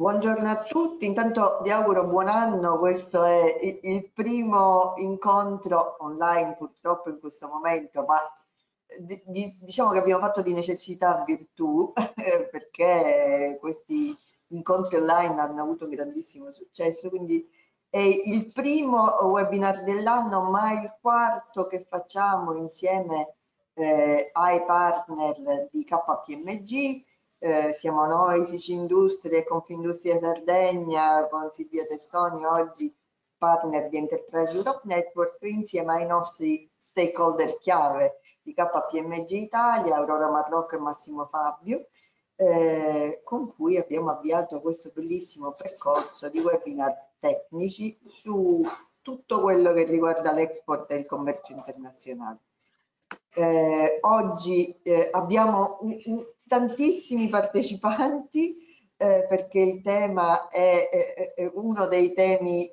Buongiorno a tutti, intanto vi auguro buon anno, questo è il primo incontro online purtroppo in questo momento, ma diciamo che abbiamo fatto di necessità virtù eh, perché questi incontri online hanno avuto un grandissimo successo, quindi è il primo webinar dell'anno, ma il quarto che facciamo insieme eh, ai partner di KPMG eh, siamo noi, Sicindustrie, Confindustria Sardegna, con Silvia Testoni, oggi partner di Enterprise Europe Network, insieme ai nostri stakeholder chiave di KPMG Italia, Aurora Marrocco e Massimo Fabio, eh, con cui abbiamo avviato questo bellissimo percorso di webinar tecnici su tutto quello che riguarda l'export e il commercio internazionale. Eh, oggi eh, abbiamo un, tantissimi partecipanti eh, perché il tema è, è, è, uno dei temi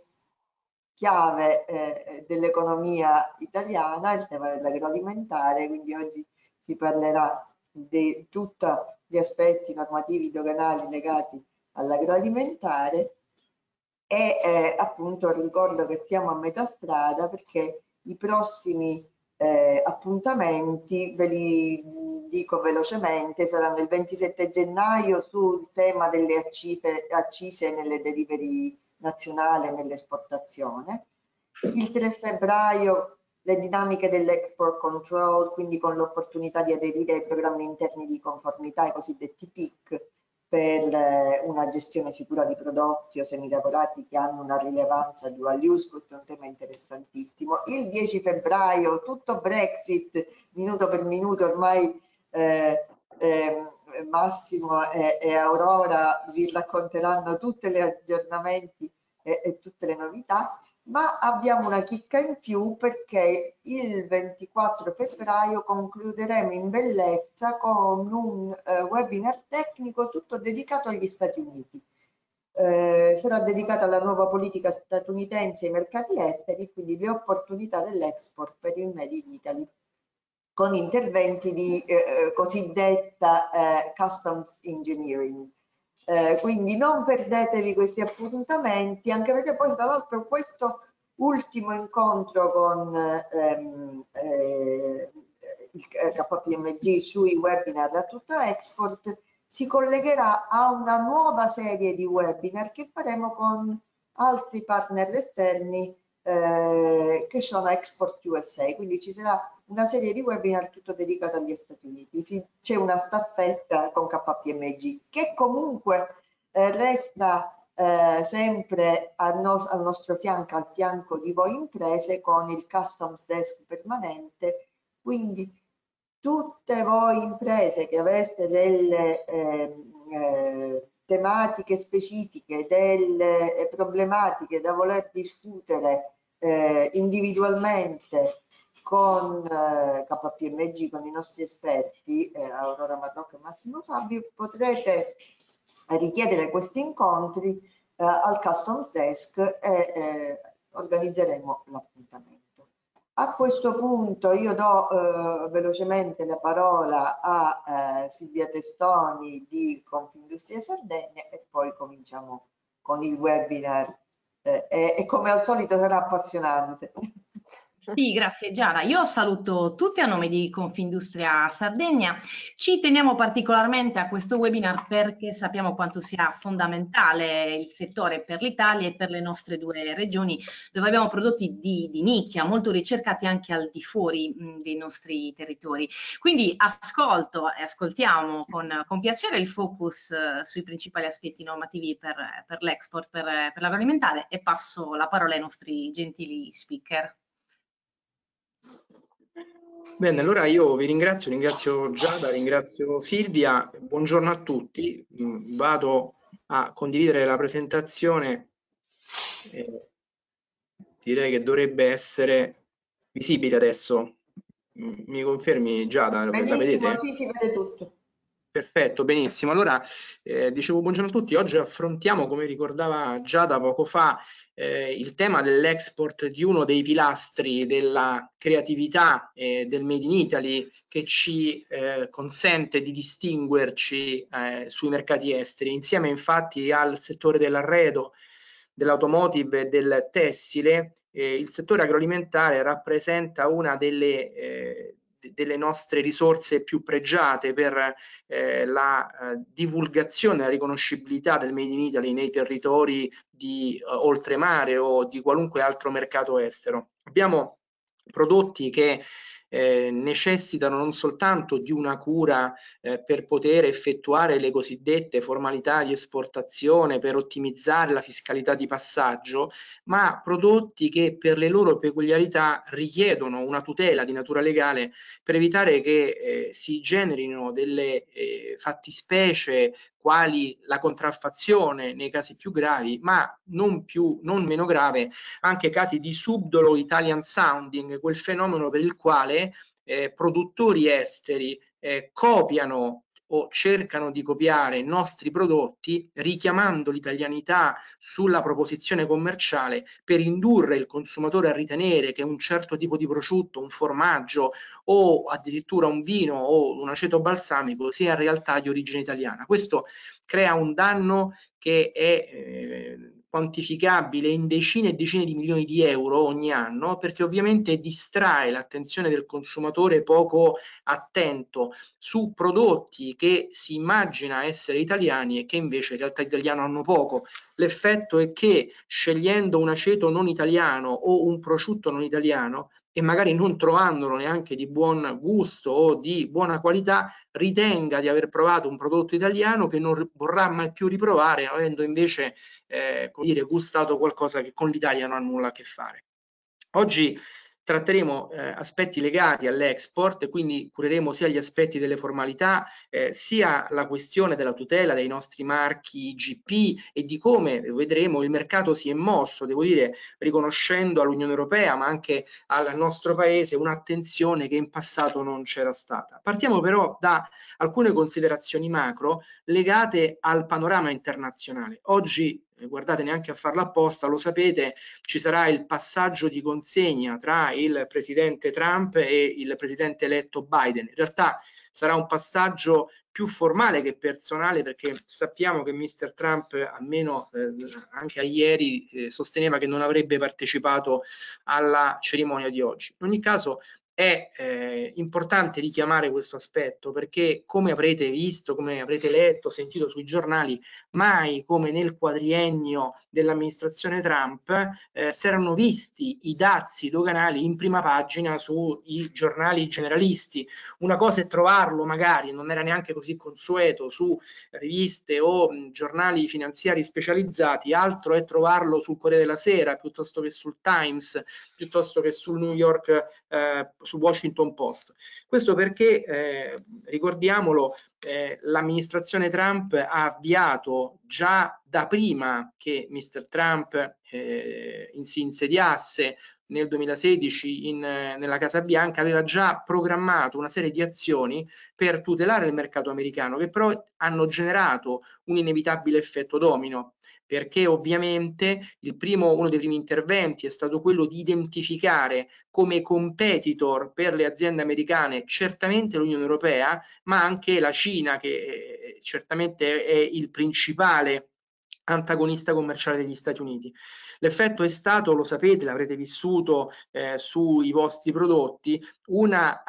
chiave eh, dell'economia italiana, il tema dell'agroalimentare, quindi oggi si parlerà di tutti gli aspetti normativi doganali legati all'agroalimentare e eh, appunto ricordo che siamo a metà strada perché i prossimi eh, appuntamenti ve li dico velocemente, saranno il 27 gennaio sul tema delle accipe, accise nelle delivery nazionali e nell'esportazione, il 3 febbraio le dinamiche dell'export control, quindi con l'opportunità di aderire ai programmi interni di conformità, i cosiddetti PIC, per eh, una gestione sicura di prodotti o semilavorati che hanno una rilevanza dual use, questo è un tema interessantissimo. Il 10 febbraio, tutto Brexit, minuto per minuto, ormai eh, ehm, Massimo e, e, Aurora vi racconteranno tutti gli aggiornamenti e, e tutte le novità ma abbiamo una chicca in più perché il 24 febbraio concluderemo in bellezza con un eh, webinar tecnico tutto dedicato agli Stati Uniti. Eh, sarà dedicata alla nuova politica statunitense e ai mercati esteri, quindi le opportunità dell'export per il Made in Italy con interventi di eh, eh, cosiddetta eh, customs engineering. Eh, quindi non perdetevi questi appuntamenti, anche perché poi tra l'altro questo ultimo incontro con ehm, eh, il eh, KPMG sui webinar da tutto export si collegherà a una nuova serie di webinar che faremo con altri partner esterni eh, che sono Export USA, quindi ci sarà una serie di webinar tutto dedicato agli Stati Uniti. C'è una staffetta con KPMG che comunque eh, resta eh, sempre al, no al, nostro fianco, al fianco di voi imprese con il Customs Desk permanente. Quindi tutte voi imprese che aveste delle ehm, eh, tematiche specifiche, delle eh, problematiche da voler discutere eh, individualmente con eh, KPMG, con i nostri esperti, eh, Aurora Marrocco e Massimo Fabio, potrete richiedere questi incontri eh, al Customs Desk e eh, organizzeremo l'appuntamento. A questo punto io do eh, velocemente la parola a eh, Silvia Testoni di Confindustria Sardegna e poi cominciamo con il webinar eh, eh, e come al solito sarà appassionante. Sì, grazie Giada. Io saluto tutti a nome di Confindustria Sardegna. Ci teniamo particolarmente a questo webinar perché sappiamo quanto sia fondamentale il settore per l'Italia e per le nostre due regioni dove abbiamo prodotti di, di nicchia, molto ricercati anche al di fuori mh, dei nostri territori. Quindi ascolto e ascoltiamo con, con, piacere il focus eh, sui principali aspetti normativi per, per l'export, per, per l'agroalimentare e passo la parola ai nostri gentili speaker. Bene, allora io vi ringrazio, ringrazio Giada, ringrazio Silvia, buongiorno a tutti, mm, vado a condividere la presentazione, eh, direi che dovrebbe essere visibile adesso, mm, mi confermi Giada? Benissimo, la vedete? sì, si vede tutto. Perfetto, benissimo. Allora, eh, dicevo buongiorno a tutti. Oggi affrontiamo, come ricordava già da poco fa, eh, il tema dell'export di uno dei pilastri della creatività eh, del Made in Italy che ci eh, consente di distinguerci eh, sui mercati esteri, insieme infatti al settore dell'arredo, dell'automotive e del tessile, eh, il settore agroalimentare rappresenta una delle, eh, delle nostre risorse più pregiate per eh, la eh, divulgazione, la riconoscibilità del Made in Italy nei territori di eh, oltremare o di qualunque altro mercato estero. Abbiamo prodotti che eh, necessitano non soltanto di una cura eh, per poter effettuare le cosiddette formalità di esportazione, per ottimizzare la fiscalità di passaggio, ma prodotti che per le loro peculiarità richiedono una tutela di natura legale per evitare che eh, si generino delle eh, fattispecie quali la contraffazione nei casi più gravi, ma non, più, non meno grave anche casi di subdolo Italian sounding, quel fenomeno per il quale eh, produttori esteri eh, copiano o cercano di copiare i nostri prodotti richiamando l'italianità sulla proposizione commerciale per indurre il consumatore a ritenere che un certo tipo di prosciutto, un formaggio o addirittura un vino o un aceto balsamico sia in realtà di origine italiana. Questo crea un danno che è eh, quantificabile in decine e decine di milioni di euro ogni anno, perché ovviamente distrae l'attenzione del consumatore poco attento su prodotti che si immagina essere italiani e che invece in realtà italiano hanno poco. L'effetto è che scegliendo un aceto non italiano o un prosciutto non italiano e magari non trovandolo neanche di buon gusto o di buona qualità ritenga di aver provato un prodotto italiano che non vorrà mai più riprovare avendo invece eh, dire, gustato qualcosa che con l'Italia non ha nulla a che fare. Oggi tratteremo eh, aspetti legati all'export, quindi cureremo sia gli aspetti delle formalità, eh, sia la questione della tutela dei nostri marchi GP e di come vedremo il mercato si è mosso, devo dire, riconoscendo all'Unione Europea, ma anche al nostro paese un'attenzione che in passato non c'era stata. Partiamo però da alcune considerazioni macro legate al panorama internazionale. Oggi eh, guardate neanche a farla apposta, lo sapete, ci sarà il passaggio di consegna tra il presidente Trump e il presidente eletto Biden. In realtà sarà un passaggio più formale che personale perché sappiamo che Mr. Trump, almeno eh, anche a ieri, eh, sosteneva che non avrebbe partecipato alla cerimonia di oggi. In ogni caso è eh, importante richiamare questo aspetto perché come avrete visto, come avrete letto, sentito sui giornali, mai come nel quadriennio dell'amministrazione Trump eh, si erano visti i dazi doganali in prima pagina sui giornali generalisti. Una cosa è trovarlo magari, non era neanche così consueto su riviste o mh, giornali finanziari specializzati, altro è trovarlo sul Corriere della Sera piuttosto che sul Times, piuttosto che sul New York eh, su Washington Post. Questo perché, eh, ricordiamolo, eh, l'amministrazione Trump ha avviato già da prima che Mr. Trump eh, in, si insediasse nel 2016 in, nella Casa Bianca aveva già programmato una serie di azioni per tutelare il mercato americano che però hanno generato un inevitabile effetto domino perché ovviamente primo, uno dei primi interventi è stato quello di identificare come competitor per le aziende americane certamente l'Unione Europea, ma anche la Cina, che eh, certamente è il principale antagonista commerciale degli Stati Uniti. L'effetto è stato, lo sapete, l'avrete vissuto eh, sui vostri prodotti, una,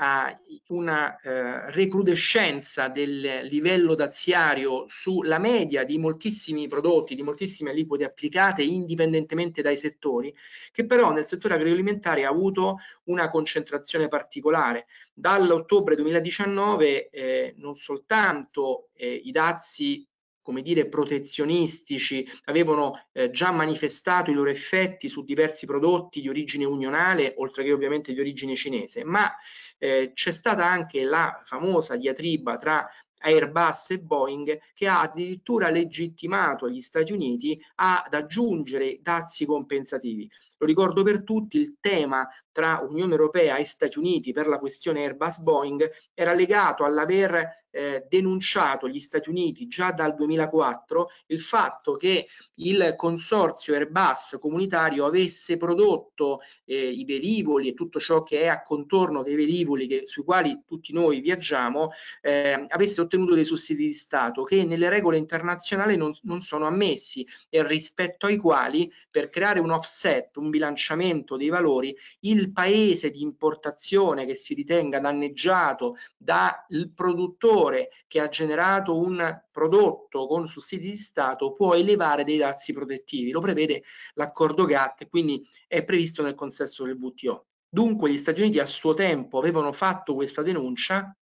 una uh, recrudescenza del livello daziario sulla media di moltissimi prodotti, di moltissime aliquote applicate indipendentemente dai settori, che però nel settore agroalimentare ha avuto una concentrazione particolare. Dall'ottobre 2019 eh, non soltanto eh, i dazi come dire, protezionistici, avevano eh, già manifestato i loro effetti su diversi prodotti di origine unionale, oltre che ovviamente di origine cinese, ma eh, c'è stata anche la famosa diatriba tra Airbus e Boeing che ha addirittura legittimato gli Stati Uniti ad aggiungere dazi compensativi. Lo ricordo per tutti, il tema tra Unione Europea e Stati Uniti per la questione Airbus-Boeing era legato all'aver eh, denunciato gli Stati Uniti già dal 2004 il fatto che il consorzio Airbus comunitario avesse prodotto eh, i velivoli e tutto ciò che è a contorno dei velivoli che, sui quali tutti noi viaggiamo, eh, avesse l'ottenuto dei sussidi di Stato che nelle regole internazionali non, non sono ammessi e rispetto ai quali per creare un offset, un bilanciamento dei valori, il paese di importazione che si ritenga danneggiato dal produttore che ha generato un prodotto con sussidi di Stato può elevare dei dazi protettivi. Lo prevede l'accordo GATT, quindi è previsto nel consesso del WTO. Dunque gli Stati Uniti a suo tempo avevano fatto questa denuncia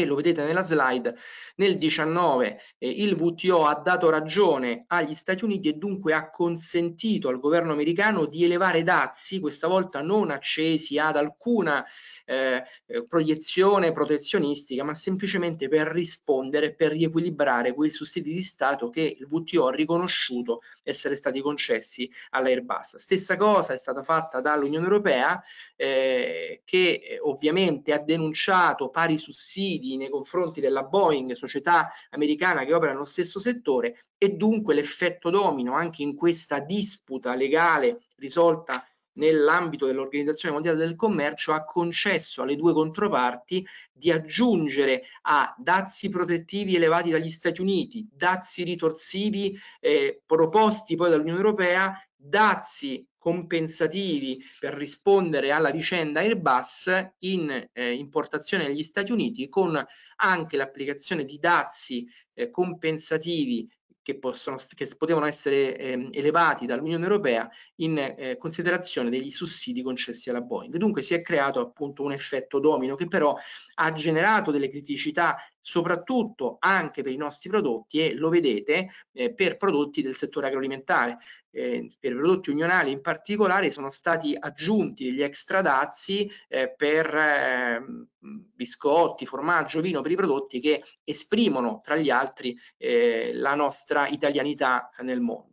e lo vedete nella slide, nel 19 eh, il WTO ha dato ragione agli Stati Uniti e dunque ha consentito al governo americano di elevare dazi, questa volta non accesi ad alcuna eh, eh, proiezione protezionistica, ma semplicemente per rispondere, per riequilibrare quei sussidi di Stato che il WTO ha riconosciuto essere stati concessi all'Airbus. Stessa cosa è stata fatta dall'Unione Europea eh, che eh, ovviamente ha denunciato pari sussidi illeciti nei confronti della Boeing, società americana che opera nello stesso settore, e dunque l'effetto domino anche in questa disputa legale risolta nell'ambito dell'Organizzazione Mondiale del Commercio ha concesso alle due controparti di aggiungere a dazi protettivi elevati dagli Stati Uniti, dazi ritorsivi eh, proposti poi dall'Unione Europea, dazi compensativi per rispondere alla vicenda Airbus in eh, importazione negli Stati Uniti con anche l'applicazione di dazi eh, compensativi che, possono, che potevano essere eh, elevati dall'Unione Europea in eh, considerazione degli sussidi concessi alla Boeing. Dunque si è creato appunto un effetto domino che però ha generato delle criticità soprattutto anche per i nostri prodotti e lo vedete eh, per prodotti del settore agroalimentare. Eh, per prodotti unionali in particolare sono stati aggiunti degli extra dazi eh, per ehm, biscotti, formaggio, vino, per i prodotti che esprimono tra gli altri eh, la nostra italianità nel mondo.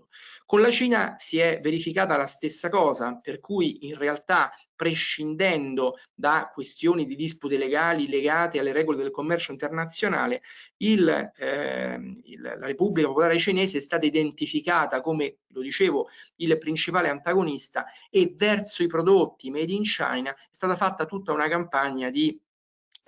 Con la Cina si è verificata la stessa cosa, per cui in realtà prescindendo da questioni di dispute legali legate alle regole del commercio internazionale, il, eh, il, la Repubblica Popolare Cinese è stata identificata come, lo dicevo, il principale antagonista e verso i prodotti made in China è stata fatta tutta una campagna di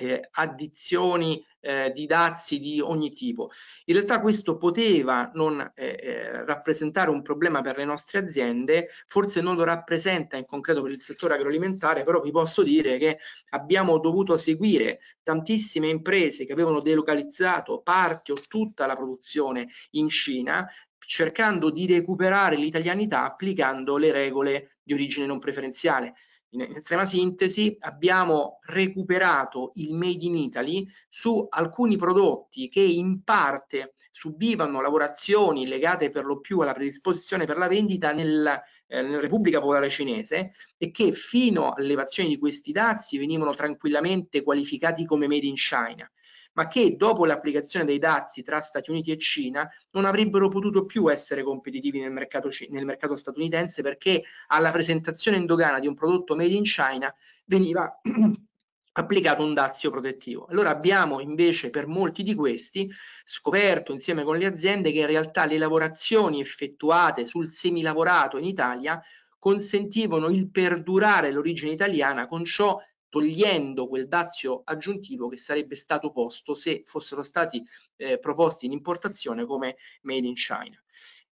eh, addizioni eh, di dazi di ogni tipo. In realtà questo poteva non eh, eh, rappresentare un problema per le nostre aziende, forse non lo rappresenta in concreto per il settore agroalimentare, però vi posso dire che abbiamo dovuto seguire tantissime imprese che avevano delocalizzato parte o tutta la produzione in Cina cercando di recuperare l'italianità applicando le regole di origine non preferenziale in estrema sintesi, abbiamo recuperato il Made in Italy su alcuni prodotti che in parte subivano lavorazioni legate per lo più alla predisposizione per la vendita nel, eh, nella Repubblica Popolare Cinese e che fino all'elevazione di questi dazi venivano tranquillamente qualificati come Made in China ma che dopo l'applicazione dei dazi tra Stati Uniti e Cina non avrebbero potuto più essere competitivi nel mercato, nel mercato statunitense perché alla presentazione in dogana di un prodotto made in China veniva applicato un dazio protettivo. Allora abbiamo invece per molti di questi scoperto insieme con le aziende che in realtà le lavorazioni effettuate sul semilavorato in Italia consentivano il perdurare l'origine italiana con ciò togliendo quel dazio aggiuntivo che sarebbe stato posto se fossero stati eh, proposti in importazione come made in China.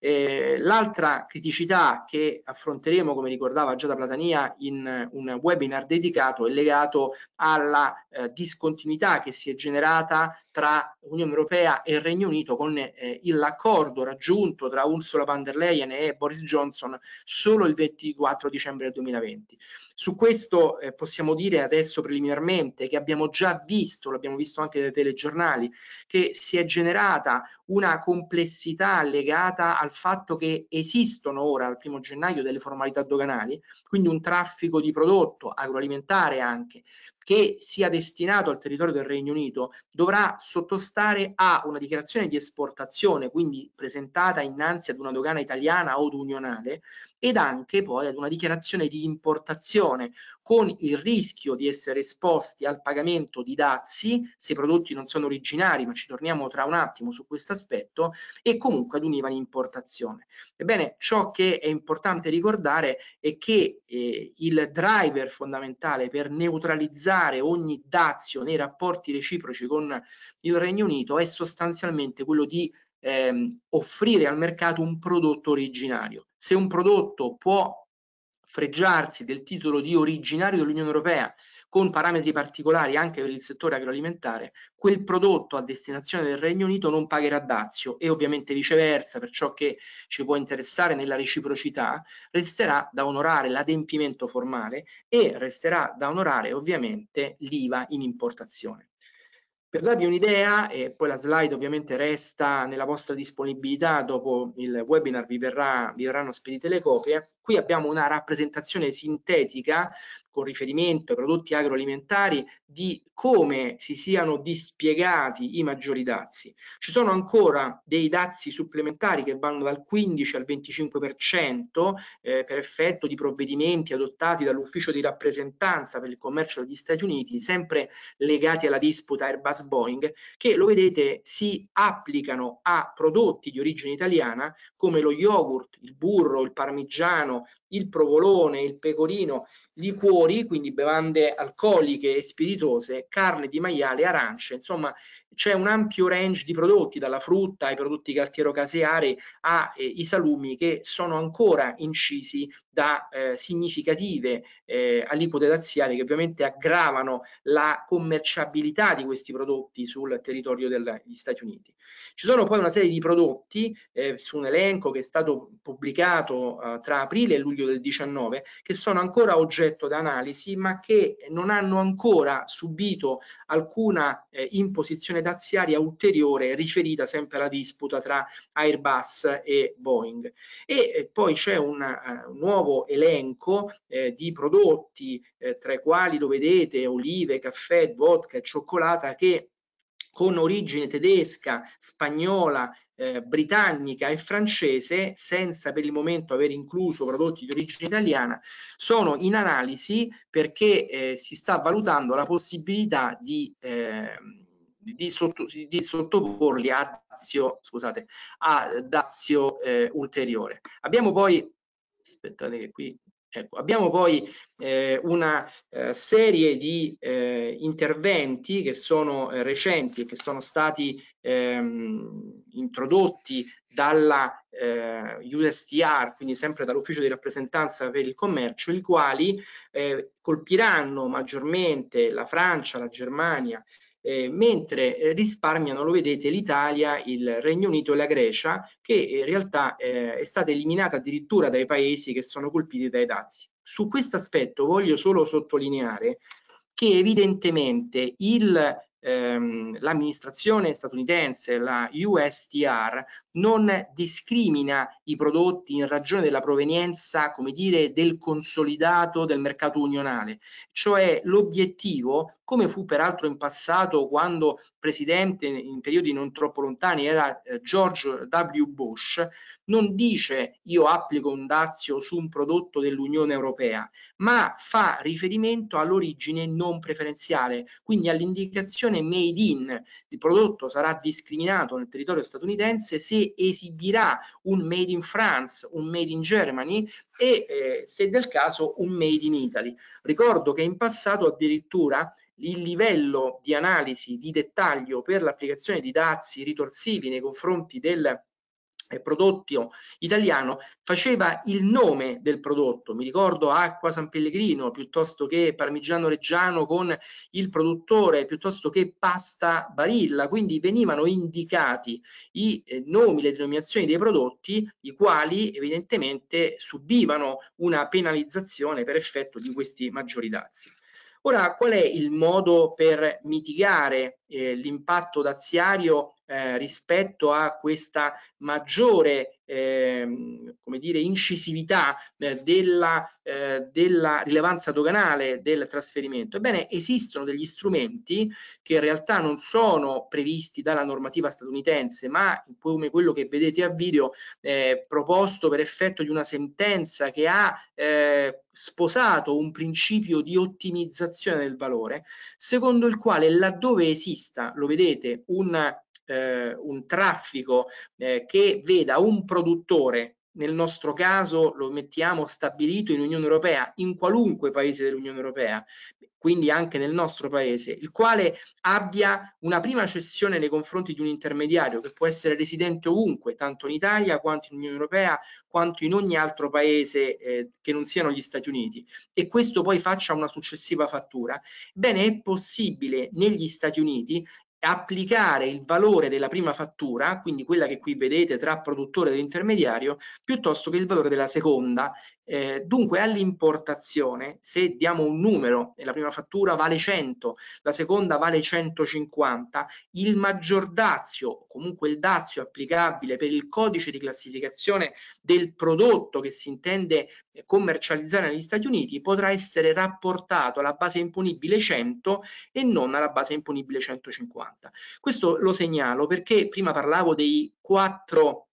Eh, l'altra criticità che affronteremo, come ricordava Giada Platania, in un webinar dedicato è legato alla eh, discontinuità che si è generata tra Unione Europea e Regno Unito con eh, l'accordo raggiunto tra Ursula von der Leyen e Boris Johnson solo il 24 dicembre 2020. Su questo eh, possiamo dire adesso preliminarmente che abbiamo già visto, l'abbiamo visto anche dai telegiornali, che si è generata una complessità legata al fatto che esistono ora al primo gennaio delle formalità doganali, quindi un traffico di prodotto agroalimentare anche, che sia destinato al territorio del Regno Unito dovrà sottostare a una dichiarazione di esportazione, quindi presentata innanzi ad una dogana italiana o unionale, ed anche poi ad una dichiarazione di importazione con il rischio di essere esposti al pagamento di dazi se i prodotti non sono originari, ma ci torniamo tra un attimo su questo aspetto, e comunque ad un'IVA di importazione. Ebbene, ciò che è importante ricordare è che eh, il driver fondamentale per neutralizzare limitare ogni dazio nei rapporti reciproci con il Regno Unito è sostanzialmente quello di ehm, offrire al mercato un prodotto originario. Se un prodotto può fregiarsi del titolo di originario dell'Unione Europea con parametri particolari anche per il settore agroalimentare, quel prodotto a destinazione del Regno Unito non pagherà dazio e ovviamente viceversa, per ciò che ci può interessare nella reciprocità, resterà da onorare l'adempimento formale e resterà da onorare ovviamente l'IVA in importazione. Per darvi un'idea, e poi la slide ovviamente resta nella vostra disponibilità, dopo il webinar vi, verrà, vi verranno spedite le copie, qui abbiamo una rappresentazione sintetica con riferimento ai prodotti agroalimentari di come si siano dispiegati i maggiori dazi. Ci sono ancora dei dazi supplementari che vanno dal 15 al 25% eh, per effetto di provvedimenti adottati dall'ufficio di rappresentanza per il commercio degli Stati Uniti, sempre legati alla disputa Airbus Boeing, che lo vedete si applicano a prodotti di origine italiana come lo yogurt, il burro, il parmigiano, il provolone, il pecorino, liquori liquori, quindi bevande alcoliche e spiritose, carne di maiale, arance, insomma c'è un ampio range di prodotti, dalla frutta ai prodotti caltiero-caseari ai eh, salumi che sono ancora incisi da eh, significative eh, aliquote daziali che ovviamente aggravano la commerciabilità di questi prodotti sul territorio del, degli Stati Uniti. Ci sono poi una serie di prodotti eh, su un elenco che è stato pubblicato eh, tra aprile e luglio del 19 che sono ancora oggetto d'analisi ma che non hanno ancora subito alcuna eh, imposizione questione daziaria ulteriore riferita sempre alla disputa tra Airbus e Boeing. E eh, poi c'è un, uh, nuovo elenco eh, di prodotti, eh, tra i quali lo vedete, olive, caffè, vodka e cioccolata, che con origine tedesca, spagnola, eh, britannica e francese, senza per il momento aver incluso prodotti di origine italiana, sono in analisi perché eh, si sta valutando la possibilità di eh, di, sotto, di sottoporli a dazio, scusate, a dazio eh, ulteriore. Abbiamo poi, aspettate che qui Ecco, abbiamo poi eh, una eh, serie di eh, interventi che sono eh, recenti e che sono stati ehm, introdotti dalla eh, USTR, quindi sempre dall'ufficio di rappresentanza per il commercio, i quali eh, colpiranno maggiormente la Francia, la Germania eh, mentre eh, risparmiano, lo vedete, l'Italia, il Regno Unito e la Grecia, che eh, in realtà eh, è stata eliminata addirittura dai paesi che sono colpiti dai dazi. Su questo aspetto voglio solo sottolineare che evidentemente il ehm, l'amministrazione statunitense, la USTR, non discrimina i prodotti in ragione della provenienza, come dire, del consolidato del mercato unionale, cioè l'obiettivo come fu peraltro in passato quando presidente in periodi non troppo lontani era eh, George W. Bush, non dice io applico un dazio su un prodotto dell'Unione Europea, ma fa riferimento all'origine non preferenziale, quindi all'indicazione made in. Il prodotto sarà discriminato nel territorio statunitense se esibirà un made in France, un made in Germany e eh, se del caso un made in Italy. Ricordo che in passato addirittura il livello di analisi di dettaglio per l'applicazione di dazi ritorsivi nei confronti del prodotto italiano faceva il nome del prodotto, mi ricordo acqua San Pellegrino piuttosto che parmigiano reggiano con il produttore piuttosto che pasta barilla, quindi venivano indicati i eh, nomi, le denominazioni dei prodotti i quali evidentemente subivano una penalizzazione per effetto di questi maggiori dazi. Ora, qual è il modo per mitigare eh, l'impatto daziario eh, rispetto a questa maggiore ehm, come dire, incisività eh, della, eh, della rilevanza doganale del trasferimento. Ebbene, esistono degli strumenti che in realtà non sono previsti dalla normativa statunitense, ma come quello che vedete a video eh, proposto per effetto di una sentenza che ha eh, sposato un principio di ottimizzazione del valore, secondo il quale laddove esista, lo vedete, un eh, un traffico eh, che veda un produttore nel nostro caso lo mettiamo stabilito in Unione Europea, in qualunque paese dell'Unione Europea, quindi anche nel nostro paese, il quale abbia una prima cessione nei confronti di un intermediario che può essere residente ovunque, tanto in Italia quanto in Unione Europea, quanto in ogni altro paese eh, che non siano gli Stati Uniti, e questo poi faccia una successiva fattura. Bene, è possibile negli Stati Uniti applicare il valore della prima fattura, quindi quella che qui vedete tra produttore ed intermediario, piuttosto che il valore della seconda. Eh, dunque all'importazione, se diamo un numero e la prima fattura vale 100, la seconda vale 150, il maggior dazio, comunque il dazio applicabile per il codice di classificazione del prodotto che si intende eh, commercializzare negli Stati Uniti potrà essere rapportato alla base imponibile 100 e non alla base imponibile 150. 50. Questo lo segnalo perché prima parlavo dei quattro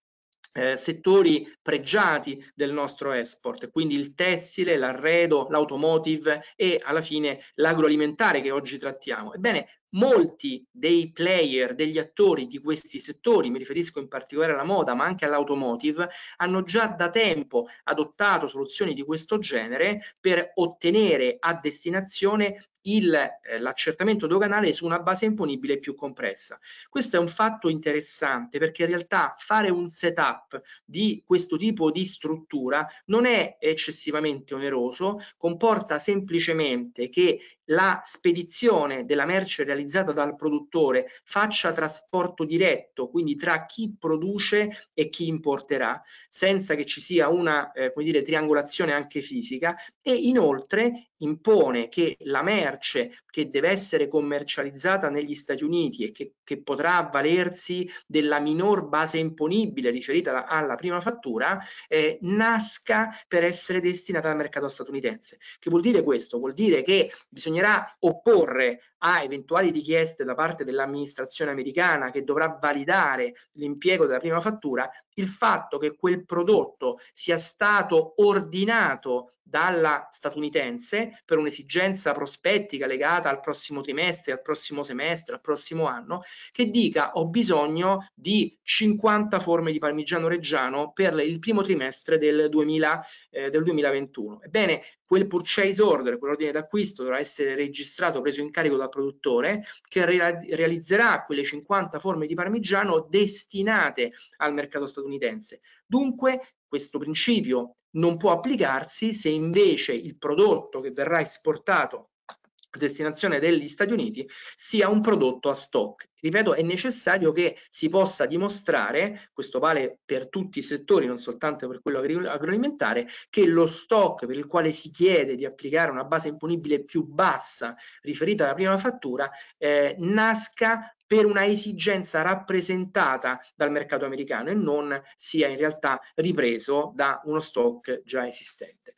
eh, settori pregiati del nostro export, quindi il tessile, l'arredo, l'automotive e alla fine l'agroalimentare che oggi trattiamo. Ebbene, molti dei player, degli attori di questi settori, mi riferisco in particolare alla moda ma anche all'automotive, hanno già da tempo adottato soluzioni di questo genere per ottenere a destinazione eh, l'accertamento doganale su una base imponibile più compressa. Questo è un fatto interessante perché in realtà fare un setup di questo tipo di struttura non è eccessivamente oneroso, comporta semplicemente che la spedizione della merce realizzata dal produttore faccia trasporto diretto, quindi tra chi produce e chi importerà, senza che ci sia una eh, come dire, triangolazione anche fisica e inoltre impone che la merce merce che deve essere commercializzata negli Stati Uniti e che, che potrà avvalersi della minor base imponibile riferita alla prima fattura, eh, nasca per essere destinata al mercato statunitense. Che vuol dire questo? Vuol dire che bisognerà opporre a eventuali richieste da parte dell'amministrazione americana che dovrà validare l'impiego della prima fattura il fatto che quel prodotto sia stato ordinato dalla statunitense per un'esigenza prospettica legata al prossimo trimestre, al prossimo semestre, al prossimo anno, che dica ho bisogno di 50 forme di parmigiano reggiano per il primo trimestre del, 2000, eh, del 2021. Ebbene, quel purchase order, quell'ordine d'acquisto dovrà essere registrato, preso in carico dal produttore che realizzerà quelle 50 forme di parmigiano destinate al mercato statunitense. Dunque questo principio non può applicarsi se invece il prodotto che verrà esportato destinazione degli Stati Uniti sia un prodotto a stock. Ripeto, è necessario che si possa dimostrare, questo vale per tutti i settori, non soltanto per quello agroalimentare, che lo stock per il quale si chiede di applicare una base imponibile più bassa riferita alla prima fattura eh, nasca per una esigenza rappresentata dal mercato americano e non sia in realtà ripreso da uno stock già esistente.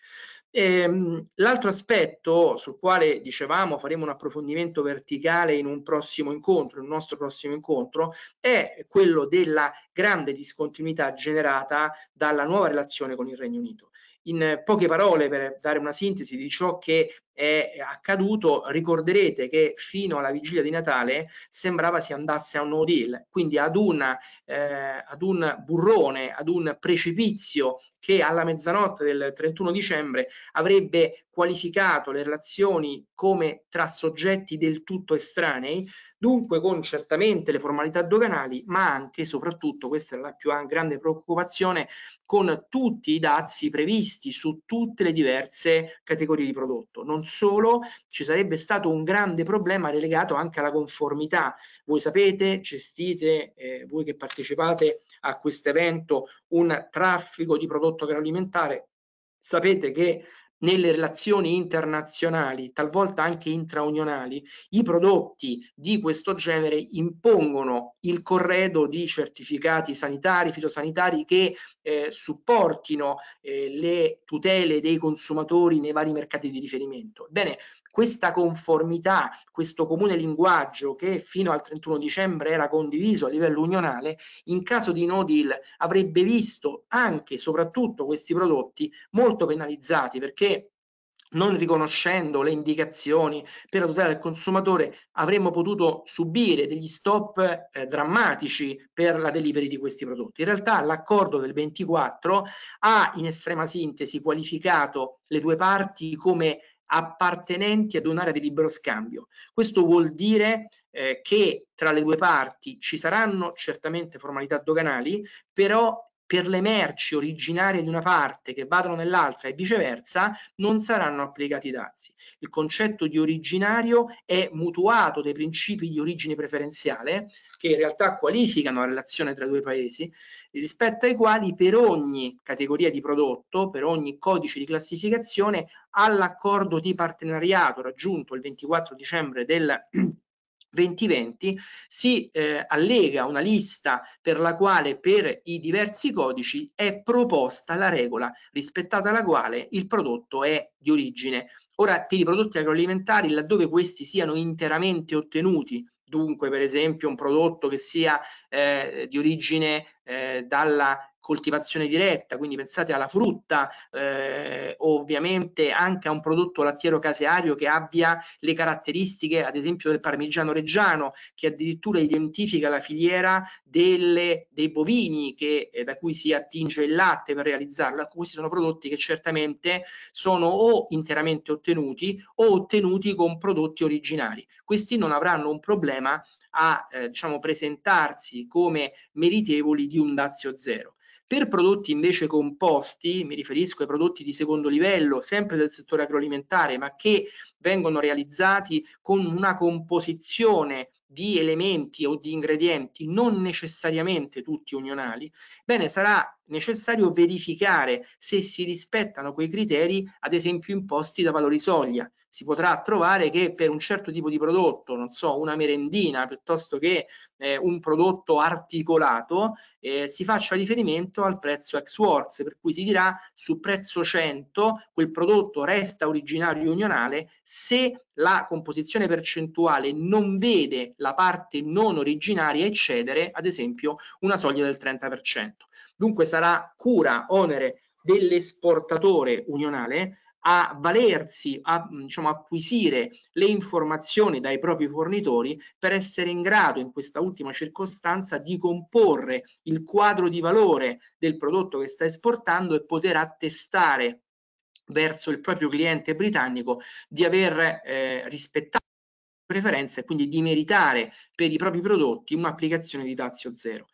Ehm, l'altro aspetto sul quale dicevamo faremo un approfondimento verticale in un prossimo incontro, in un nostro prossimo incontro, è quello della grande discontinuità generata dalla nuova relazione con il Regno Unito. In poche parole, per dare una sintesi di ciò che è accaduto, ricorderete che fino alla vigilia di Natale sembrava si andasse a un no deal, quindi ad, una, eh, ad un burrone, ad un precipizio che alla mezzanotte del 31 dicembre avrebbe qualificato le relazioni come tra soggetti del tutto estranei, dunque con certamente le formalità doganali, ma anche e soprattutto, questa è la più grande preoccupazione, con tutti i dazi previsti su tutte le diverse categorie di prodotto, non solo, ci sarebbe stato un grande problema legato anche alla conformità. Voi sapete, gestite, eh, voi che partecipate a questo evento, un traffico di prodotto agroalimentare, sapete che nelle relazioni internazionali, talvolta anche intraunionali, i prodotti di questo genere impongono il corredo di certificati sanitari, fitosanitari che eh, supportino eh, le tutele dei consumatori nei vari mercati di riferimento. Bene, questa conformità, questo comune linguaggio che fino al 31 dicembre era condiviso a livello unionale, in caso di no deal avrebbe visto anche e soprattutto questi prodotti molto penalizzati perché non riconoscendo le indicazioni per la tutela del consumatore avremmo potuto subire degli stop eh, drammatici per la delivery di questi prodotti. In realtà l'accordo del 24 ha in estrema sintesi qualificato le due parti come appartenenti ad un'area di libero scambio. Questo vuol dire eh, che tra le due parti ci saranno certamente formalità doganali, però per le merci originarie di una parte che vadano nell'altra e viceversa, non saranno applicati i dazi. Il concetto di originario è mutuato dai principi di origine preferenziale, che in realtà qualificano la relazione tra i due paesi, rispetto ai quali per ogni categoria di prodotto, per ogni codice di classificazione, all'accordo di partenariato raggiunto il 24 dicembre del 2020 si eh, allega una lista per la quale per i diversi codici è proposta la regola rispettata la quale il prodotto è di origine. Ora, per i prodotti agroalimentari, laddove questi siano interamente ottenuti dunque per esempio un prodotto che sia eh, di origine eh, dalla coltivazione diretta, quindi pensate alla frutta, eh, ovviamente anche a un prodotto lattiero caseario che abbia le caratteristiche ad esempio del parmigiano reggiano che addirittura identifica la filiera delle, dei bovini che, eh, da cui si attinge il latte per realizzarlo. Questi sono prodotti che certamente sono o interamente ottenuti o ottenuti con prodotti originali. Questi non avranno un problema a eh, diciamo, presentarsi come meritevoli di un dazio zero. Per prodotti invece composti, mi riferisco ai prodotti di secondo livello, sempre del settore agroalimentare, ma che vengono realizzati con una composizione di elementi o di ingredienti non necessariamente tutti unionali, bene, sarà necessario verificare se si rispettano quei criteri, ad esempio imposti da valori soglia. Si potrà trovare che per un certo tipo di prodotto, non so, una merendina piuttosto che eh, un prodotto articolato, eh, si faccia riferimento al prezzo ex works, per cui si dirà su prezzo 100 quel prodotto resta originario unionale se la composizione percentuale non vede la parte non originaria eccedere, ad esempio, una soglia del 30%. Dunque sarà cura, onere dell'esportatore unionale a valersi, a diciamo, acquisire le informazioni dai propri fornitori per essere in grado in questa ultima circostanza di comporre il quadro di valore del prodotto che sta esportando e poter attestare verso il proprio cliente britannico di aver eh, rispettato le preferenze e quindi di meritare per i propri prodotti un'applicazione di dazio zero.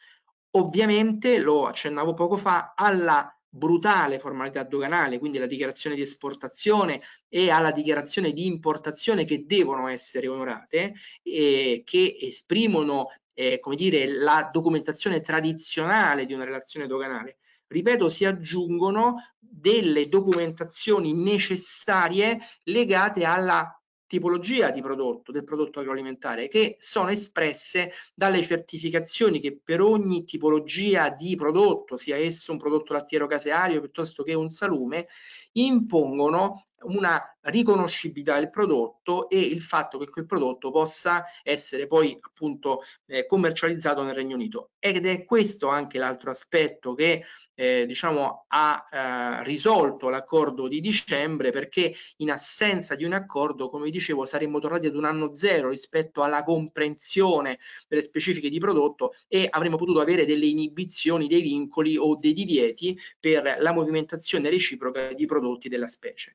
Ovviamente, lo accennavo poco fa, alla brutale formalità doganale, quindi alla dichiarazione di esportazione e alla dichiarazione di importazione che devono essere onorate, eh, che esprimono eh, come dire, la documentazione tradizionale di una relazione doganale. Ripeto, si aggiungono delle documentazioni necessarie legate alla tipologia di prodotto, del prodotto agroalimentare, che sono espresse dalle certificazioni che per ogni tipologia di prodotto, sia esso un prodotto lattiero caseario piuttosto che un salume, impongono una riconoscibilità del prodotto e il fatto che quel prodotto possa essere poi appunto eh, commercializzato nel Regno Unito. Ed è questo anche l'altro aspetto che eh, diciamo, ha eh, risolto l'accordo di dicembre perché in assenza di un accordo, come dicevo, saremmo tornati ad un anno zero rispetto alla comprensione delle specifiche di prodotto e avremmo potuto avere delle inibizioni, dei vincoli o dei divieti per la movimentazione reciproca di prodotti della specie.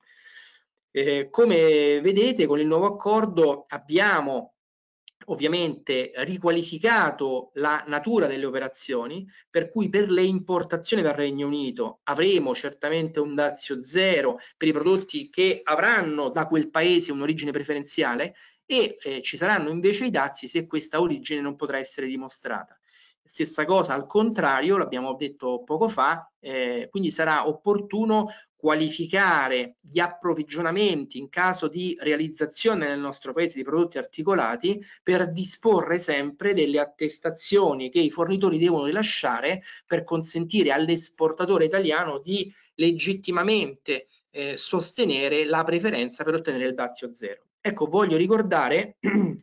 Eh, come vedete con il nuovo accordo abbiamo ovviamente riqualificato la natura delle operazioni, per cui per le importazioni dal Regno Unito avremo certamente un dazio zero per i prodotti che avranno da quel paese un'origine preferenziale e eh, ci saranno invece i dazi se questa origine non potrà essere dimostrata. Stessa cosa al contrario, l'abbiamo detto poco fa, eh, quindi sarà opportuno qualificare gli approvvigionamenti in caso di realizzazione nel nostro paese di prodotti articolati per disporre sempre delle attestazioni che i fornitori devono rilasciare per consentire all'esportatore italiano di legittimamente eh, sostenere la preferenza per ottenere il dazio zero. Ecco, voglio ricordare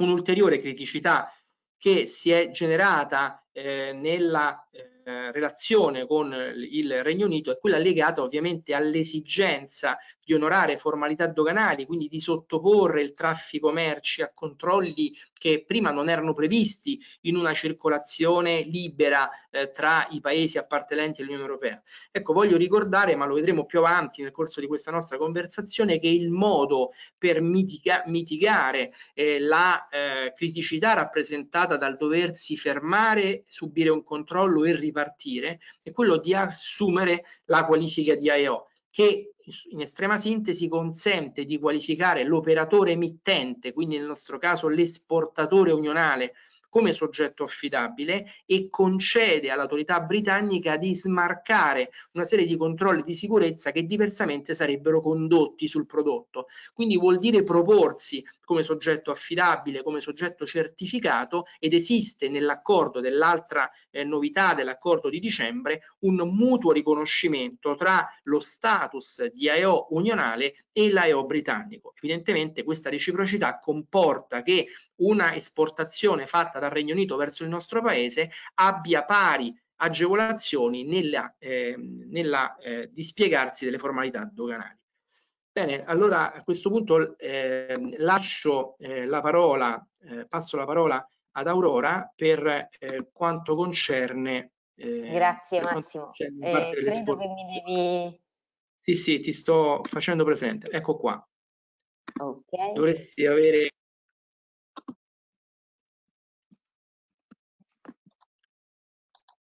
un'ulteriore criticità che si è generata eh, nella eh, eh, relazione con il Regno Unito è quella legata ovviamente all'esigenza di onorare formalità doganali, quindi di sottoporre il traffico merci a controlli che prima non erano previsti in una circolazione libera eh, tra i paesi appartenenti all'Unione Europea. Ecco, voglio ricordare, ma lo vedremo più avanti nel corso di questa nostra conversazione, che il modo per mitiga mitigare eh, la eh, criticità rappresentata dal doversi fermare, subire un controllo e riparare partire è quello di assumere la qualifica di AEO che in estrema sintesi consente di qualificare l'operatore emittente, quindi nel nostro caso l'esportatore unionale come soggetto affidabile e concede all'autorità britannica di smarcare una serie di controlli di sicurezza che diversamente sarebbero condotti sul prodotto. Quindi vuol dire proporsi come soggetto affidabile, come soggetto certificato ed esiste nell'accordo dell'altra eh, novità dell'accordo di dicembre un mutuo riconoscimento tra lo status di AEO unionale e l'AEO britannico. Evidentemente questa reciprocità comporta che una esportazione fatta dal Regno Unito verso il nostro paese abbia pari agevolazioni nella, eh, nella eh, dispiegarsi delle formalità doganali. Bene, allora a questo punto ehm, eh, lascio la parola, eh, passo la parola ad Aurora per eh, quanto concerne... Ehm, Grazie Massimo, concerne eh, credo che mi devi... Sì, sì, ti sto facendo presente, ecco qua. Okay. Dovresti avere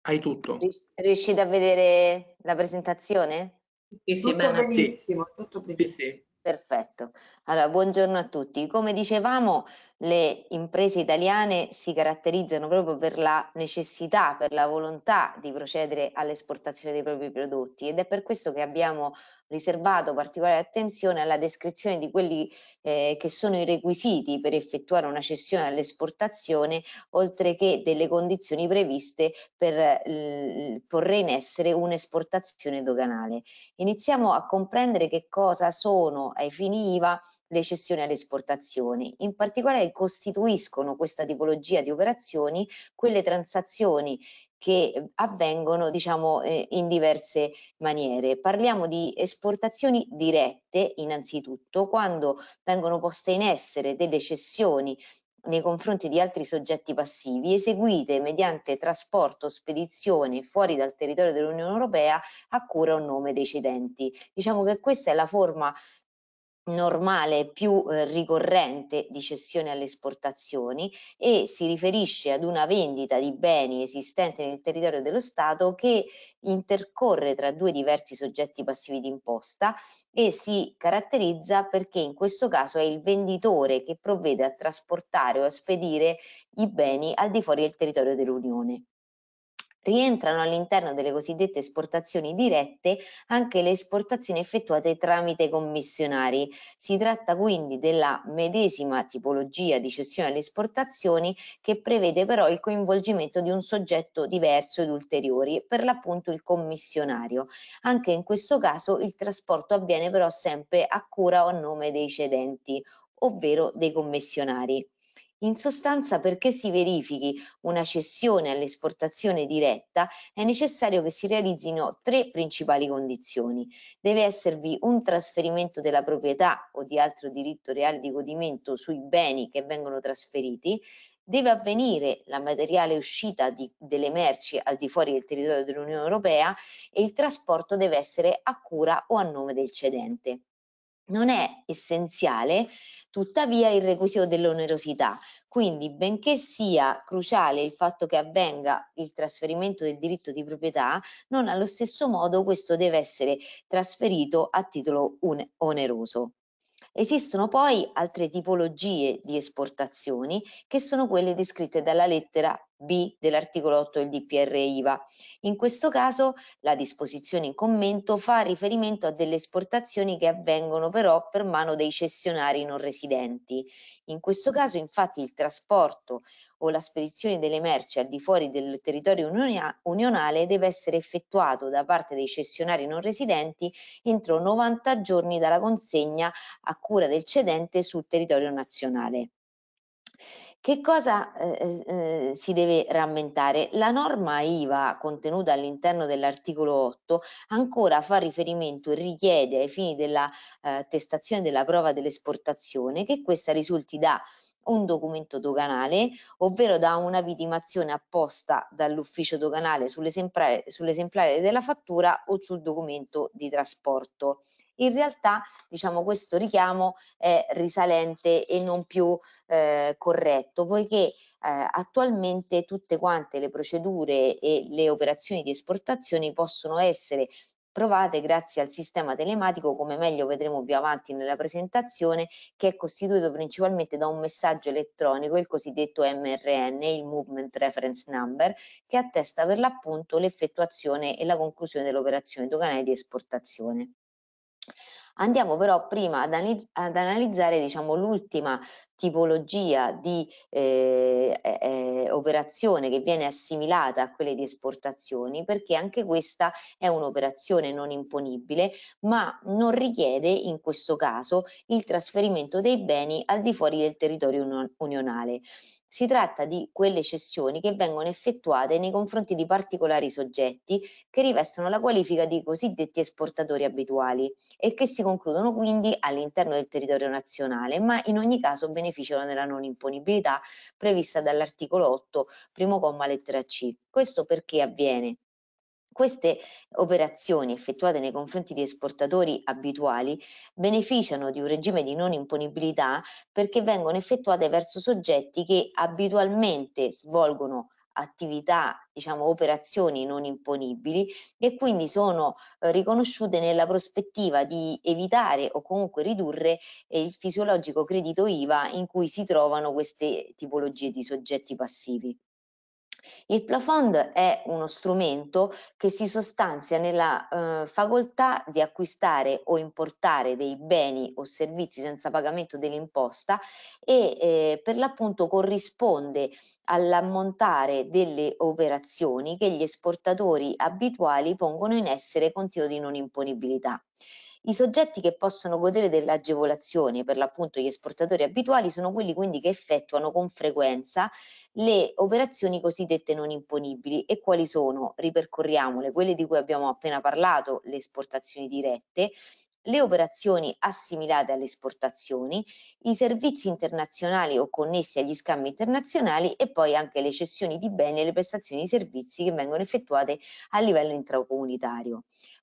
Hai tutto. Riuscite a vedere la presentazione? Sì, sì, tutto benissimo, sì. tutto benissimo. Sì, sì. Perfetto. Allora, buongiorno a tutti. Come dicevamo, le imprese italiane si caratterizzano proprio per la necessità, per la volontà di procedere all'esportazione dei propri prodotti ed è per questo che abbiamo riservato particolare attenzione alla descrizione di quelli eh, che sono i requisiti per effettuare una cessione all'esportazione, oltre che delle condizioni previste per eh, porre in essere un'esportazione doganale. Iniziamo a comprendere che cosa sono ai fini IVA le cessioni all'esportazione. In particolare costituiscono questa tipologia di operazioni quelle transazioni che avvengono diciamo, eh, in diverse maniere. Parliamo di esportazioni dirette innanzitutto quando vengono poste in essere delle cessioni nei confronti di altri soggetti passivi eseguite mediante trasporto o spedizione fuori dal territorio dell'Unione Europea a cura o nome dei cedenti. Diciamo che questa è la forma normale più eh, ricorrente di cessione alle esportazioni e si riferisce ad una vendita di beni esistenti nel territorio dello Stato che intercorre tra due diversi soggetti passivi d'imposta e si caratterizza perché in questo caso è il venditore che provvede a trasportare o a spedire i beni al di fuori del territorio dell'Unione. Rientrano all'interno delle cosiddette esportazioni dirette anche le esportazioni effettuate tramite commissionari. Si tratta quindi della medesima tipologia di cessione alle esportazioni che prevede però il coinvolgimento di un soggetto diverso ed ulteriore, per l'appunto il commissionario. Anche in questo caso il trasporto avviene però sempre a cura o a nome dei cedenti, ovvero dei commissionari. In sostanza perché si verifichi una cessione all'esportazione diretta è necessario che si realizzino tre principali condizioni. Deve esservi un trasferimento della proprietà o di altro diritto reale di godimento sui beni che vengono trasferiti, deve avvenire la materiale uscita di, delle merci al di fuori del territorio dell'Unione Europea e il trasporto deve essere a cura o a nome del cedente. Non è essenziale tuttavia il requisito dell'onerosità, quindi benché sia cruciale il fatto che avvenga il trasferimento del diritto di proprietà, non allo stesso modo questo deve essere trasferito a titolo oneroso. Esistono poi altre tipologie di esportazioni che sono quelle descritte dalla lettera B dell'articolo 8 del DPR IVA. In questo caso la disposizione in commento fa riferimento a delle esportazioni che avvengono però per mano dei cessionari non residenti. In questo caso infatti il trasporto o la spedizione delle merci al di fuori del territorio unionale deve essere effettuato da parte dei cessionari non residenti entro 90 giorni dalla consegna a cura del cedente sul territorio nazionale. Che cosa eh, eh, eh, si deve rammentare? La norma IVA contenuta all'interno dell'articolo 8 ancora fa riferimento e richiede ai fini della eh, testazione della prova dell'esportazione che questa risulti da un documento doganale, ovvero da una vitimazione apposta dall'ufficio doganale sull'esemplare, sull'esemplare della fattura o sul documento di trasporto. In realtà diciamo, questo richiamo è risalente e non più eh, corretto, poiché eh, attualmente tutte quante le procedure e le operazioni di esportazione possono essere provate grazie al sistema telematico come meglio vedremo più avanti nella presentazione che è costituito principalmente da un messaggio elettronico il cosiddetto MRN il Movement Reference Number che attesta per l'appunto l'effettuazione e la conclusione dell'operazione doganale di esportazione Andiamo però prima ad, analizz ad analizzare diciamo, l'ultima tipologia di eh, eh, eh, operazione che viene assimilata a quelle di esportazioni perché anche questa è un'operazione non imponibile ma non richiede in questo caso il trasferimento dei beni al di fuori del territorio unionale. Si tratta di quelle cessioni che vengono effettuate nei confronti di particolari soggetti che rivestono la qualifica di cosiddetti esportatori abituali e che si concludono quindi all'interno del territorio nazionale, ma in ogni caso beneficiano della non imponibilità prevista dall'articolo 8, primo comma lettera C. Questo perché avviene? Queste operazioni effettuate nei confronti di esportatori abituali beneficiano di un regime di non imponibilità perché vengono effettuate verso soggetti che abitualmente svolgono attività, diciamo operazioni non imponibili e quindi sono eh, riconosciute nella prospettiva di evitare o comunque ridurre eh, il fisiologico credito IVA in cui si trovano queste tipologie di soggetti passivi. Il plafond è uno strumento che si sostanzia nella eh, facoltà di acquistare o importare dei beni o servizi senza pagamento dell'imposta e eh, per l'appunto corrisponde all'ammontare delle operazioni che gli esportatori abituali pongono in essere con titolo di non imponibilità. I soggetti che possono godere dell'agevolazione, per l'appunto gli esportatori abituali, sono quelli quindi che effettuano con frequenza le operazioni cosiddette non imponibili. E quali sono? Ripercorriamole, quelle di cui abbiamo appena parlato, le esportazioni dirette, le operazioni assimilate alle esportazioni, i servizi internazionali o connessi agli scambi internazionali e poi anche le cessioni di beni e le prestazioni di servizi che vengono effettuate a livello intracomunitario.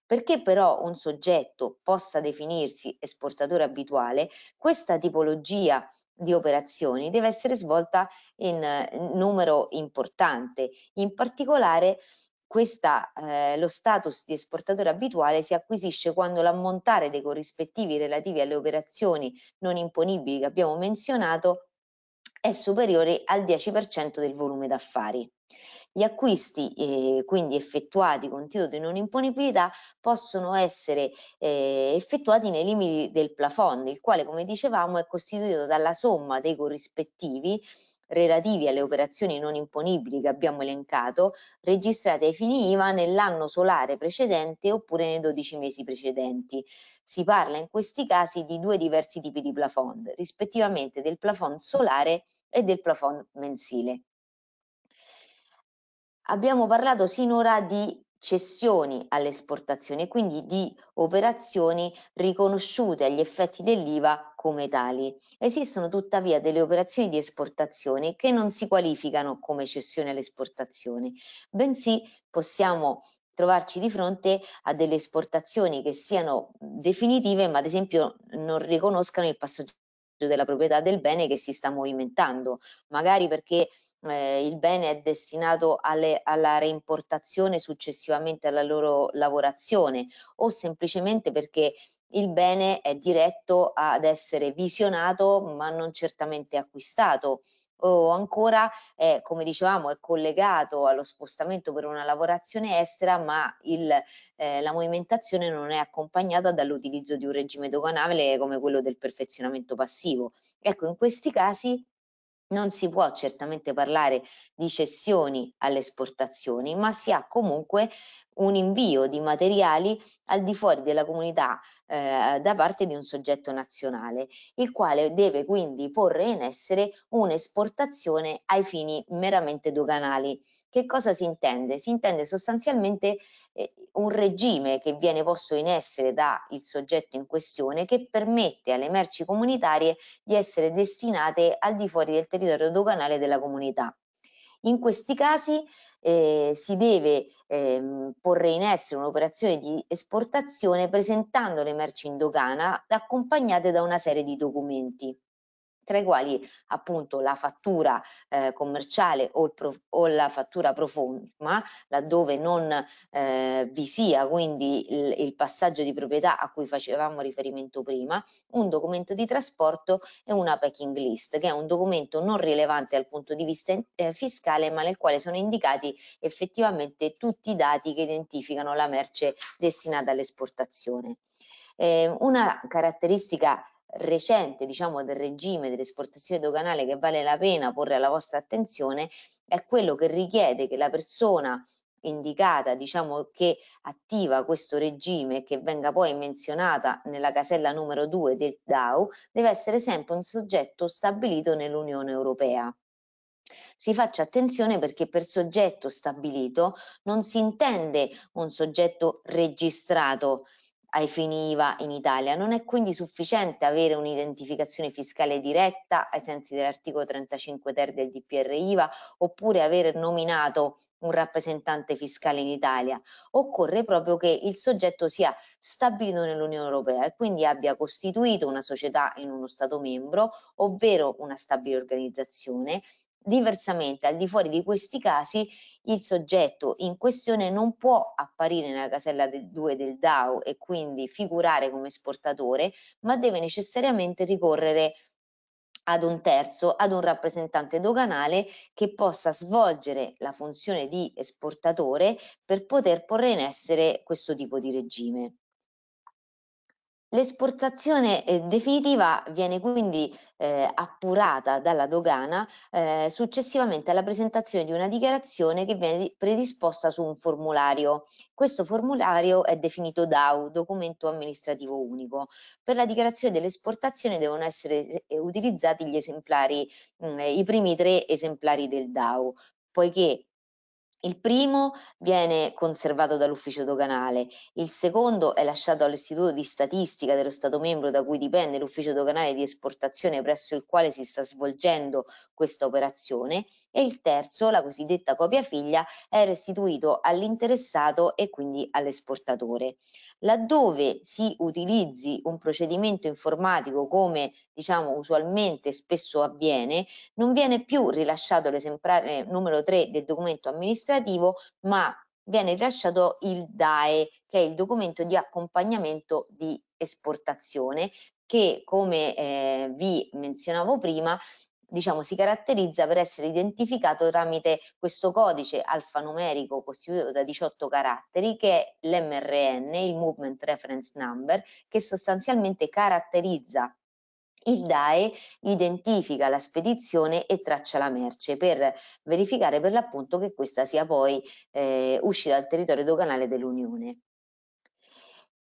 Perché però un soggetto possa definirsi esportatore abituale, questa tipologia di operazioni deve essere svolta in eh, numero importante, in particolare questa, eh, lo status di esportatore abituale si acquisisce quando l'ammontare dei corrispettivi relativi alle operazioni non imponibili che abbiamo menzionato è superiore al 10% del volume d'affari. Gli acquisti eh, quindi effettuati con titolo di non imponibilità possono essere eh, effettuati nei limiti del plafond, il quale come dicevamo è costituito dalla somma dei corrispettivi relativi alle operazioni non imponibili che abbiamo elencato, registrate ai fini IVA nell'anno solare precedente oppure nei 12 mesi precedenti. Si parla in questi casi di due diversi tipi di plafond, rispettivamente del plafond solare e del plafond mensile. Abbiamo parlato sinora di cessioni all'esportazione, quindi di operazioni riconosciute agli effetti dell'IVA come tali. Esistono tuttavia delle operazioni di esportazione che non si qualificano come cessioni all'esportazione, bensì possiamo trovarci di fronte a delle esportazioni che siano definitive ma ad esempio non riconoscano il passaggio della proprietà del bene che si sta movimentando, magari perché eh, il bene è destinato alle, alla reimportazione successivamente alla loro lavorazione o semplicemente perché il bene è diretto ad essere visionato ma non certamente acquistato o ancora è, come dicevamo è collegato allo spostamento per una lavorazione estera ma il, eh, la movimentazione non è accompagnata dall'utilizzo di un regime doganale come quello del perfezionamento passivo ecco in questi casi non si può certamente parlare di cessioni alle esportazioni, ma si ha comunque un invio di materiali al di fuori della comunità eh, da parte di un soggetto nazionale, il quale deve quindi porre in essere un'esportazione ai fini meramente doganali. Che cosa si intende? Si intende sostanzialmente eh, un regime che viene posto in essere dal soggetto in questione che permette alle merci comunitarie di essere destinate al di fuori del territorio doganale della comunità. In questi casi eh, si deve eh, porre in essere un'operazione di esportazione presentando le merci in dogana accompagnate da una serie di documenti tra i quali appunto la fattura eh, commerciale o, o, la fattura profonda, laddove non eh, vi sia quindi il, il passaggio di proprietà a cui facevamo riferimento prima, un documento di trasporto e una packing list, che è un documento non rilevante dal punto di vista eh, fiscale, ma nel quale sono indicati effettivamente tutti i dati che identificano la merce destinata all'esportazione. Eh, una caratteristica recente diciamo, del regime dell'esportazione doganale che vale la pena porre alla vostra attenzione è quello che richiede che la persona indicata diciamo che attiva questo regime che venga poi menzionata nella casella numero 2 del DAO deve essere sempre un soggetto stabilito nell'Unione Europea si faccia attenzione perché per soggetto stabilito non si intende un soggetto registrato ai fini IVA in Italia. Non è quindi sufficiente avere un'identificazione fiscale diretta ai sensi dell'articolo 35 ter del DPR IVA oppure aver nominato un rappresentante fiscale in Italia. Occorre proprio che il soggetto sia stabilito nell'Unione Europea e quindi abbia costituito una società in uno Stato membro, ovvero una stabile organizzazione, Diversamente, al di fuori di questi casi, il soggetto in questione non può apparire nella casella del 2 del DAO e quindi figurare come esportatore, ma deve necessariamente ricorrere ad un terzo, ad un rappresentante doganale che possa svolgere la funzione di esportatore per poter porre in essere questo tipo di regime. L'esportazione eh, definitiva viene quindi eh, appurata dalla dogana eh, successivamente alla presentazione di una dichiarazione che viene predisposta su un formulario. Questo formulario è definito DAU, documento amministrativo unico. Per la dichiarazione dell'esportazione devono essere eh, utilizzati gli esemplari, mh, mm, i primi tre esemplari del DAU poiché il primo viene conservato dall'ufficio doganale, il secondo è lasciato all'istituto di statistica dello Stato membro da cui dipende l'ufficio doganale di esportazione presso il quale si sta svolgendo questa operazione e il terzo, la cosiddetta copia figlia, è restituito all'interessato e quindi all'esportatore laddove si utilizzi un procedimento informatico come diciamo usualmente spesso avviene, non viene più rilasciato l'esemplare numero 3 del documento amministrativo, ma viene rilasciato il DAE, che è il documento di accompagnamento di esportazione, che come eh, vi menzionavo prima diciamo, si caratterizza per essere identificato tramite questo codice alfanumerico costituito da 18 caratteri che è l'MRN, il Movement Reference Number, che sostanzialmente caratterizza il DAE identifica la spedizione e traccia la merce per verificare per l'appunto che questa sia poi eh, uscita dal territorio doganale dell'Unione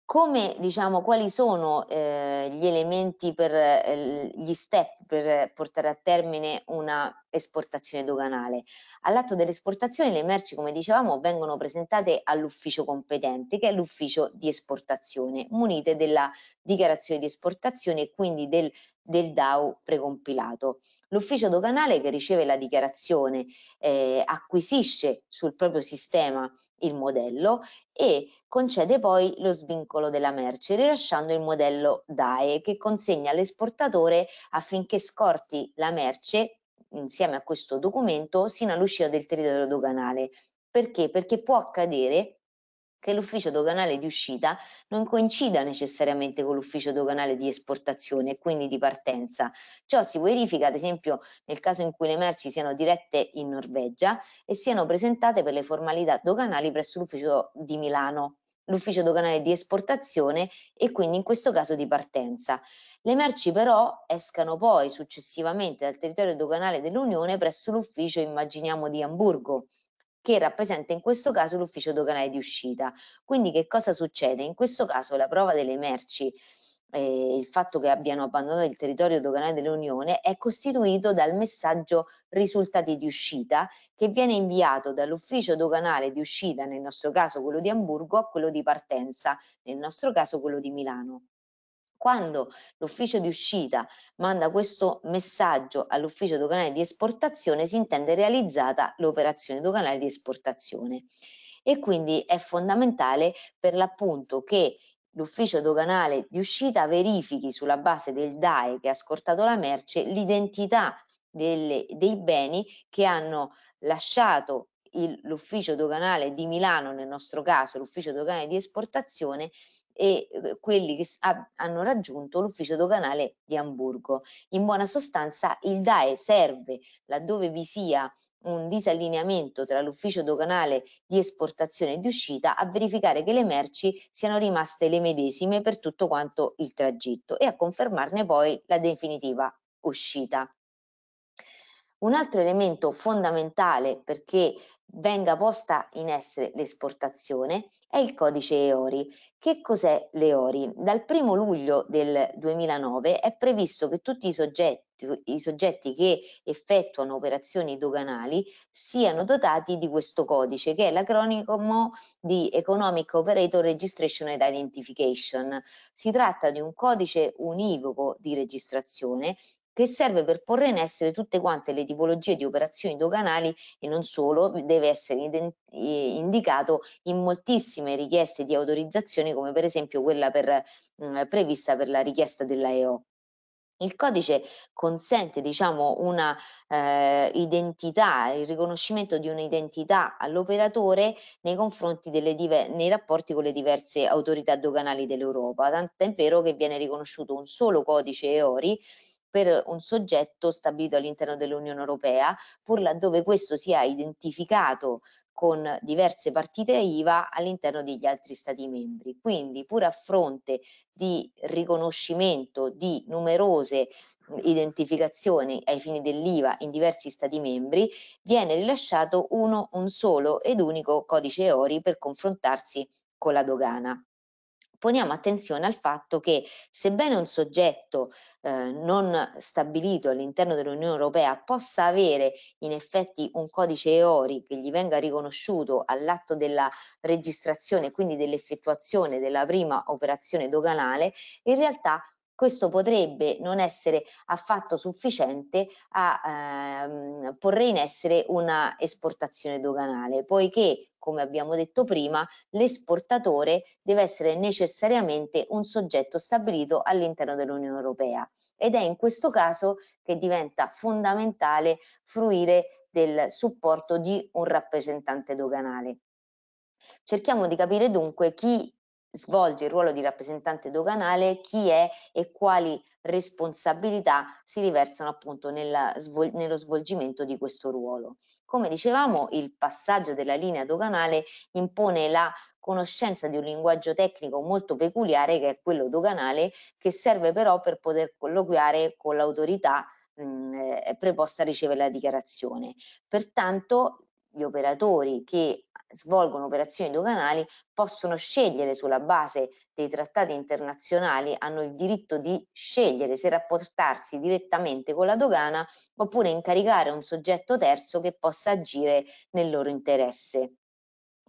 come, diciamo, quali sono eh, gli elementi per eh, gli step per portare a termine una esportazione doganale. All'atto dell'esportazione le merci, come dicevamo, vengono presentate all'ufficio competente, che è l'ufficio di esportazione, munite della dichiarazione di esportazione e quindi del, del DAO precompilato. L'ufficio doganale che riceve la dichiarazione eh, acquisisce sul proprio sistema il modello e concede poi lo svincolo della merce rilasciando il modello DAE che consegna all'esportatore affinché scorti la merce insieme a questo documento sino all'uscita del territorio doganale. Perché? Perché può accadere che l'ufficio doganale di uscita non coincida necessariamente con l'ufficio doganale di esportazione e quindi di partenza. Ciò si verifica ad esempio nel caso in cui le merci siano dirette in Norvegia e siano presentate per le formalità doganali presso l'ufficio di Milano l'ufficio doganale di esportazione e quindi in questo caso di partenza. Le merci però escano poi successivamente dal territorio doganale dell'Unione presso l'ufficio, immaginiamo, di Amburgo, che rappresenta in questo caso l'ufficio doganale di uscita. Quindi che cosa succede? In questo caso la prova delle merci, eh, il fatto che abbiano abbandonato il territorio doganale dell'Unione, è costituito dal messaggio risultati di uscita che viene inviato dall'ufficio doganale di uscita, nel nostro caso quello di Amburgo, a quello di partenza, nel nostro caso quello di Milano. Quando l'ufficio di uscita manda questo messaggio all'ufficio doganale di esportazione si intende realizzata l'operazione doganale di esportazione e quindi è fondamentale per l'appunto che l'ufficio doganale di uscita verifichi sulla base del DAE che ha scortato la merce l'identità dei beni che hanno lasciato l'ufficio doganale di Milano, nel nostro caso l'ufficio doganale di esportazione, e uhm, quelli che hanno raggiunto l'ufficio doganale di Amburgo. In buona sostanza il DAE serve laddove vi sia un disallineamento tra l'ufficio doganale di esportazione e di uscita a verificare che le merci siano rimaste le medesime per tutto quanto il tragitto e a confermarne poi la definitiva uscita. Un altro elemento fondamentale perché venga posta in essere l'esportazione è il codice EORI. Che cos'è l'EORI? Dal 1 luglio del 2009 è previsto che tutti i soggetti, i soggetti che effettuano operazioni doganali siano dotati di questo codice che è l'acronimo di Economic Operator Registration and Identification. Si tratta di un codice univoco di registrazione che serve per porre in essere tutte quante le tipologie di operazioni doganali e non solo, deve essere indicato in moltissime richieste di autorizzazione come per esempio quella per, mh, mm, prevista per la richiesta dell'AEO. Il codice consente diciamo, una eh, identità, il riconoscimento di un'identità all'operatore nei confronti delle nei rapporti con le diverse autorità doganali dell'Europa, tant'è vero che viene riconosciuto un solo codice EORI per un soggetto stabilito all'interno dell'Unione Europea, pur laddove questo sia identificato con diverse partite IVA all'interno degli altri Stati membri. Quindi pur a fronte di riconoscimento di numerose identificazioni ai fini dell'IVA in diversi Stati membri, viene rilasciato uno, un solo ed unico codice ORI per confrontarsi con la dogana poniamo attenzione al fatto che sebbene un soggetto eh, non stabilito all'interno dell'Unione Europea possa avere in effetti un codice EORI che gli venga riconosciuto all'atto della registrazione, quindi dell'effettuazione della prima operazione doganale, in realtà questo potrebbe non essere affatto sufficiente a ehm, porre in essere una esportazione doganale, poiché, come abbiamo detto prima, l'esportatore deve essere necessariamente un soggetto stabilito all'interno dell'Unione Europea ed è in questo caso che diventa fondamentale fruire del supporto di un rappresentante doganale. Cerchiamo di capire dunque chi svolge il ruolo di rappresentante doganale, chi è e quali responsabilità si riversano appunto nella, nello svolgimento di questo ruolo. Come dicevamo, il passaggio della linea doganale impone la conoscenza di un linguaggio tecnico molto peculiare che è quello doganale, che serve però per poter colloquiare con l'autorità mh, eh, preposta a ricevere la dichiarazione. Pertanto gli operatori che svolgono operazioni doganali possono scegliere sulla base dei trattati internazionali, hanno il diritto di scegliere se rapportarsi direttamente con la dogana oppure incaricare un soggetto terzo che possa agire nel loro interesse.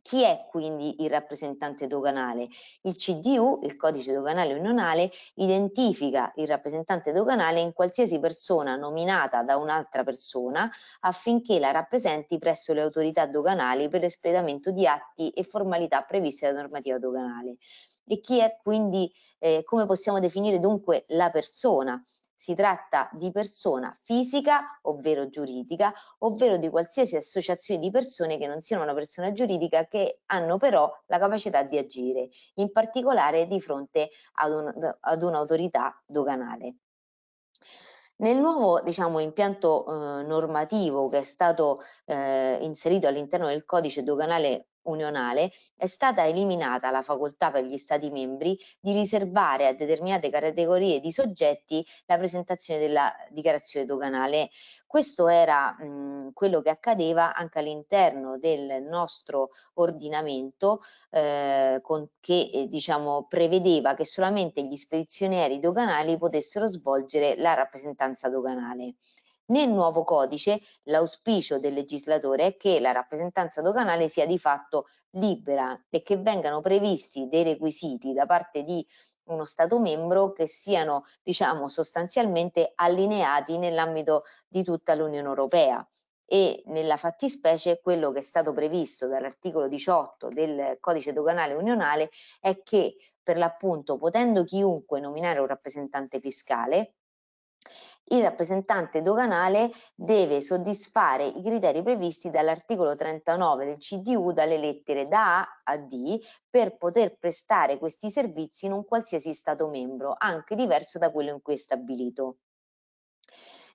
Chi è quindi il rappresentante doganale? Il CDU, il codice doganale unionale, identifica il rappresentante doganale in qualsiasi persona nominata da un'altra persona affinché la rappresenti presso le autorità doganali per l'espletamento di atti e formalità previste dalla normativa doganale. E chi è quindi, eh, come possiamo definire dunque la persona? Si tratta di persona fisica, ovvero giuridica, ovvero di qualsiasi associazione di persone che non siano una persona giuridica che hanno però la capacità di agire, in particolare di fronte ad, un, ad un'autorità doganale. Nel nuovo diciamo, impianto eh, normativo che è stato eh, inserito all'interno del codice doganale unionale è stata eliminata la facoltà per gli Stati membri di riservare a determinate categorie di soggetti la presentazione della dichiarazione doganale. Questo era mh, quello che accadeva anche all'interno del nostro ordinamento eh, con, che eh, diciamo, prevedeva che solamente gli spedizionieri doganali potessero svolgere la rappresentanza doganale. Nel nuovo codice l'auspicio del legislatore è che la rappresentanza doganale sia di fatto libera e che vengano previsti dei requisiti da parte di uno Stato membro che siano diciamo sostanzialmente allineati nell'ambito di tutta l'Unione Europea e nella fattispecie quello che è stato previsto dall'articolo 18 del codice doganale unionale è che per l'appunto potendo chiunque nominare un rappresentante fiscale il rappresentante doganale deve soddisfare i criteri previsti dall'articolo 39 del CDU dalle lettere da A a D per poter prestare questi servizi in un qualsiasi Stato membro, anche diverso da quello in cui è stabilito.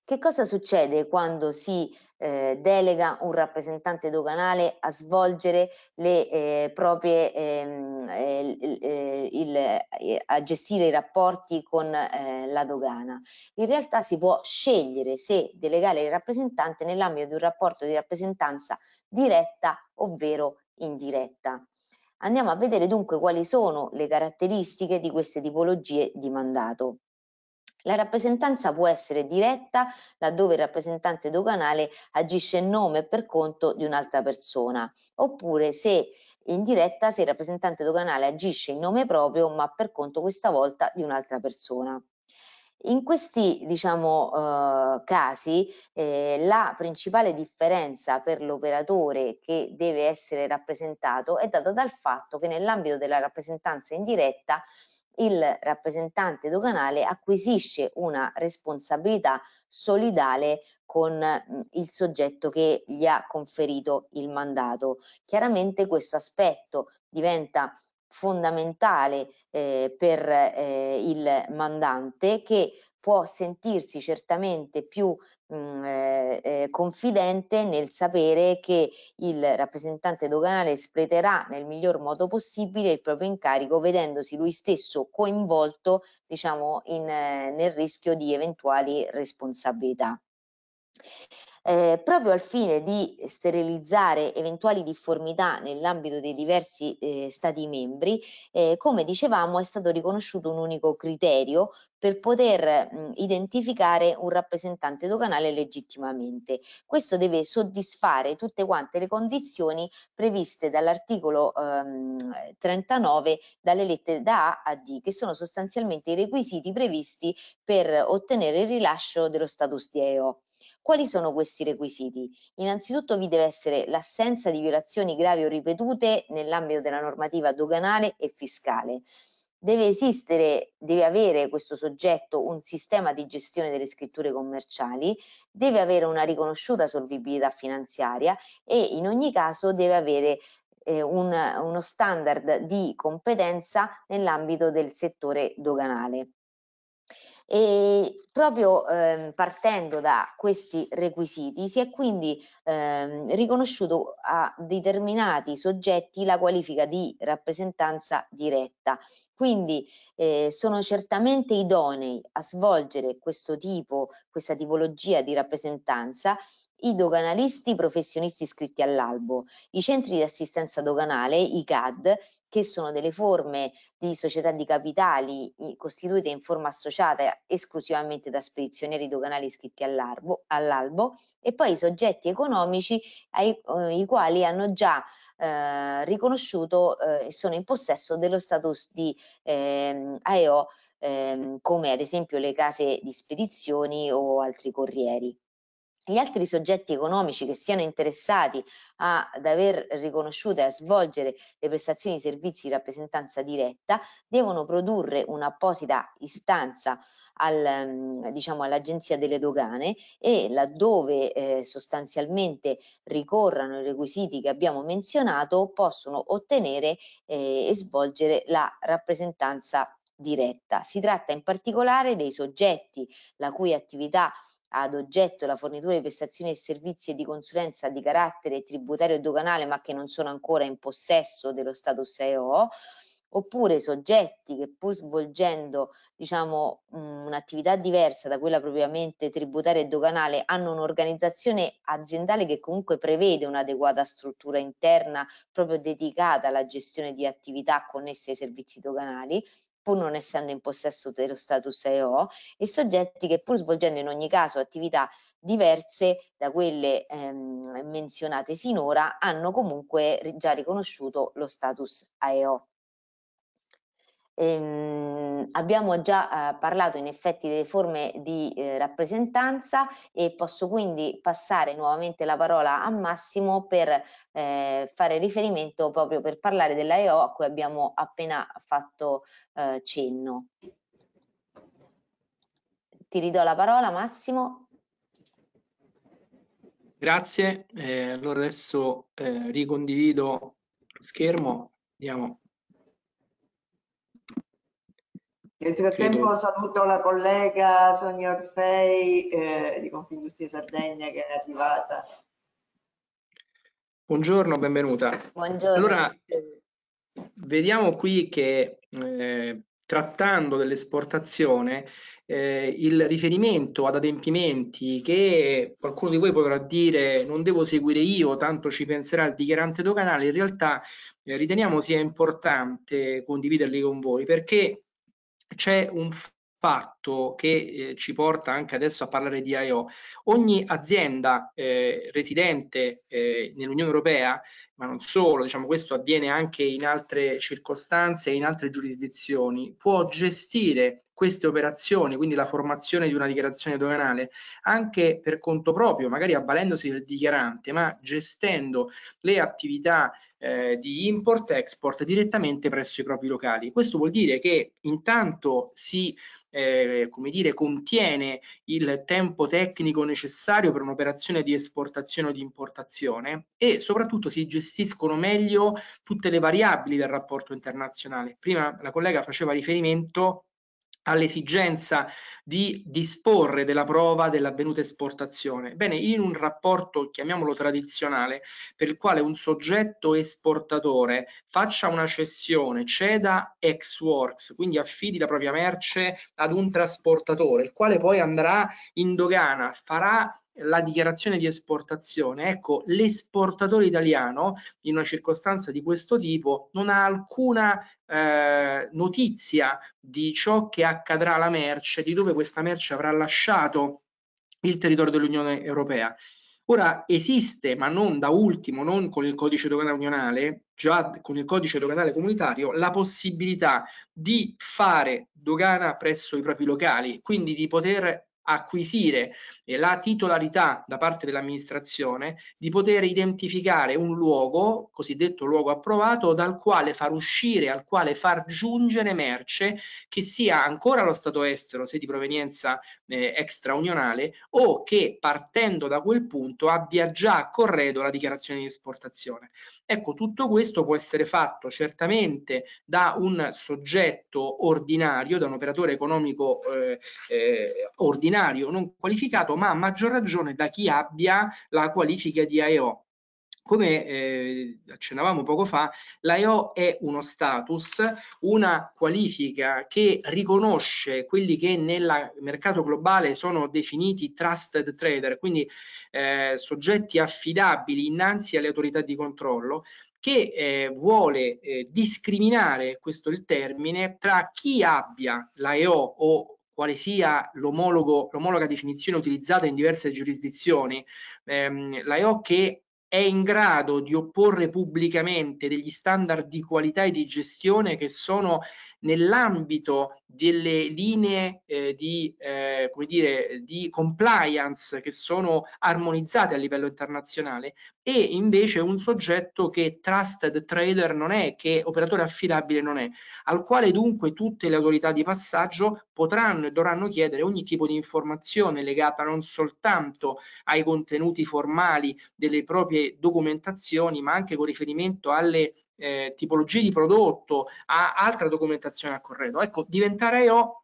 Che cosa succede quando si eh, delega un rappresentante doganale a svolgere le eh, proprie, ehm, eh, il, eh, eh, a gestire i rapporti con eh, la dogana? In realtà si può scegliere se delegare il rappresentante nell'ambito di un rapporto di rappresentanza diretta ovvero indiretta. Andiamo a vedere dunque quali sono le caratteristiche di queste tipologie di mandato. La rappresentanza può essere diretta laddove il rappresentante doganale agisce in nome e per conto di un'altra persona, oppure se indiretta se il rappresentante doganale agisce in nome proprio ma per conto questa volta di un'altra persona. In questi diciamo, eh, casi eh, la principale differenza per l'operatore che deve essere rappresentato è data dal fatto che nell'ambito della rappresentanza indiretta il rappresentante doganale acquisisce una responsabilità solidale con mm, il soggetto che gli ha conferito il mandato. Chiaramente questo aspetto diventa fondamentale eh, per eh, il mandante che può sentirsi certamente più mh, mm, eh, eh, confidente nel sapere che il rappresentante doganale espleterà nel miglior modo possibile il proprio incarico vedendosi lui stesso coinvolto diciamo, in, eh, nel rischio di eventuali responsabilità. Eh, proprio al fine di sterilizzare eventuali difformità nell'ambito dei diversi eh, Stati membri, eh, come dicevamo è stato riconosciuto un unico criterio per poter mh, mm, identificare un rappresentante doganale legittimamente. Questo deve soddisfare tutte quante le condizioni previste dall'articolo ehm, 39 dalle lettere da A a D, che sono sostanzialmente i requisiti previsti per ottenere il rilascio dello status di EO. Quali sono questi requisiti? Innanzitutto vi deve essere l'assenza di violazioni gravi o ripetute nell'ambito della normativa doganale e fiscale. Deve esistere, deve avere questo soggetto un sistema di gestione delle scritture commerciali, deve avere una riconosciuta solvibilità finanziaria e in ogni caso deve avere eh, un, uno standard di competenza nell'ambito del settore doganale. E proprio ehm, partendo da questi requisiti si è quindi ehm, riconosciuto a determinati soggetti la qualifica di rappresentanza diretta. Quindi eh, sono certamente idonei a svolgere questo tipo, questa tipologia di rappresentanza i doganalisti professionisti iscritti all'albo, i centri di assistenza doganale, i CAD, che sono delle forme di società di capitali costituite in forma associata esclusivamente da spedizionieri doganali iscritti all'albo, e poi i soggetti economici ai, eh, i quali hanno già eh, riconosciuto eh, e eh, sono in possesso dello status di ehm, AEO ehm, come ad esempio le case di spedizioni o altri corrieri gli altri soggetti economici che siano interessati a, ad aver riconosciute e a svolgere le prestazioni di servizi di rappresentanza diretta devono produrre un'apposita istanza al, mm, diciamo, all'agenzia delle dogane e laddove eh, sostanzialmente ricorrano i requisiti che abbiamo menzionato possono ottenere eh, e svolgere la rappresentanza diretta. Si tratta in particolare dei soggetti la cui attività ad oggetto la fornitura di prestazioni e servizi e di consulenza di carattere tributario e doganale ma che non sono ancora in possesso dello status EO oppure soggetti che pur svolgendo diciamo, un'attività diversa da quella propriamente tributaria e doganale hanno un'organizzazione aziendale che comunque prevede un'adeguata struttura interna proprio dedicata alla gestione di attività connesse ai servizi doganali pur non essendo in possesso dello status EO, e soggetti che pur svolgendo in ogni caso attività diverse da quelle ehm, menzionate sinora hanno comunque già riconosciuto lo status AEO. Ehm, abbiamo già eh, parlato in effetti delle forme di eh, rappresentanza e posso quindi passare nuovamente la parola a Massimo per eh, fare riferimento proprio per parlare dell'AEO a cui abbiamo appena fatto eh, cenno. Ti ridò la parola Massimo. Grazie, eh, allora adesso eh, ricondivido lo schermo, vediamo Nel frattempo Credo. saluto la collega Sonia Orfei eh, di Confindustria Sardegna che è arrivata. Buongiorno, benvenuta. Buongiorno. Allora, vediamo qui che eh, trattando dell'esportazione, eh, il riferimento ad adempimenti che qualcuno di voi potrà dire non devo seguire io, tanto ci penserà il dichiarante doganale, in realtà eh, riteniamo sia importante condividerli con voi perché c'è un fatto che eh, ci porta anche adesso a parlare di IO. Ogni azienda eh, residente eh, nell'Unione Europea, ma non solo, diciamo questo avviene anche in altre circostanze e in altre giurisdizioni, può gestire queste operazioni, quindi la formazione di una dichiarazione doganale, anche per conto proprio, magari avvalendosi del dichiarante, ma gestendo le attività eh, di import-export direttamente presso i propri locali. Questo vuol dire che intanto si eh, come dire, contiene il tempo tecnico necessario per un'operazione di esportazione o di importazione e soprattutto si gestiscono meglio tutte le variabili del rapporto internazionale. Prima la collega faceva riferimento all'esigenza di disporre della prova dell'avvenuta esportazione. Bene, in un rapporto, chiamiamolo tradizionale, per il quale un soggetto esportatore faccia una cessione, ceda ex works, quindi affidi la propria merce ad un trasportatore, il quale poi andrà in dogana, farà la dichiarazione di esportazione. Ecco, l'esportatore italiano in una circostanza di questo tipo non ha alcuna eh, notizia di ciò che accadrà alla merce, di dove questa merce avrà lasciato il territorio dell'Unione Europea. Ora esiste, ma non da ultimo, non con il codice doganale unionale, già con il codice doganale comunitario, la possibilità di fare dogana presso i propri locali, quindi di poter acquisire la titolarità da parte dell'amministrazione di poter identificare un luogo, cosiddetto luogo approvato, dal quale far uscire, al quale far giungere merce che sia ancora allo Stato estero, se di provenienza eh, extraunionale, o che partendo da quel punto abbia già corredo la dichiarazione di esportazione. Ecco, tutto questo può essere fatto certamente da un soggetto ordinario, da un operatore economico eh, eh, ordinario, ordinario non qualificato, ma a maggior ragione da chi abbia la qualifica di AEO. Come eh, accennavamo poco fa, l'AEO è uno status, una qualifica che riconosce quelli che nel mercato globale sono definiti trusted trader, quindi eh, soggetti affidabili innanzi alle autorità di controllo, che eh, vuole eh, discriminare, questo è il termine, tra chi abbia l'AEO o quale sia l'omologa definizione utilizzata in diverse giurisdizioni, ehm, la IOC è in grado di opporre pubblicamente degli standard di qualità e di gestione che sono nell'ambito delle linee eh, di, eh, come dire, di compliance che sono armonizzate a livello internazionale e invece un soggetto che trusted trader non è, che operatore affidabile non è, al quale dunque tutte le autorità di passaggio potranno e dovranno chiedere ogni tipo di informazione legata non soltanto ai contenuti formali delle proprie documentazioni, ma anche con riferimento alle eh, tipologie di prodotto, a altra documentazione a corredo. Ecco, diventare IO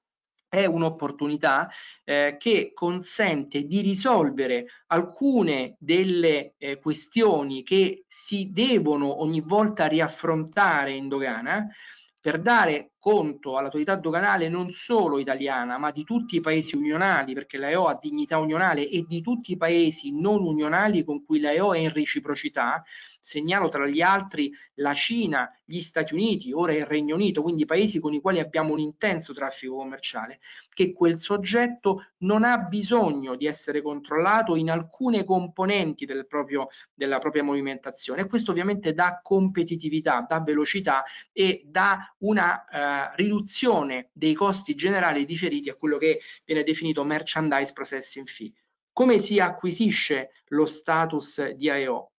è un'opportunità eh, che consente di risolvere alcune delle eh, questioni che si devono ogni volta riaffrontare in dogana per dare conto all'autorità doganale non solo italiana, ma di tutti i paesi unionali, perché l'AEO ha dignità unionale, e di tutti i paesi non unionali con cui l'AEO è in reciprocità. Segnalo tra gli altri la Cina, gli Stati Uniti, ora il Regno Unito, quindi paesi con i quali abbiamo un intenso traffico commerciale, che quel soggetto non ha bisogno di essere controllato in alcune componenti del proprio, della propria movimentazione. E questo ovviamente dà competitività, dà velocità e dà una... Eh, eh, riduzione dei costi generali riferiti a quello che viene definito merchandise processing fee. Come si acquisisce lo status di AEO?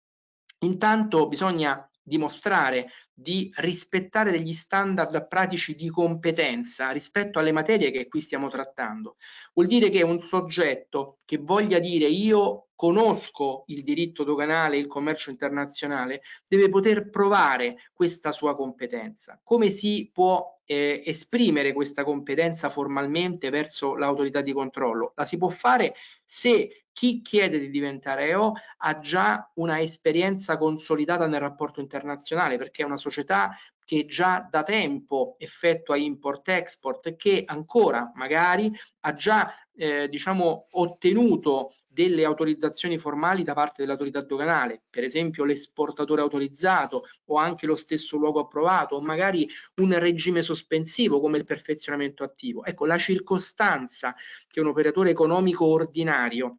Intanto bisogna dimostrare di rispettare degli standard pratici di competenza rispetto alle materie che qui stiamo trattando. Vuol dire che un soggetto che voglia dire io conosco il diritto doganale, il commercio internazionale, deve poter provare questa sua competenza. Come si può eh, esprimere questa competenza formalmente verso l'autorità di controllo? La si può fare se chi chiede di diventare EO ha già una esperienza consolidata nel rapporto internazionale perché è una società che già da tempo effettua import-export, che ancora magari ha già eh, diciamo, ottenuto delle autorizzazioni formali da parte dell'autorità doganale, per esempio l'esportatore autorizzato o anche lo stesso luogo approvato o magari un regime sospensivo come il perfezionamento attivo. Ecco, la circostanza che un operatore economico ordinario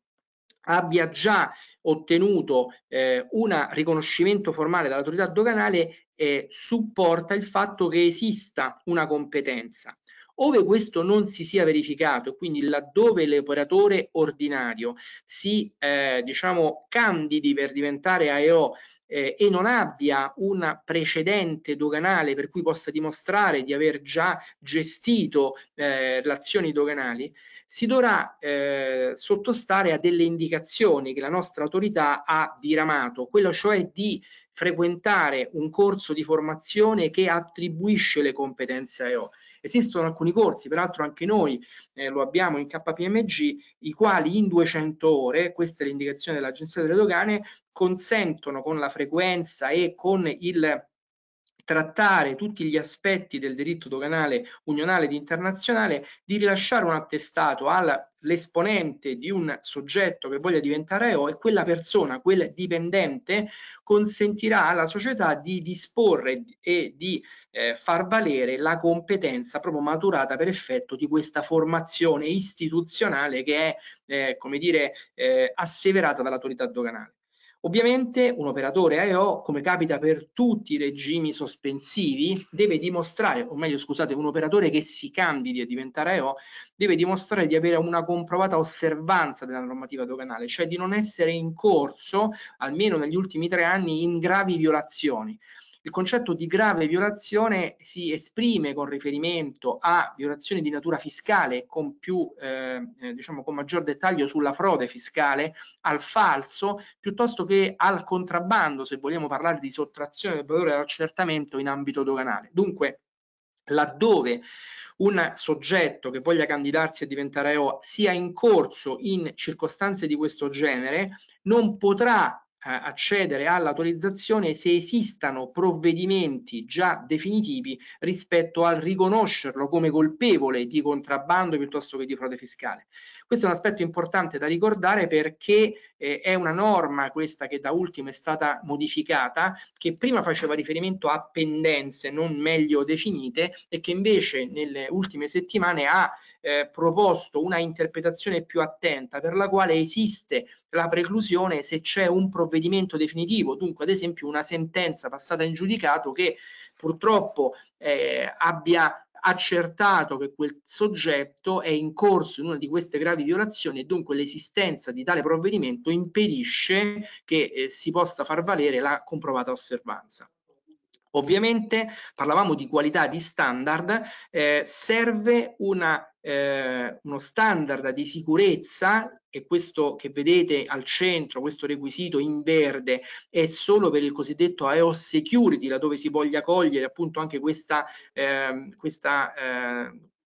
abbia già ottenuto eh, un riconoscimento formale dall'autorità doganale eh, supporta il fatto che esista una competenza. Ove questo non si sia verificato, quindi laddove l'operatore ordinario si eh, diciamo, candidi per diventare AEO eh, e non abbia un precedente doganale per cui possa dimostrare di aver già gestito eh, relazioni doganali, si dovrà eh, sottostare a delle indicazioni che la nostra autorità ha diramato, quello cioè di frequentare un corso di formazione che attribuisce le competenze a EO. Esistono alcuni corsi, peraltro anche noi eh, lo abbiamo in KPMG, i quali in 200 ore, questa è l'indicazione dell'Agenzia delle Dogane, consentono con la frequenza frequenza e con il trattare tutti gli aspetti del diritto doganale unionale ed internazionale, di rilasciare un attestato all'esponente di un soggetto che voglia diventare EO e quella persona, quel dipendente, consentirà alla società di disporre e di eh, far valere la competenza proprio maturata per effetto di questa formazione istituzionale che è, eh, come dire, eh, asseverata dall'autorità doganale. Ovviamente un operatore AEO, come capita per tutti i regimi sospensivi, deve dimostrare, o meglio scusate, un operatore che si candidi a diventare AEO deve dimostrare di avere una comprovata osservanza della normativa doganale, cioè di non essere in corso, almeno negli ultimi tre anni, in gravi violazioni. Il concetto di grave violazione si esprime con riferimento a violazioni di natura fiscale con più, ehm, eh, diciamo, con maggior dettaglio sulla frode fiscale, al falso, piuttosto che al contrabbando, se vogliamo parlare di sottrazione del valore dell'accertamento in ambito doganale. Dunque, laddove un soggetto che voglia candidarsi a diventare EO sia in corso in circostanze di questo genere, non potrà eh, accedere all'autorizzazione se esistano provvedimenti già definitivi rispetto al riconoscerlo come colpevole di contrabbando piuttosto che di frode fiscale. Questo è un aspetto importante da ricordare perché eh, è una norma questa che da ultimo è stata modificata che prima faceva riferimento a pendenze non meglio definite e che invece nelle ultime settimane ha eh, proposto una interpretazione più attenta per la quale esiste la preclusione se c'è un provvedimento provvedimento definitivo, dunque ad esempio una sentenza passata in giudicato che purtroppo eh, abbia accertato che quel soggetto è in corso in una di queste gravi violazioni e dunque l'esistenza di tale provvedimento impedisce che eh, si possa far valere la comprovata osservanza. Ovviamente parlavamo di qualità di standard, eh, serve una, eh, uno standard di sicurezza e questo che vedete al centro, questo requisito in verde è solo per il cosiddetto AEO Security, laddove si voglia cogliere appunto anche questa, ehm, eh, questa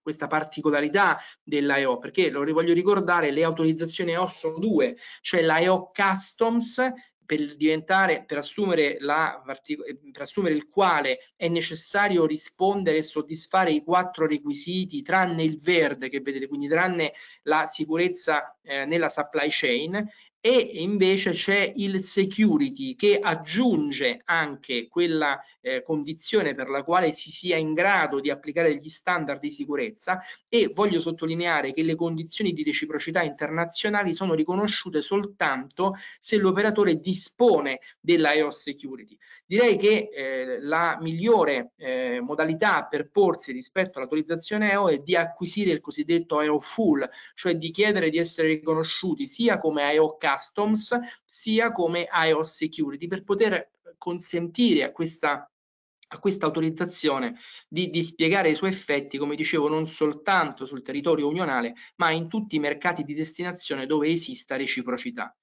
questa particolarità dell'AEO, perché lo voglio ricordare, le autorizzazioni AEO sono due, c'è cioè l'AEO Customs per diventare, per assumere, la, per assumere il quale è necessario rispondere e soddisfare i quattro requisiti, tranne il verde che vedete, quindi tranne la sicurezza eh, nella supply chain e invece c'è il security che aggiunge anche quella eh, condizione per la quale si sia in grado di applicare gli standard di sicurezza e voglio sottolineare che le condizioni di reciprocità internazionali sono riconosciute soltanto se l'operatore dispone della EOS Security. Direi che eh, la migliore eh, modalità per porsi rispetto all'autorizzazione EO è di acquisire il cosiddetto EO Full, cioè di chiedere di essere riconosciuti sia come EOK customs sia come IOS security per poter consentire a questa a questa autorizzazione di dispiegare i suoi effetti, come dicevo, non soltanto sul territorio unionale, ma in tutti i mercati di destinazione dove esista reciprocità.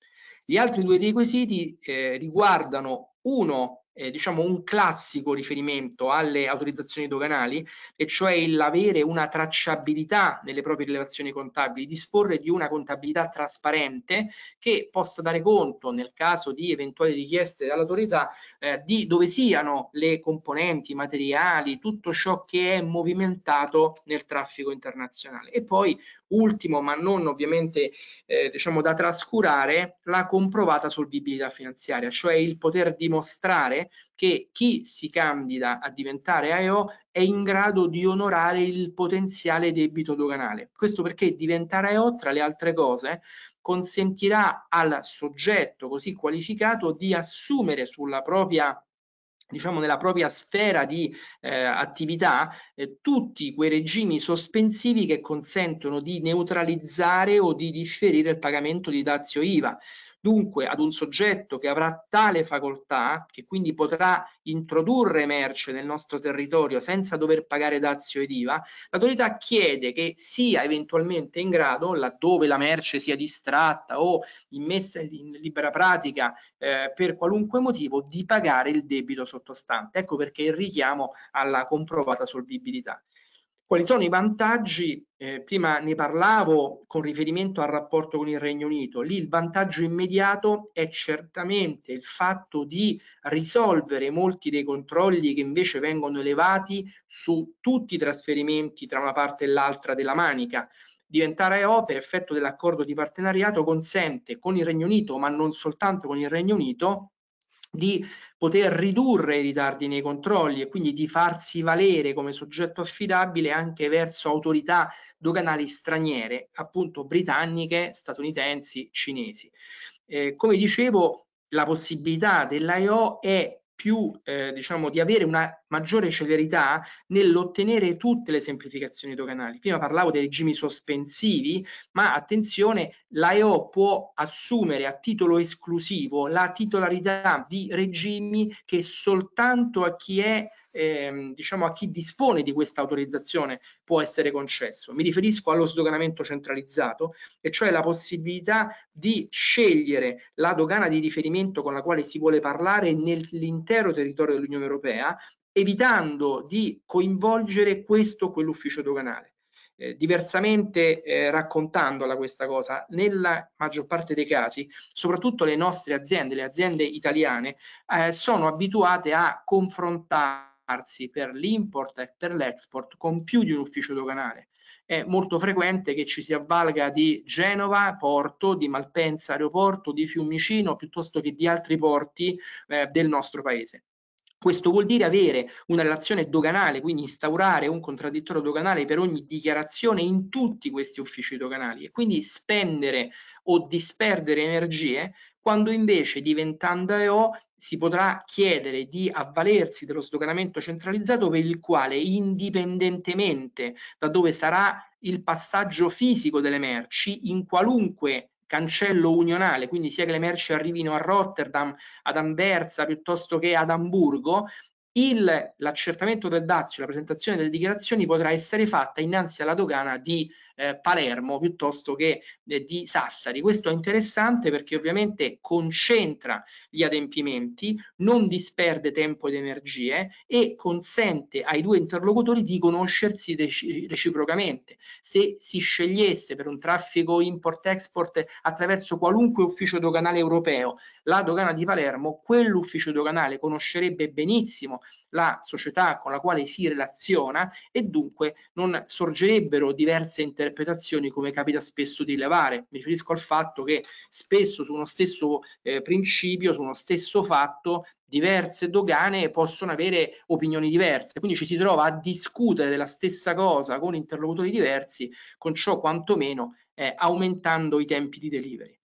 Gli altri due requisiti eh, riguardano uno eh, diciamo un classico riferimento alle autorizzazioni doganali, e cioè l'avere una tracciabilità nelle proprie rilevazioni contabili, disporre di una contabilità trasparente che possa dare conto, nel caso di eventuali richieste dall'autorità, eh, di dove siano le componenti, i materiali, tutto ciò che è movimentato nel traffico internazionale. E poi, ultimo, ma non ovviamente eh, diciamo da trascurare, la comprovata solvibilità finanziaria, cioè il poter dimostrare che chi si candida a diventare AEO è in grado di onorare il potenziale debito doganale. Questo perché diventare AEO, tra le altre cose, consentirà al soggetto così qualificato di assumere sulla propria diciamo nella propria sfera di eh, attività eh, tutti quei regimi sospensivi che consentono di neutralizzare o di differire il pagamento di dazio IVA. Dunque, ad un soggetto che avrà tale facoltà, che quindi potrà introdurre merce nel nostro territorio senza dover pagare dazio ed IVA, l'autorità chiede che sia eventualmente in grado, laddove la merce sia distratta o immessa in libera pratica eh, per qualunque motivo, di pagare il debito sottostante. Ecco perché il richiamo alla comprovata solvibilità. Quali sono i vantaggi? Eh, prima ne parlavo con riferimento al rapporto con il Regno Unito. Lì il vantaggio immediato è certamente il fatto di risolvere molti dei controlli che invece vengono elevati su tutti i trasferimenti tra una parte e l'altra della manica. Diventare EO per effetto dell'accordo di partenariato consente con il Regno Unito, ma non soltanto con il Regno Unito, di poter ridurre i ritardi nei controlli e quindi di farsi valere come soggetto affidabile anche verso autorità doganali straniere, appunto britanniche, statunitensi, cinesi. Eh, come dicevo, la possibilità dell'AIO è più, eh, diciamo, di avere una maggiore celerità nell'ottenere tutte le semplificazioni doganali. Prima parlavo dei regimi sospensivi, ma attenzione, l'AEO può assumere a titolo esclusivo la titolarità di regimi che soltanto a chi è ehm, diciamo a chi dispone di questa autorizzazione può essere concesso. Mi riferisco allo sdoganamento centralizzato, e cioè la possibilità di scegliere la dogana di riferimento con la quale si vuole parlare nell'intero territorio dell'Unione Europea, evitando di coinvolgere questo o quell'ufficio doganale. Eh, diversamente eh, raccontandola questa cosa, nella maggior parte dei casi, soprattutto le nostre aziende, le aziende italiane, eh, sono abituate a confrontare svilupparsi per l'import e per l'export con più di un ufficio doganale. È molto frequente che ci si avvalga di Genova, porto, di Malpensa, aeroporto, di Fiumicino, piuttosto che di altri porti eh, del nostro paese. Questo vuol dire avere una relazione doganale, quindi instaurare un contraddittorio doganale per ogni dichiarazione in tutti questi uffici doganali e quindi spendere o disperdere energie quando invece diventando EO si potrà chiedere di avvalersi dello sdoganamento centralizzato per il quale indipendentemente da dove sarà il passaggio fisico delle merci in qualunque cancello unionale, quindi sia che le merci arrivino a Rotterdam, ad Anversa piuttosto che ad Amburgo, il, l'accertamento del dazio, la presentazione delle dichiarazioni potrà essere fatta innanzi alla dogana di eh, Palermo piuttosto che eh, di Sassari. Questo è interessante perché ovviamente concentra gli adempimenti, non disperde tempo ed energie e consente ai due interlocutori di conoscersi reciprocamente. Se si scegliesse per un traffico import-export attraverso qualunque ufficio doganale europeo la dogana di Palermo, quell'ufficio doganale conoscerebbe benissimo la società con la quale si relaziona e dunque non sorgerebbero diverse interpretazioni come capita spesso di rilevare. Mi riferisco al fatto che spesso su uno stesso eh, principio, su uno stesso fatto, diverse dogane possono avere opinioni diverse, quindi ci si trova a discutere della stessa cosa con interlocutori diversi, con ciò quantomeno eh, aumentando i tempi di delivery.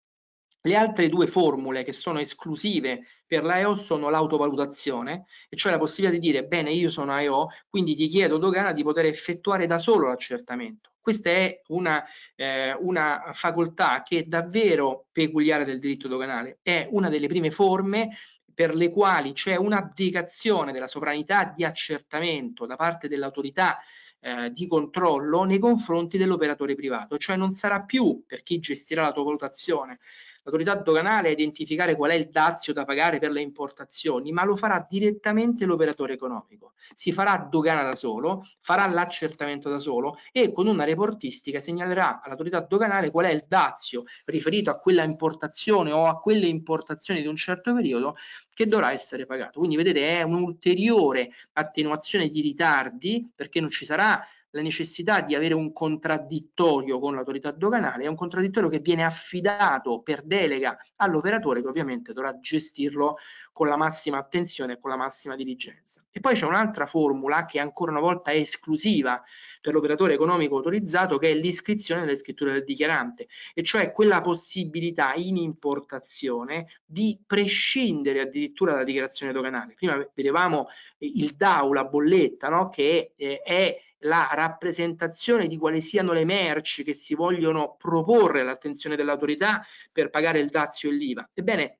Le altre due formule che sono esclusive per l'AEO sono l'autovalutazione, e cioè la possibilità di dire, bene, io sono AEO, quindi ti chiedo dogana di poter effettuare da solo l'accertamento. Questa è una, eh, una, facoltà che è davvero peculiare del diritto doganale, è una delle prime forme per le quali c'è un'abdicazione della sovranità di accertamento da parte dell'autorità eh, di controllo nei confronti dell'operatore privato, cioè non sarà più per chi gestirà la tua valutazione L'autorità doganale a identificare qual è il dazio da pagare per le importazioni, ma lo farà direttamente l'operatore economico. Si farà dogana da solo, farà l'accertamento da solo e con una reportistica segnalerà all'autorità doganale qual è il dazio riferito a quella importazione o a quelle importazioni di un certo periodo che dovrà essere pagato. Quindi vedete è un'ulteriore attenuazione di ritardi perché non ci sarà la necessità di avere un contraddittorio con l'autorità doganale, è un contraddittorio che viene affidato per delega all'operatore che ovviamente dovrà gestirlo con la massima attenzione e con la massima diligenza. E poi c'è un'altra formula che ancora una volta è esclusiva per l'operatore economico autorizzato che è l'iscrizione delle scritture del dichiarante, e cioè quella possibilità in importazione di prescindere addirittura dalla dichiarazione doganale. Prima vedevamo il DAO, la bolletta, no? che eh, è la rappresentazione di quali siano le merci che si vogliono proporre all'attenzione dell'autorità per pagare il dazio e l'IVA. Ebbene,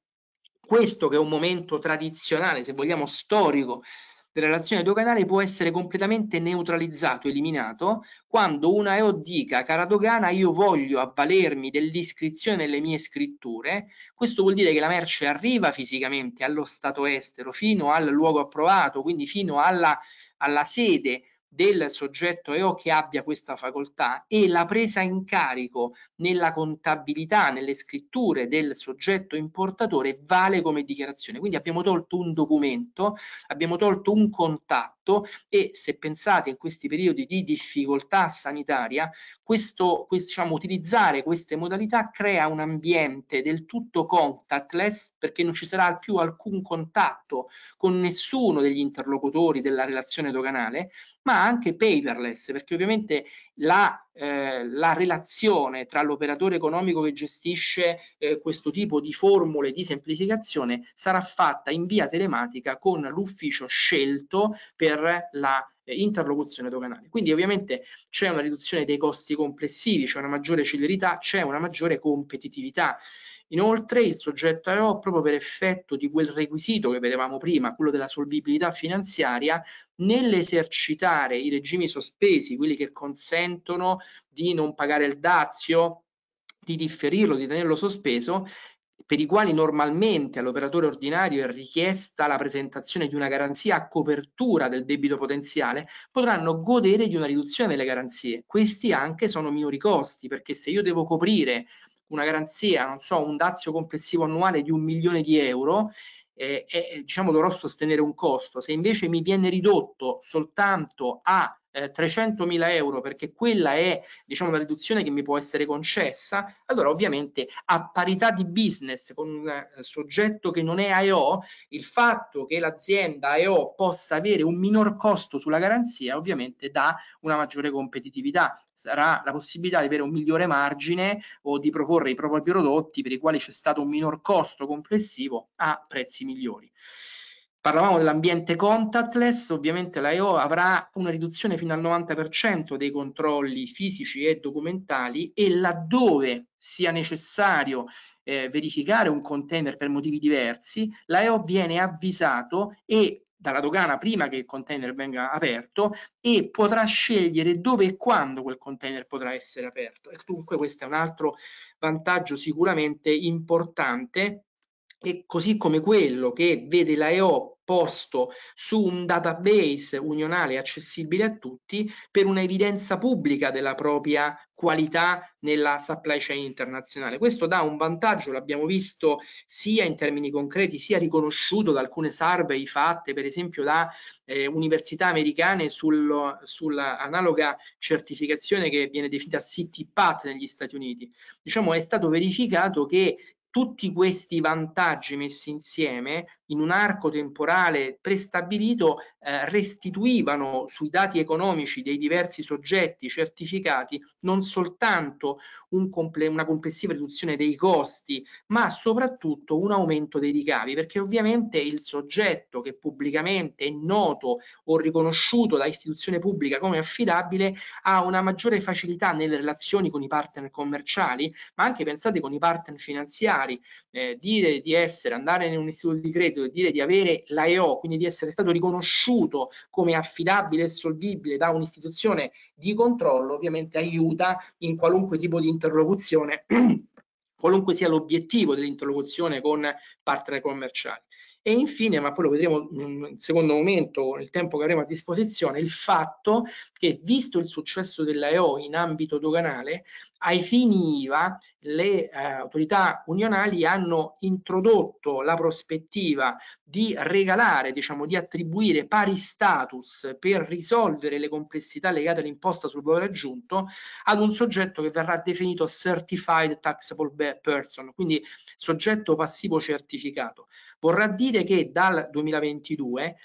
questo che è un momento tradizionale, se vogliamo storico, della relazione doganale può essere completamente neutralizzato, eliminato, quando una EO dica, cara dogana, io voglio avvalermi dell'iscrizione nelle mie scritture, questo vuol dire che la merce arriva fisicamente allo Stato estero, fino al luogo approvato, quindi fino alla, alla sede del soggetto EO che abbia questa facoltà e la presa in carico nella contabilità, nelle scritture del soggetto importatore vale come dichiarazione. Quindi abbiamo tolto un documento, abbiamo tolto un contatto fatto e se pensate in questi periodi di difficoltà sanitaria, questo, questo diciamo, utilizzare queste modalità crea un ambiente del tutto contactless perché non ci sarà più alcun contatto con nessuno degli interlocutori della relazione doganale, ma anche paperless perché ovviamente la eh, la relazione tra l'operatore economico che gestisce eh, questo tipo di formule di semplificazione sarà fatta in via telematica con l'ufficio scelto per per la eh, interlocuzione doganale. Quindi ovviamente c'è una riduzione dei costi complessivi, c'è una maggiore celerità, c'è una maggiore competitività. Inoltre il soggetto AO, proprio per effetto di quel requisito che vedevamo prima, quello della solvibilità finanziaria, nell'esercitare i regimi sospesi, quelli che consentono di non pagare il dazio, di differirlo, di tenerlo sospeso, per i quali normalmente all'operatore ordinario è richiesta la presentazione di una garanzia a copertura del debito potenziale, potranno godere di una riduzione delle garanzie. Questi anche sono minori costi, perché se io devo coprire una garanzia, non so, un dazio complessivo annuale di un milione di euro, eh, eh, diciamo dovrò sostenere un costo. Se invece mi viene ridotto soltanto a eh, 300.000 euro perché quella è diciamo la riduzione che mi può essere concessa, allora ovviamente a parità di business con un eh, soggetto che non è AEO, il fatto che l'azienda AEO possa avere un minor costo sulla garanzia ovviamente dà una maggiore competitività, sarà la possibilità di avere un migliore margine o di proporre i propri prodotti per i quali c'è stato un minor costo complessivo a prezzi migliori. Parlavamo dell'ambiente contactless, ovviamente la avrà una riduzione fino al 90% dei controlli fisici e documentali e laddove sia necessario eh, verificare un container per motivi diversi, la viene avvisato e dalla dogana prima che il container venga aperto e potrà scegliere dove e quando quel container potrà essere aperto. E dunque questo è un altro vantaggio sicuramente importante e così come quello che vede la EO posto su un database unionale accessibile a tutti per un'evidenza pubblica della propria qualità nella supply chain internazionale. Questo dà un vantaggio, l'abbiamo visto sia in termini concreti, sia riconosciuto da alcune survey fatte, per esempio da eh, università americane sul, sulla analoga certificazione che viene definita CT PAT negli Stati Uniti. Diciamo è stato verificato che tutti questi vantaggi messi insieme in un arco temporale prestabilito eh, restituivano sui dati economici dei diversi soggetti certificati non soltanto un comple- una complessiva riduzione dei costi, ma soprattutto un aumento dei ricavi, perché ovviamente il soggetto che pubblicamente è noto o riconosciuto da istituzione pubblica come affidabile ha una maggiore facilità nelle relazioni con i partner commerciali, ma anche pensate con i partner finanziari magari eh, dire di essere, andare in un istituto di credito e dire di avere l'AEO, quindi di essere stato riconosciuto come affidabile e solvibile da un'istituzione di controllo, ovviamente aiuta in qualunque tipo di interlocuzione qualunque sia l'obiettivo dell'interlocuzione con partner commerciali. E infine, ma poi lo vedremo nel secondo momento, nel tempo che avremo a disposizione, il fatto che, visto il successo dell'AEO in ambito doganale, ai fini IVA le eh, autorità unionali hanno introdotto la prospettiva di regalare, diciamo, di attribuire pari status per risolvere le complessità legate all'imposta sul valore aggiunto ad un soggetto che verrà definito certified taxable person, quindi soggetto passivo certificato. Vorrà dire capire che dal 2022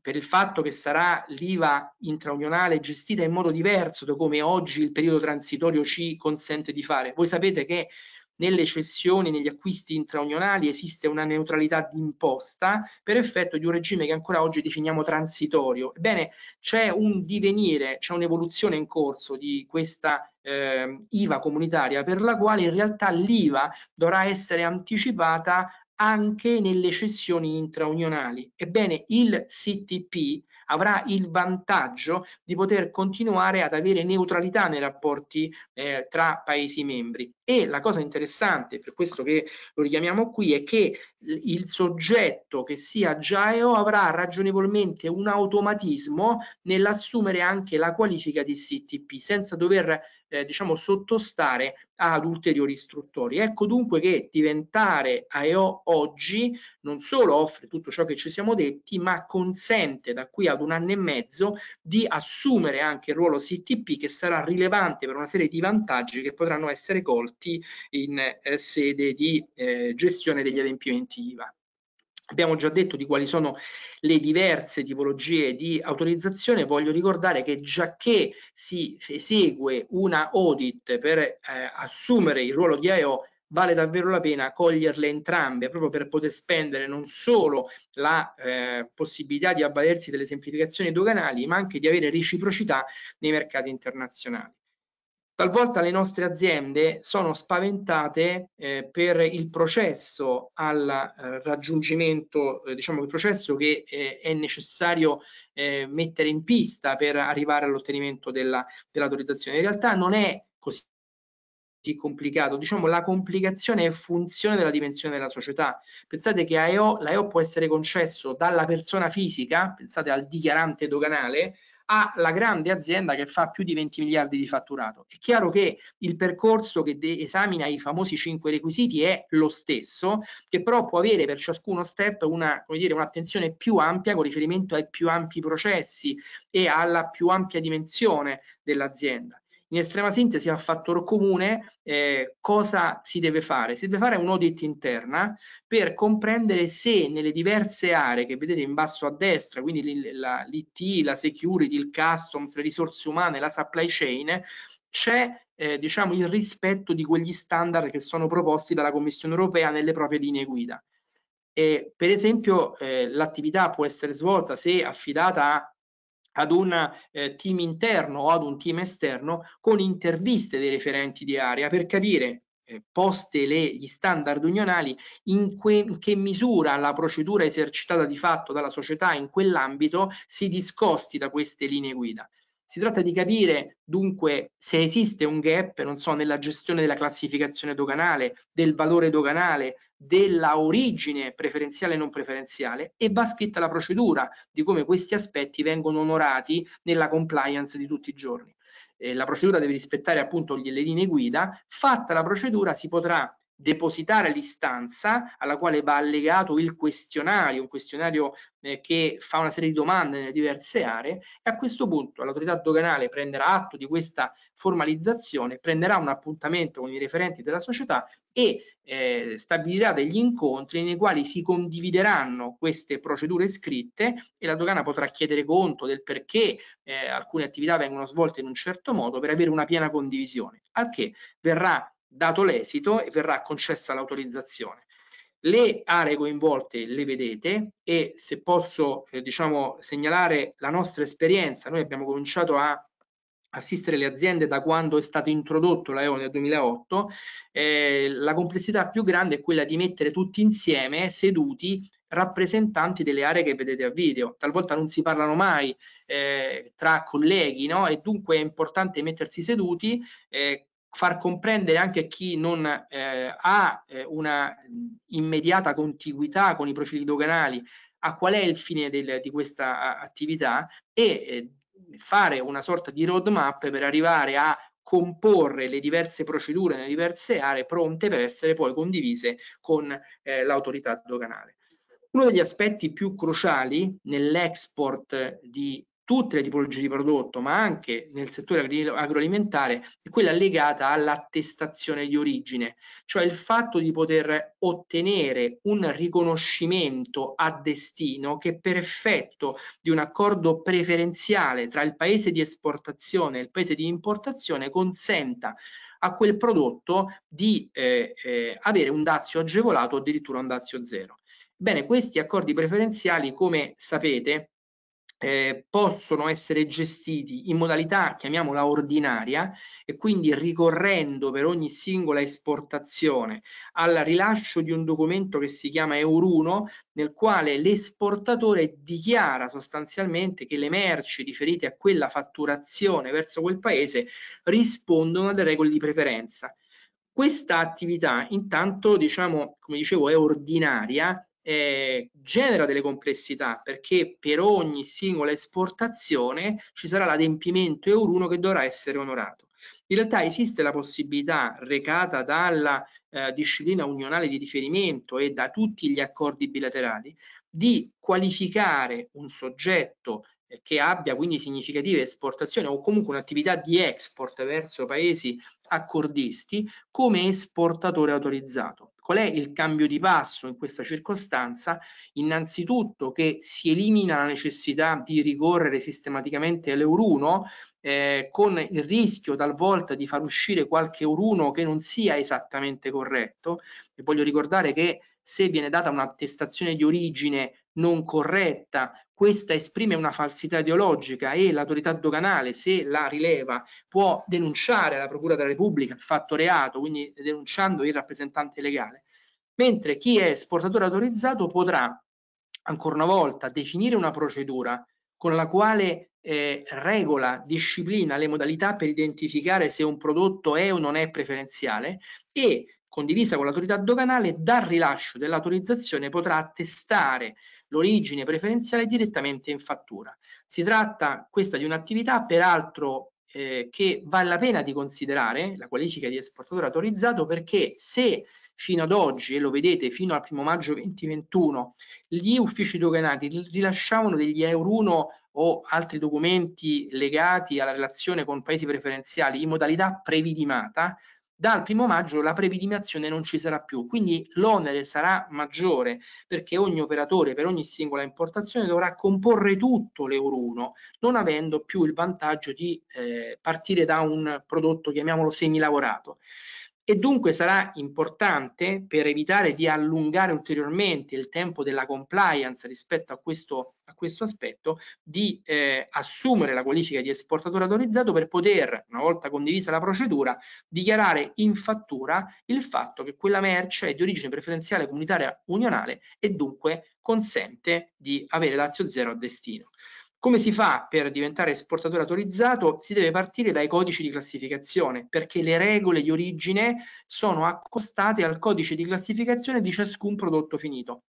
per il fatto che sarà l'IVA intraunionale gestita in modo diverso da come oggi il periodo transitorio ci consente di fare. Voi sapete che nelle cessioni, negli acquisti intraunionali esiste una neutralità d'imposta per effetto di un regime che ancora oggi definiamo transitorio. Ebbene, c'è un divenire, c'è un'evoluzione in corso di questa eh, IVA comunitaria per la quale in realtà l'IVA dovrà essere anticipata anche nelle cessioni intraunionali. Ebbene, il CTP avrà il vantaggio di poter continuare ad avere neutralità nei rapporti eh, tra Paesi membri e la cosa interessante, per questo che lo richiamiamo qui, è che il soggetto che sia già GAEO avrà ragionevolmente un automatismo nell'assumere anche la qualifica di CTP senza dover eh, diciamo sottostare ad ulteriori istruttori. Ecco dunque che diventare AEO oggi non solo offre tutto ciò che ci siamo detti, ma consente da qui ad un anno e mezzo di assumere anche il ruolo CTP che sarà rilevante per una serie di vantaggi che potranno essere colti conti in eh, sede di eh, gestione degli adempimenti IVA. Abbiamo già detto di quali sono le diverse tipologie di autorizzazione, voglio ricordare che già che si esegue una audit per eh, assumere il ruolo di AEO, vale davvero la pena coglierle entrambe proprio per poter spendere non solo la eh, possibilità di avvalersi delle semplificazioni doganali ma anche di avere reciprocità nei mercati internazionali. Talvolta le nostre aziende sono spaventate eh, per il processo al eh, raggiungimento, eh, diciamo il processo che eh, è necessario eh, mettere in pista per arrivare all'ottenimento della, dell'autorizzazione. In realtà non è così complicato, diciamo la complicazione è funzione della dimensione della società. Pensate che l'AEO può essere concesso dalla persona fisica, pensate al dichiarante doganale, alla grande azienda che fa più di 20 miliardi di fatturato. È chiaro che il percorso che esamina i famosi 5 requisiti è lo stesso, che però può avere per ciascuno step una, dire, un'attenzione più ampia con riferimento ai più ampi processi e alla più ampia dimensione dell'azienda. In estrema sintesi, a fattore comune, eh, cosa si deve fare? Si deve fare un audit interna per comprendere se nelle diverse aree che vedete in basso a destra, quindi l'IT, la, la security, il customs, le risorse umane, la supply chain, c'è eh, diciamo, il rispetto di quegli standard che sono proposti dalla Commissione europea nelle proprie linee guida. E, per esempio eh, l'attività può essere svolta se affidata a ad un eh, team interno o ad un team esterno con interviste dei referenti di area per capire eh, poste le, gli standard unionali in, que, in che misura la procedura esercitata di fatto dalla società in quell'ambito si discosti da queste linee guida si tratta di capire dunque se esiste un gap, non so, nella gestione della classificazione doganale, del valore doganale, della origine preferenziale e non preferenziale e va scritta la procedura di come questi aspetti vengono onorati nella compliance di tutti i giorni. Eh, la procedura deve rispettare appunto le linee guida, fatta la procedura si potrà depositare l'istanza alla quale va allegato il questionario, un questionario eh, che fa una serie di domande nelle diverse aree e a questo punto l'autorità doganale prenderà atto di questa formalizzazione, prenderà un appuntamento con i referenti della società e eh, stabilirà degli incontri nei quali si condivideranno queste procedure scritte e la dogana potrà chiedere conto del perché eh, alcune attività vengono svolte in un certo modo per avere una piena condivisione, al che verrà dato l'esito e verrà concessa l'autorizzazione. Le aree coinvolte le vedete e se posso eh, diciamo, segnalare la nostra esperienza, noi abbiamo cominciato a assistere le aziende da quando è stato introdotto l'AEO nel 2008, eh, la complessità più grande è quella di mettere tutti insieme, seduti, rappresentanti delle aree che vedete a video. Talvolta non si parlano mai eh, tra colleghi no? e dunque è importante mettersi seduti, eh, far comprendere anche a chi non eh, ha eh, una immediata contiguità con i profili doganali a qual è il fine del, di questa attività e eh, fare una sorta di roadmap per arrivare a comporre le diverse procedure nelle diverse aree pronte per essere poi condivise con eh, l'autorità doganale. Uno degli aspetti più cruciali nell'export di tutte le tipologie di prodotto, ma anche nel settore agroalimentare, è quella legata all'attestazione di origine, cioè il fatto di poter ottenere un riconoscimento a destino che per effetto di un accordo preferenziale tra il paese di esportazione e il paese di importazione consenta a quel prodotto di eh, eh, avere un dazio agevolato o addirittura un dazio zero. Bene, questi accordi preferenziali, come sapete, eh, possono essere gestiti in modalità, chiamiamola ordinaria, e quindi ricorrendo per ogni singola esportazione al rilascio di un documento che si chiama Euruno, nel quale l'esportatore dichiara sostanzialmente che le merci riferite a quella fatturazione verso quel paese rispondono alle regole di preferenza. Questa attività intanto, diciamo, come dicevo, è ordinaria, eh, genera delle complessità perché per ogni singola esportazione ci sarà l'adempimento eur 1 che dovrà essere onorato. In realtà esiste la possibilità recata dalla eh, disciplina unionale di riferimento e da tutti gli accordi bilaterali di qualificare un soggetto eh, che abbia quindi significative esportazioni o comunque un'attività di export verso paesi accordisti come esportatore autorizzato. Qual è il cambio di passo in questa circostanza? Innanzitutto che si elimina la necessità di ricorrere sistematicamente all'euro 1 eh, con il rischio talvolta di far uscire qualche euro 1 che non sia esattamente corretto e voglio ricordare che se viene data un'attestazione di origine non corretta questa esprime una falsità ideologica e l'autorità doganale, se la rileva, può denunciare alla Procura della Repubblica il fatto reato, quindi denunciando il rappresentante legale, mentre chi è esportatore autorizzato potrà, ancora una volta, definire una procedura con la quale eh, regola, disciplina le modalità per identificare se un prodotto è o non è preferenziale e condivisa con l'autorità doganale, dal rilascio dell'autorizzazione potrà attestare l'origine preferenziale direttamente in fattura. Si tratta questa di un'attività peraltro eh, che vale la pena di considerare, la qualifica di esportatore autorizzato, perché se fino ad oggi, e lo vedete fino al primo maggio 2021, gli uffici doganali rilasciavano degli Euro 1 o altri documenti legati alla relazione con paesi preferenziali in modalità previdimata, dal primo maggio la preventivazione non ci sarà più, quindi l'onere sarà maggiore perché ogni operatore per ogni singola importazione dovrà comporre tutto l'euro 1, non avendo più il vantaggio di eh, partire da un prodotto, chiamiamolo semilavorato e dunque sarà importante per evitare di allungare ulteriormente il tempo della compliance rispetto a questo, a questo aspetto di eh, assumere la qualifica di esportatore autorizzato per poter, una volta condivisa la procedura, dichiarare in fattura il fatto che quella merce è di origine preferenziale comunitaria unionale e dunque consente di avere l'azio zero a destino. Come si fa per diventare esportatore autorizzato? Si deve partire dai codici di classificazione, perché le regole di origine sono accostate al codice di classificazione di ciascun prodotto finito.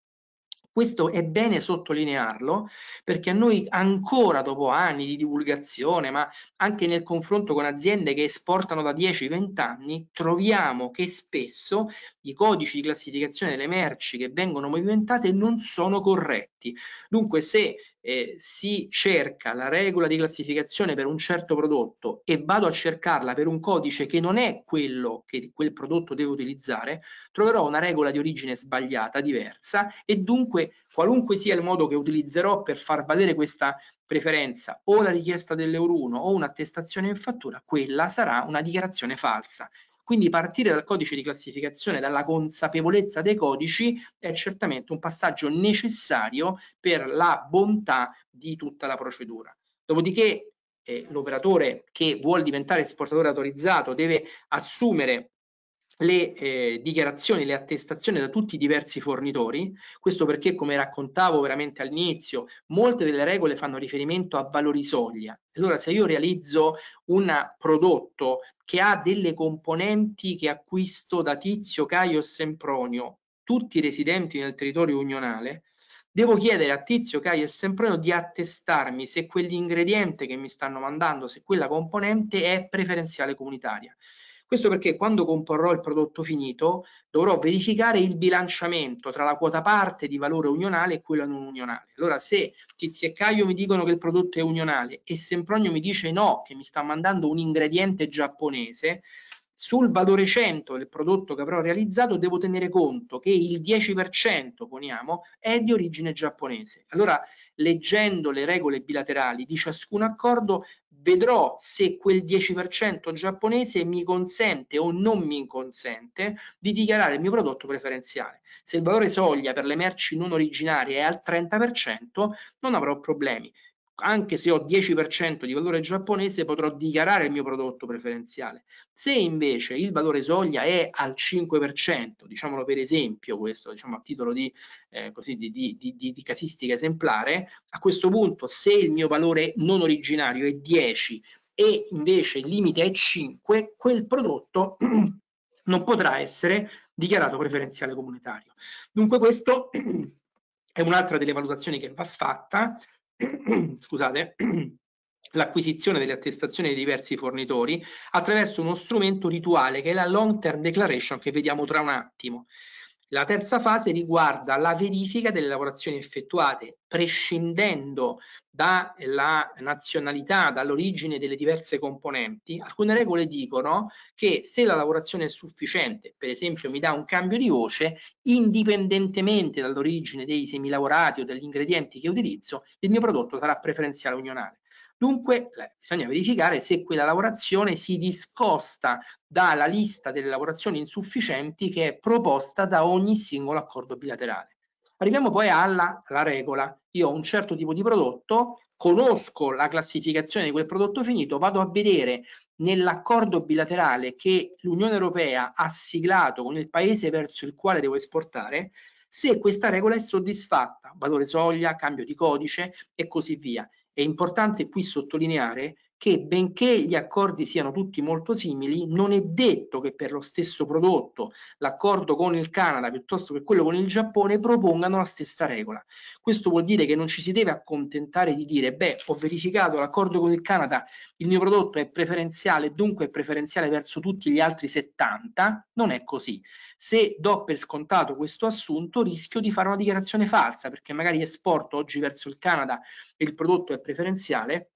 Questo è bene sottolinearlo perché a noi ancora dopo anni di divulgazione, ma anche nel confronto con aziende che esportano da 10-20 anni, troviamo che spesso i codici di classificazione delle merci che vengono movimentate non sono corretti. Dunque se eh, si cerca la regola di classificazione per un certo prodotto e vado a cercarla per un codice che non è quello che quel prodotto deve utilizzare, troverò una regola di origine sbagliata, diversa e dunque qualunque sia il modo che utilizzerò per far valere questa preferenza o la richiesta dell'euro 1 o un'attestazione in fattura, quella sarà una dichiarazione falsa quindi partire dal codice di classificazione, dalla consapevolezza dei codici, è certamente un passaggio necessario per la bontà di tutta la procedura. Dopodiché eh, l'operatore che vuole diventare esportatore autorizzato deve assumere le eh, dichiarazioni, le attestazioni da tutti i diversi fornitori, questo perché come raccontavo veramente all'inizio, molte delle regole fanno riferimento a valori soglia. Allora se io realizzo un prodotto che ha delle componenti che acquisto da Tizio, Caio e Sempronio, tutti residenti nel territorio unionale, devo chiedere a Tizio, Caio e Sempronio di attestarmi se quell'ingrediente che mi stanno mandando, se quella componente è preferenziale comunitaria. Questo perché quando comporrò il prodotto finito dovrò verificare il bilanciamento tra la quota parte di valore unionale e quella non unionale. Allora se Tizio e Caio mi dicono che il prodotto è unionale e Sempronio mi dice no, che mi sta mandando un ingrediente giapponese, sul valore 100 del prodotto che avrò realizzato devo tenere conto che il 10% poniamo è di origine giapponese. Allora leggendo le regole bilaterali di ciascun accordo, vedrò se quel 10% giapponese mi consente o non mi consente di dichiarare il mio prodotto preferenziale. Se il valore soglia per le merci non originarie è al 30%, non avrò problemi anche se ho 10% di valore giapponese potrò dichiarare il mio prodotto preferenziale. Se invece il valore soglia è al 5%, diciamolo per esempio, questo diciamo, a titolo di, eh, così, di, di, di, casistica esemplare, a questo punto se il mio valore non originario è 10 e invece il limite è 5, quel prodotto non potrà essere dichiarato preferenziale comunitario. Dunque questo... è un'altra delle valutazioni che va fatta, scusate, l'acquisizione delle attestazioni dei diversi fornitori attraverso uno strumento rituale che è la long term declaration che vediamo tra un attimo. La terza fase riguarda la verifica delle lavorazioni effettuate, prescindendo dalla nazionalità, dall'origine delle diverse componenti. Alcune regole dicono che se la lavorazione è sufficiente, per esempio mi dà un cambio di voce, indipendentemente dall'origine dei semilavorati o degli ingredienti che utilizzo, il mio prodotto sarà preferenziale unionale. Dunque bisogna verificare se quella lavorazione si discosta dalla lista delle lavorazioni insufficienti che è proposta da ogni singolo accordo bilaterale. Arriviamo poi alla, alla, regola. Io ho un certo tipo di prodotto, conosco la classificazione di quel prodotto finito, vado a vedere nell'accordo bilaterale che l'Unione Europea ha siglato con il paese verso il quale devo esportare, se questa regola è soddisfatta, valore soglia, cambio di codice e così via. È importante qui sottolineare che benché gli accordi siano tutti molto simili, non è detto che per lo stesso prodotto l'accordo con il Canada piuttosto che quello con il Giappone propongano la stessa regola. Questo vuol dire che non ci si deve accontentare di dire, beh, ho verificato l'accordo con il Canada, il mio prodotto è preferenziale, dunque è preferenziale verso tutti gli altri 70, non è così. Se do per scontato questo assunto, rischio di fare una dichiarazione falsa, perché magari esporto oggi verso il Canada e il prodotto è preferenziale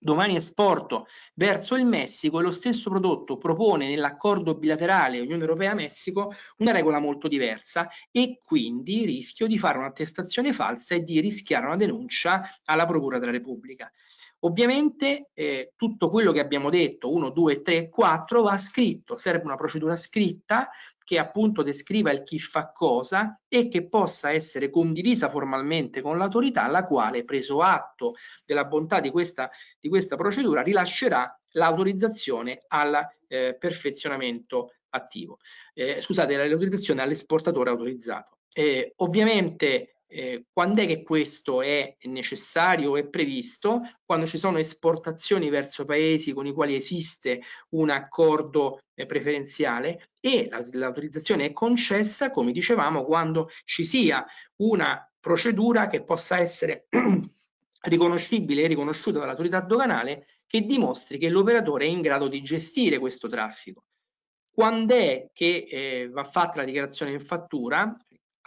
domani esporto verso il Messico e lo stesso prodotto propone nell'accordo bilaterale Unione Europea-Messico una regola molto diversa e quindi rischio di fare un'attestazione falsa e di rischiare una denuncia alla Procura della Repubblica. Ovviamente eh, tutto quello che abbiamo detto, 1, 2, 3, 4, va scritto, serve una procedura scritta che appunto descriva il chi fa cosa e che possa essere condivisa formalmente con l'autorità, la quale, preso atto della bontà di questa, di questa procedura, rilascerà l'autorizzazione al eh, perfezionamento attivo. Eh, scusate, l'autorizzazione all'esportatore autorizzato. Eh, ovviamente eh, quando è che questo è necessario o è previsto? Quando ci sono esportazioni verso paesi con i quali esiste un accordo eh, preferenziale e l'autorizzazione è concessa, come dicevamo, quando ci sia una procedura che possa essere riconoscibile e riconosciuta dall'autorità doganale che dimostri che l'operatore è in grado di gestire questo traffico. Quando è che eh, va fatta la dichiarazione in fattura?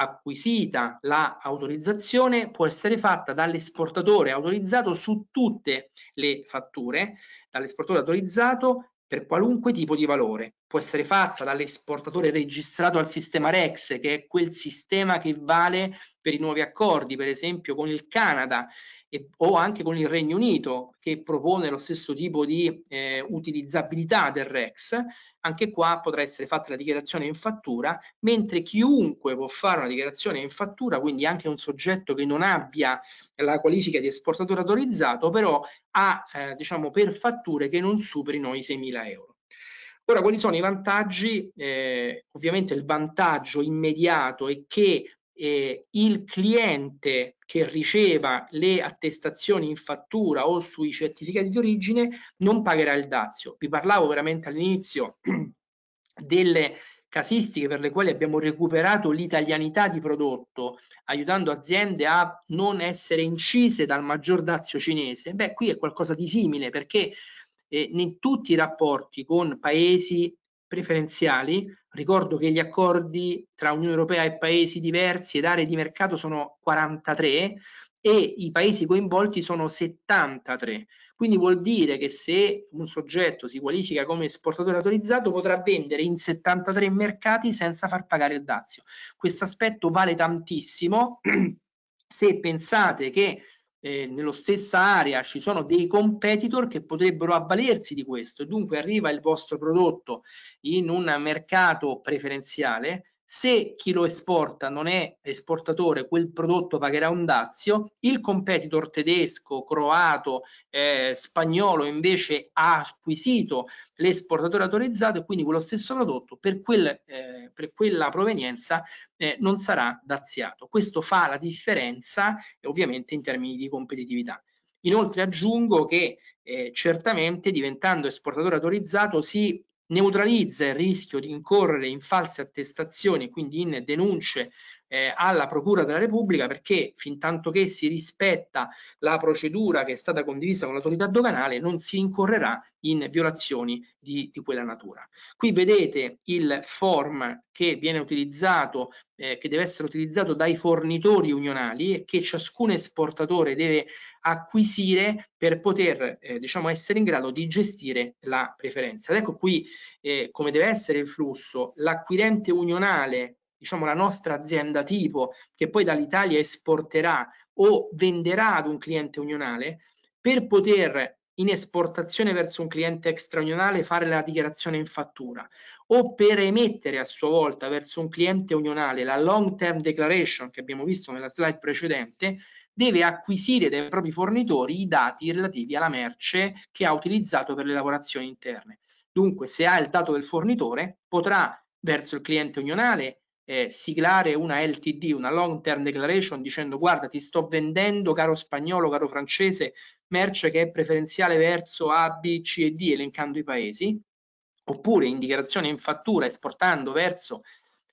acquisita l'autorizzazione, la può essere fatta dall'esportatore autorizzato su tutte le fatture, dall'esportatore autorizzato per qualunque tipo di valore può essere fatta dall'esportatore registrato al sistema REX, che è quel sistema che vale per i nuovi accordi, per esempio con il Canada e, o anche con il Regno Unito, che propone lo stesso tipo di eh, utilizzabilità del REX. Anche qua potrà essere fatta la dichiarazione in fattura, mentre chiunque può fare una dichiarazione in fattura, quindi anche un soggetto che non abbia la qualifica di esportatore autorizzato, però ha eh, diciamo, per fatture che non superino i 6.000 euro. Ora, quali sono i vantaggi? Eh, ovviamente il vantaggio immediato è che eh, il cliente che riceva le attestazioni in fattura o sui certificati di origine non pagherà il dazio. Vi parlavo veramente all'inizio delle casistiche per le quali abbiamo recuperato l'italianità di prodotto, aiutando aziende a non essere incise dal maggior dazio cinese, beh, qui è qualcosa di simile perché eh, in tutti i rapporti con paesi preferenziali, ricordo che gli accordi tra Unione Europea e paesi diversi ed aree di mercato sono 43 e i paesi coinvolti sono 73. Quindi vuol dire che se un soggetto si qualifica come esportatore autorizzato potrà vendere in 73 mercati senza far pagare il dazio. Questo aspetto vale tantissimo se pensate che eh, nello stessa area ci sono dei competitor che potrebbero avvalersi di questo e dunque arriva il vostro prodotto in un mercato preferenziale se chi lo esporta non è esportatore, quel prodotto pagherà un dazio, il competitor tedesco, croato, eh, spagnolo invece ha acquisito l'esportatore autorizzato e quindi quello stesso prodotto per, quel, eh, per quella provenienza eh, non sarà daziato. Questo fa la differenza eh, ovviamente in termini di competitività. Inoltre aggiungo che eh, certamente diventando esportatore autorizzato si neutralizza il rischio di incorrere in false attestazioni, quindi in denunce eh, alla Procura della Repubblica, perché fin tanto che si rispetta la procedura che è stata condivisa con l'autorità doganale, non si incorrerà in violazioni di, di quella natura. Qui vedete il form che viene utilizzato, eh, che deve essere utilizzato dai fornitori unionali e che ciascun esportatore deve acquisire per poter eh, diciamo essere in grado di gestire la preferenza. Ed ecco qui eh, come deve essere il flusso, l'acquirente unionale, diciamo la nostra azienda tipo che poi dall'Italia esporterà o venderà ad un cliente unionale, per poter in esportazione verso un cliente extraunionale fare la dichiarazione in fattura o per emettere a sua volta verso un cliente unionale la long term declaration che abbiamo visto nella slide precedente deve acquisire dai propri fornitori i dati relativi alla merce che ha utilizzato per le lavorazioni interne. Dunque, se ha il dato del fornitore, potrà verso il cliente unionale eh, siglare una LTD, una long term declaration, dicendo guarda ti sto vendendo, caro spagnolo, caro francese, merce che è preferenziale verso A, B, C e D, elencando i paesi, oppure in dichiarazione in fattura esportando verso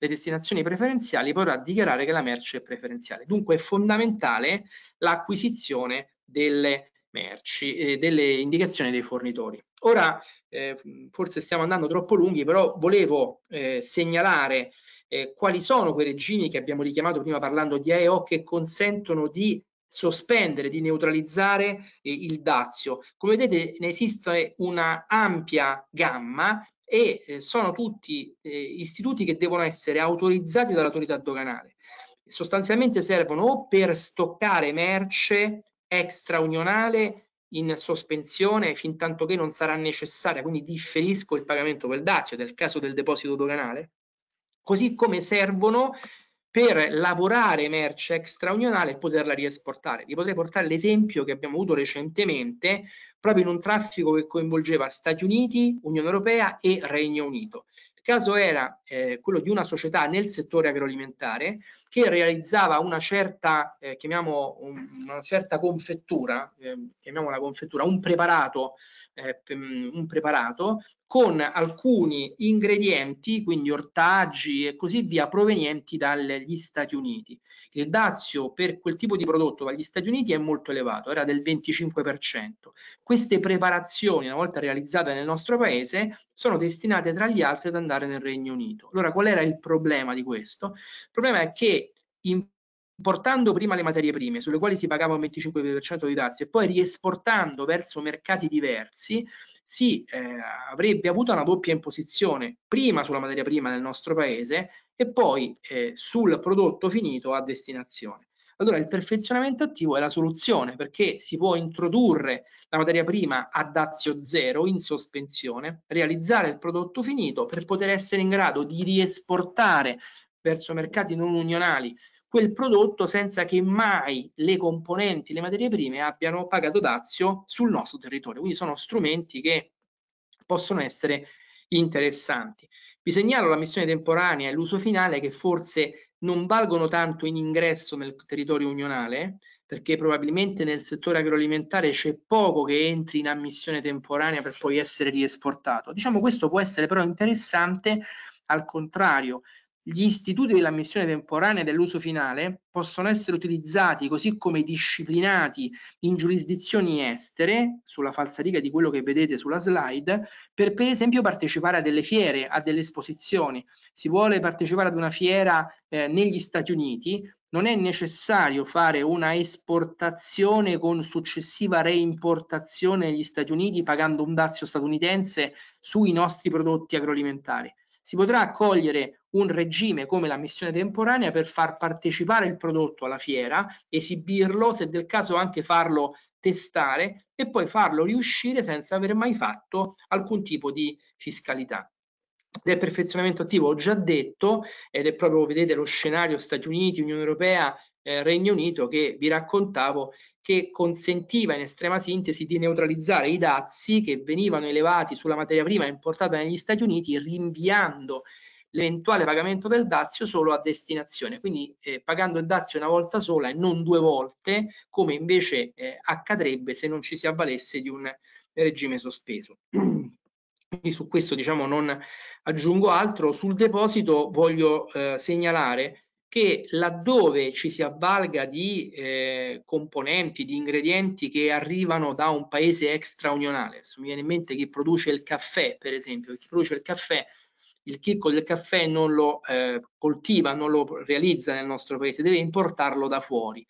le destinazioni preferenziali potrà dichiarare che la merce è preferenziale. Dunque è fondamentale l'acquisizione delle merci, eh, delle indicazioni dei fornitori. Ora, eh, forse stiamo andando troppo lunghi, però volevo eh, segnalare eh, quali sono quei regimi che abbiamo richiamato prima parlando di AEO che consentono di sospendere, di neutralizzare eh, il dazio. Come vedete ne esiste una ampia gamma e eh, sono tutti eh, istituti che devono essere autorizzati dall'autorità doganale. Sostanzialmente servono o per stoccare merce extraunionale in sospensione fin tanto che non sarà necessaria, quindi differisco il pagamento del dazio, del caso del deposito doganale, così come servono per lavorare merce extraunionale e poterla riesportare. Vi potrei portare l'esempio che abbiamo avuto recentemente proprio in un traffico che coinvolgeva Stati Uniti, Unione Europea e Regno Unito. Il caso era eh, quello di una società nel settore agroalimentare che realizzava una certa, eh, chiamiamo un, una certa confettura, eh, chiamiamola confettura, un preparato, eh, mm, un preparato con alcuni ingredienti, quindi ortaggi e così via, provenienti dagli Stati Uniti. Il dazio per quel tipo di prodotto dagli Stati Uniti è molto elevato, era del 25%. Queste preparazioni, una volta realizzate nel nostro paese, sono destinate tra gli altri ad andare nel Regno Unito. Allora, qual era il problema di questo? Il problema è che in importando prima le materie prime, sulle quali si pagava un 25% di tasse, e poi riesportando verso mercati diversi, si eh, avrebbe avuto una doppia imposizione, prima sulla materia prima nel nostro paese e poi eh, sul prodotto finito a destinazione. Allora il perfezionamento attivo è la soluzione perché si può introdurre la materia prima a dazio zero in sospensione, realizzare il prodotto finito per poter essere in grado di riesportare verso mercati non unionali quel prodotto senza che mai le componenti, le materie prime abbiano pagato dazio sul nostro territorio. Quindi sono strumenti che possono essere interessanti. Vi segnalo la missione temporanea e l'uso finale che forse non valgono tanto in ingresso nel territorio unionale, perché probabilmente nel settore agroalimentare c'è poco che entri in ammissione temporanea per poi essere riesportato. Diciamo questo può essere però interessante al contrario gli istituti dell'ammissione temporanea dell'uso finale possono essere utilizzati così come disciplinati in giurisdizioni estere, sulla falsariga di quello che vedete sulla slide, per per esempio partecipare a delle fiere, a delle esposizioni. Si vuole partecipare ad una fiera eh, negli Stati Uniti, non è necessario fare una esportazione con successiva reimportazione negli Stati Uniti pagando un dazio statunitense sui nostri prodotti agroalimentari si potrà accogliere un regime come l'ammissione temporanea per far partecipare il prodotto alla fiera, esibirlo, se del caso anche farlo testare e poi farlo riuscire senza aver mai fatto alcun tipo di fiscalità. Del perfezionamento attivo ho già detto ed è proprio, vedete, lo scenario Stati Uniti, Unione Europea eh, Regno Unito che vi raccontavo che consentiva in estrema sintesi di neutralizzare i dazi che venivano elevati sulla materia prima importata negli Stati Uniti rinviando l'eventuale pagamento del dazio solo a destinazione, quindi eh, pagando il dazio una volta sola e non due volte come invece eh, accadrebbe se non ci si avvalesse di un regime sospeso. Quindi su questo diciamo non aggiungo altro, sul deposito voglio eh, segnalare che laddove ci si avvalga di eh, componenti, di ingredienti che arrivano da un paese extraunionale, mi viene in mente chi produce il caffè, per esempio, chi produce il caffè, il chicco del caffè non lo eh, coltiva, non lo realizza nel nostro paese, deve importarlo da fuori.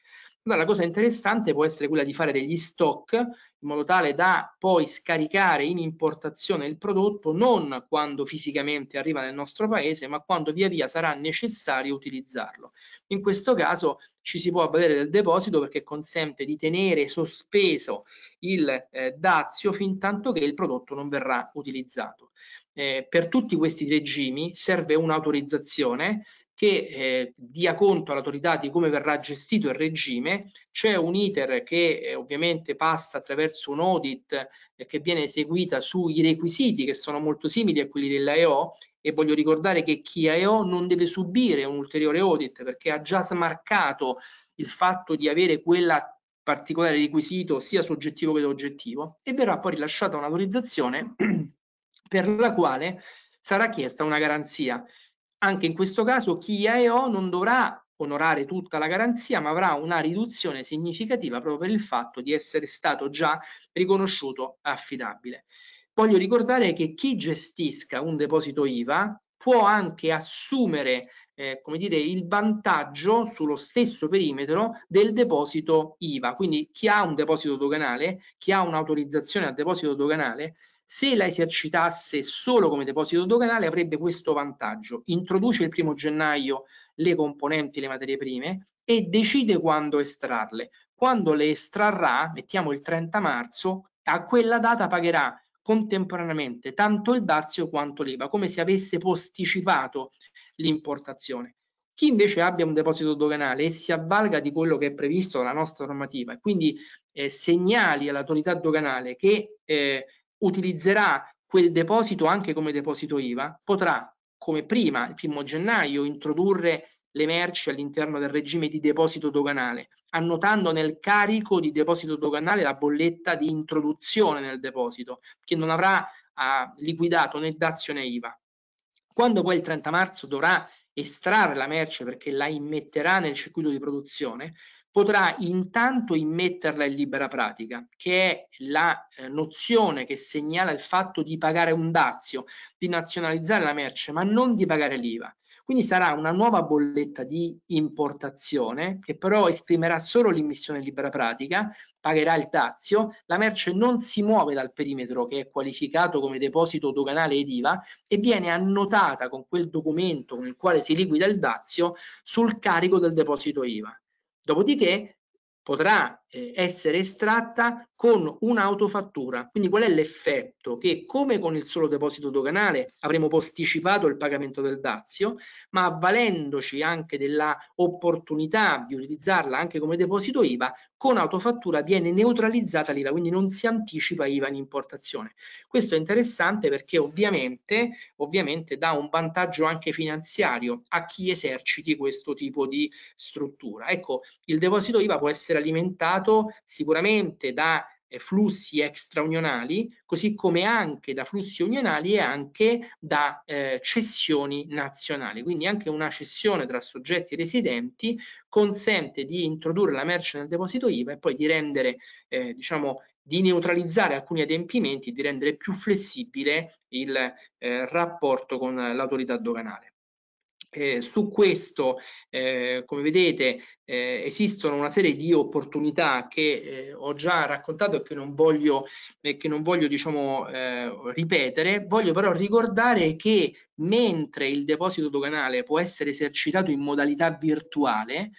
Allora, la cosa interessante può essere quella di fare degli stock in modo tale da poi scaricare in importazione il prodotto non quando fisicamente arriva nel nostro paese, ma quando via via sarà necessario utilizzarlo. In questo caso ci si può avvalere del deposito perché consente di tenere sospeso il eh, dazio fin tanto che il prodotto non verrà utilizzato. Eh, per tutti questi regimi serve un'autorizzazione che eh, dia conto all'autorità di come verrà gestito il regime, c'è un iter che eh, ovviamente passa attraverso un audit eh, che viene eseguita sui requisiti che sono molto simili a quelli dell'AEO e voglio ricordare che chi AEO non deve subire un ulteriore audit perché ha già smarcato il fatto di avere quel particolare requisito sia soggettivo che oggettivo e verrà poi rilasciata un'autorizzazione per la quale sarà chiesta una garanzia. Anche in questo caso chi AEO non dovrà onorare tutta la garanzia, ma avrà una riduzione significativa proprio per il fatto di essere stato già riconosciuto affidabile. Voglio ricordare che chi gestisca un deposito IVA può anche assumere eh, come dire, il vantaggio sullo stesso perimetro del deposito IVA. Quindi chi ha un deposito doganale, chi ha un'autorizzazione al deposito doganale, se la esercitasse solo come deposito doganale avrebbe questo vantaggio, introduce il primo gennaio le componenti, le materie prime e decide quando estrarle. Quando le estrarrà, mettiamo il 30 marzo, a quella data pagherà contemporaneamente tanto il dazio quanto l'IVA, come se avesse posticipato l'importazione. Chi invece abbia un deposito doganale e si avvalga di quello che è previsto dalla nostra normativa e quindi eh, segnali all'autorità doganale che eh, utilizzerà quel deposito anche come deposito IVA, potrà, come prima, il primo gennaio, introdurre le merci all'interno del regime di deposito doganale, annotando nel carico di deposito doganale la bolletta di introduzione nel deposito, che non avrà eh, liquidato né dazio né IVA. Quando poi il 30 marzo dovrà estrarre la merce perché la immetterà nel circuito di produzione, potrà intanto immetterla in libera pratica, che è la eh, nozione che segnala il fatto di pagare un dazio, di nazionalizzare la merce, ma non di pagare l'IVA. Quindi sarà una nuova bolletta di importazione che però esprimerà solo l'immissione in libera pratica, pagherà il dazio, la merce non si muove dal perimetro che è qualificato come deposito doganale ed IVA e viene annotata con quel documento con il quale si liquida il dazio sul carico del deposito IVA. Dopodiché potrà eh, essere estratta con un'autofattura. Quindi qual è l'effetto? Che come con il solo deposito doganale avremo posticipato il pagamento del dazio, ma avvalendoci anche della opportunità di utilizzarla anche come deposito IVA, con autofattura viene neutralizzata l'IVA, quindi non si anticipa IVA in importazione. Questo è interessante perché ovviamente, ovviamente dà un vantaggio anche finanziario a chi eserciti questo tipo di struttura. Ecco, il deposito IVA può essere alimentato sicuramente da eh, flussi extraunionali, così come anche da flussi unionali e anche da eh, cessioni nazionali. Quindi anche una cessione tra soggetti residenti consente di introdurre la merce nel deposito IVA e poi di rendere, eh, diciamo, di neutralizzare alcuni adempimenti, di rendere più flessibile il eh, rapporto con l'autorità doganale. Eh, su questo, eh, come vedete, eh, esistono una serie di opportunità che eh, ho già raccontato e che non voglio, eh, che non voglio diciamo, eh, ripetere. Voglio però ricordare che mentre il deposito doganale può essere esercitato in modalità virtuale,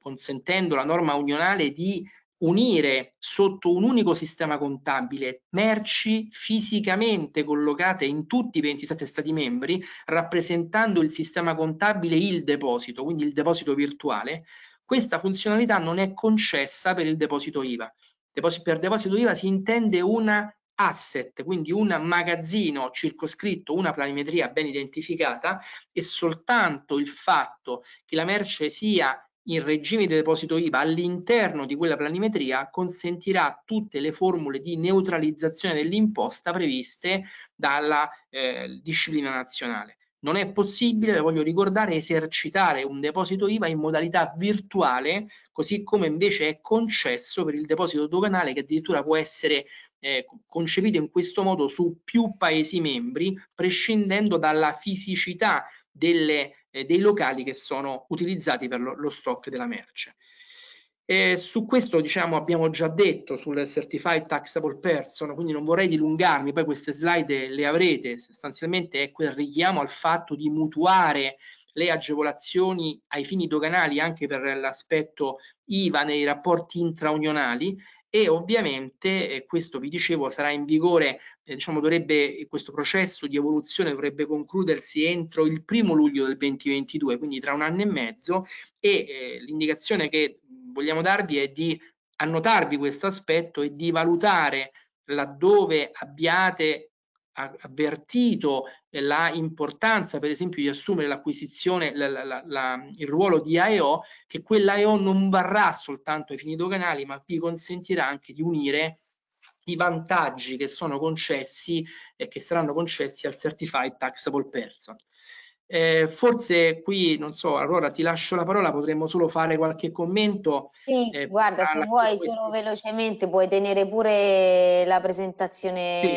consentendo la norma unionale di unire sotto un unico sistema contabile merci fisicamente collocate in tutti i 27 Stati membri, rappresentando il sistema contabile il deposito, quindi il deposito virtuale, questa funzionalità non è concessa per il deposito IVA. Depos per deposito IVA si intende una asset, quindi un magazzino circoscritto, una planimetria ben identificata e soltanto il fatto che la merce sia in regime di deposito IVA all'interno di quella planimetria consentirà tutte le formule di neutralizzazione dell'imposta previste dalla eh, disciplina nazionale. Non è possibile, voglio ricordare, esercitare un deposito IVA in modalità virtuale, così come invece è concesso per il deposito doganale che addirittura può essere eh, concepito in questo modo su più Paesi membri, prescindendo dalla fisicità delle eh, dei locali che sono utilizzati per lo, lo stock della merce. E su questo diciamo, abbiamo già detto sul Certified Taxable Person, quindi non vorrei dilungarmi, poi queste slide le avrete, sostanzialmente è quel richiamo al fatto di mutuare le agevolazioni ai fini doganali anche per l'aspetto IVA nei rapporti intraunionali e ovviamente eh, questo vi dicevo sarà in vigore, eh, diciamo dovrebbe eh, questo processo di evoluzione dovrebbe concludersi entro il primo luglio del 2022, quindi tra un anno e mezzo e eh, l'indicazione che vogliamo darvi è di annotarvi questo aspetto e di valutare laddove abbiate avvertito eh, la importanza per esempio di assumere l'acquisizione, la, la, il ruolo di AEO, che quell'AEO non varrà soltanto ai fini doganali ma vi consentirà anche di unire i vantaggi che sono concessi e eh, che saranno concessi al Certified Taxable Person. Eh, forse qui, non so, allora ti lascio la parola, potremmo solo fare qualche commento. Sì, eh, guarda, se vuoi questo. solo velocemente puoi tenere pure la presentazione. Sì,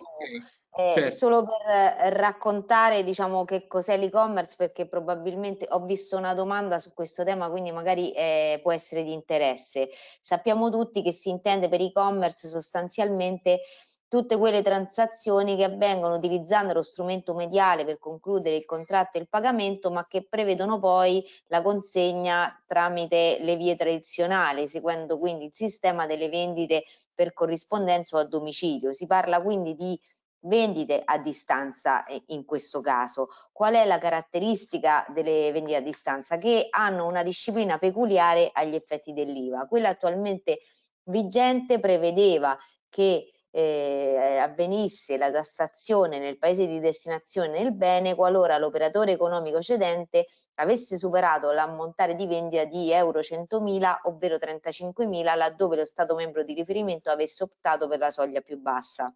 okay. Eh, certo. Solo per eh, raccontare diciamo, che cos'è l'e-commerce, perché probabilmente ho visto una domanda su questo tema, quindi magari eh, può essere di interesse. Sappiamo tutti che si intende per e-commerce sostanzialmente tutte quelle transazioni che avvengono utilizzando lo strumento mediale per concludere il contratto e il pagamento, ma che prevedono poi la consegna tramite le vie tradizionali, seguendo quindi il sistema delle vendite per corrispondenza o a domicilio. Si parla quindi di vendite a distanza eh, in questo caso. Qual è la caratteristica delle vendite a distanza? Che hanno una disciplina peculiare agli effetti dell'IVA. Quella attualmente vigente prevedeva che eh, avvenisse la tassazione nel paese di destinazione del bene qualora l'operatore economico cedente avesse superato l'ammontare di vendita di euro 100.000 ovvero 35.000 laddove lo Stato membro di riferimento avesse optato per la soglia più bassa.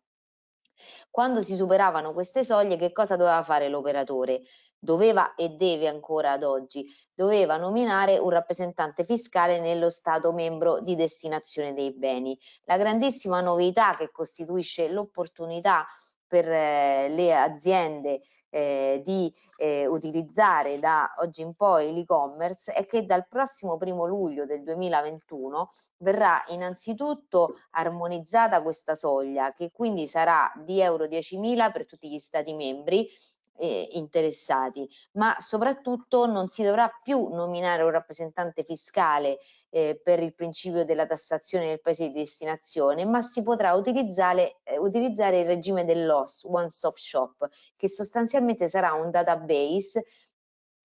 Quando si superavano queste soglie, che cosa doveva fare l'operatore? Doveva e deve ancora ad oggi, doveva nominare un rappresentante fiscale nello Stato membro di destinazione dei beni. La grandissima novità che costituisce l'opportunità per eh, le aziende eh, di eh, utilizzare da oggi in poi l'e-commerce è che dal prossimo primo luglio del 2021 verrà innanzitutto armonizzata questa soglia che quindi sarà di euro 10.000 per tutti gli stati membri eh, interessati, ma soprattutto non si dovrà più nominare un rappresentante fiscale eh, per il principio della tassazione nel paese di destinazione, ma si potrà utilizzare, eh, utilizzare il regime dell'OS, One Stop Shop, che sostanzialmente sarà un database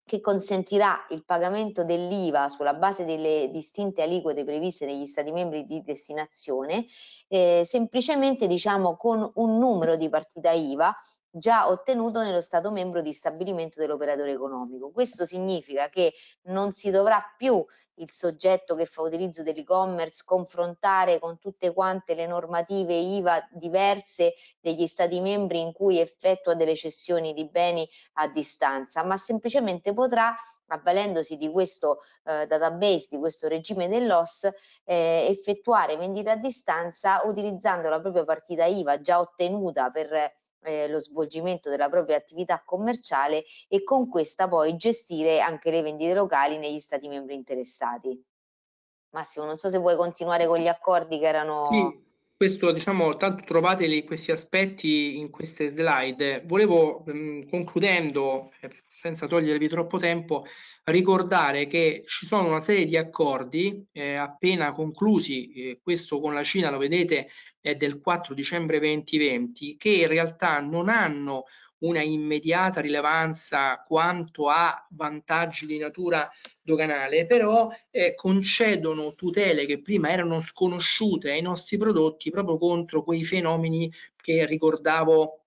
che consentirà il pagamento dell'IVA sulla base delle distinte aliquote previste negli Stati membri di destinazione, eh, semplicemente diciamo con un numero di partita IVA già ottenuto nello Stato membro di stabilimento dell'operatore economico. Questo significa che non si dovrà più il soggetto che fa utilizzo dell'e-commerce confrontare con tutte quante le normative IVA diverse degli Stati membri in cui effettua delle cessioni di beni a distanza, ma semplicemente potrà avvalendosi di questo eh, database, di questo regime dell'OS, eh, effettuare vendita a distanza utilizzando la propria partita IVA già ottenuta per eh, lo svolgimento della propria attività commerciale e con questa poi gestire anche le vendite locali negli stati membri interessati. Massimo, non so se vuoi continuare con gli accordi che erano... Sì questo, diciamo, tanto trovate li, questi aspetti in queste slide. Volevo, mh, concludendo, eh, senza togliervi troppo tempo, ricordare che ci sono una serie di accordi eh, appena conclusi, eh, questo con la Cina lo vedete è del 4 dicembre 2020, che in realtà non hanno una immediata rilevanza quanto a vantaggi di natura doganale, però eh, concedono tutele che prima erano sconosciute ai nostri prodotti proprio contro quei fenomeni che ricordavo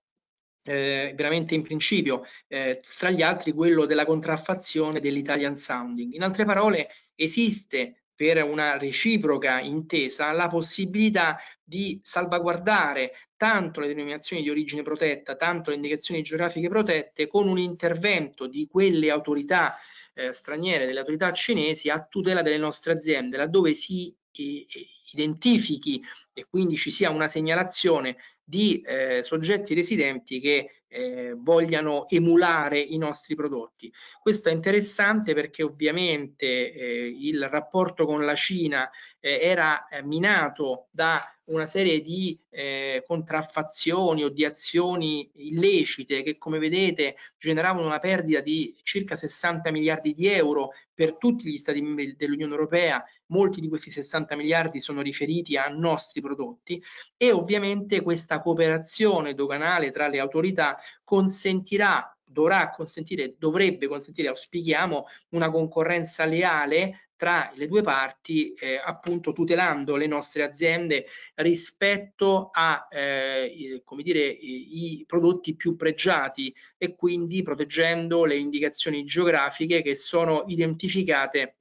eh, veramente in principio, eh, tra gli altri quello della contraffazione dell'Italian Sounding. In altre parole, esiste per una reciproca intesa la possibilità di salvaguardare tanto le denominazioni di origine protetta, tanto le indicazioni geografiche protette, con un intervento di quelle autorità eh, straniere, delle autorità cinesi a tutela delle nostre aziende, laddove si eh, eh, identifichi e quindi ci sia una segnalazione di eh, soggetti residenti che eh, vogliano emulare i nostri prodotti. Questo è interessante perché ovviamente eh, il rapporto con la Cina eh, era eh, minato da una serie di eh, contraffazioni o di azioni illecite che come vedete generavano una perdita di circa 60 miliardi di euro per tutti gli stati membri dell'Unione Europea, molti di questi 60 miliardi sono riferiti a nostri prodotti e ovviamente questa cooperazione doganale tra le autorità consentirà dovrà consentire, dovrebbe consentire, auspichiamo, una concorrenza leale tra le due parti, eh, appunto tutelando le nostre aziende rispetto a eh, come dire, i, i prodotti più pregiati e quindi proteggendo le indicazioni geografiche che sono identificate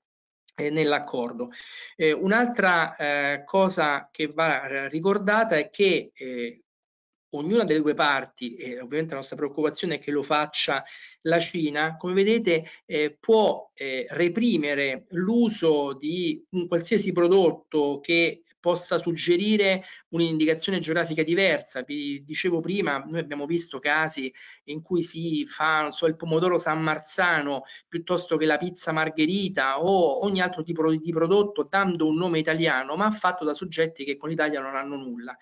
eh, nell'accordo. Eh, Un'altra eh, cosa che va eh, ricordata è che eh, ognuna delle due parti, e ovviamente la nostra preoccupazione è che lo faccia la Cina, come vedete eh, può eh, reprimere l'uso di un qualsiasi prodotto che possa suggerire un'indicazione geografica diversa. Vi dicevo prima, noi abbiamo visto casi in cui si fa so, il pomodoro San Marzano piuttosto che la pizza margherita o ogni altro tipo di prodotto dando un nome italiano, ma fatto da soggetti che con l'Italia non hanno nulla.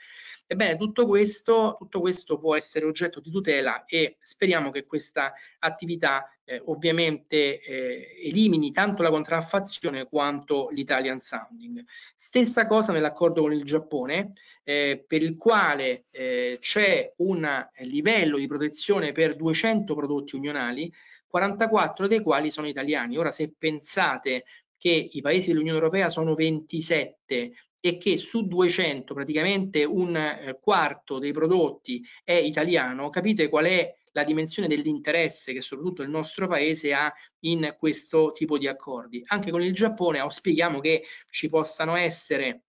Ebbene, tutto questo, tutto questo può essere oggetto di tutela e speriamo che questa attività eh, ovviamente eh, elimini tanto la contraffazione quanto l'Italian sounding. Stessa cosa nell'accordo con il Giappone, eh, per il quale eh, c'è un livello di protezione per 200 prodotti unionali, 44 dei quali sono italiani. Ora, se pensate che i paesi dell'Unione Europea sono 27 e che su 200 praticamente un eh, quarto dei prodotti è italiano, capite qual è la dimensione dell'interesse che soprattutto il nostro paese ha in questo tipo di accordi. Anche con il Giappone auspichiamo che ci possano essere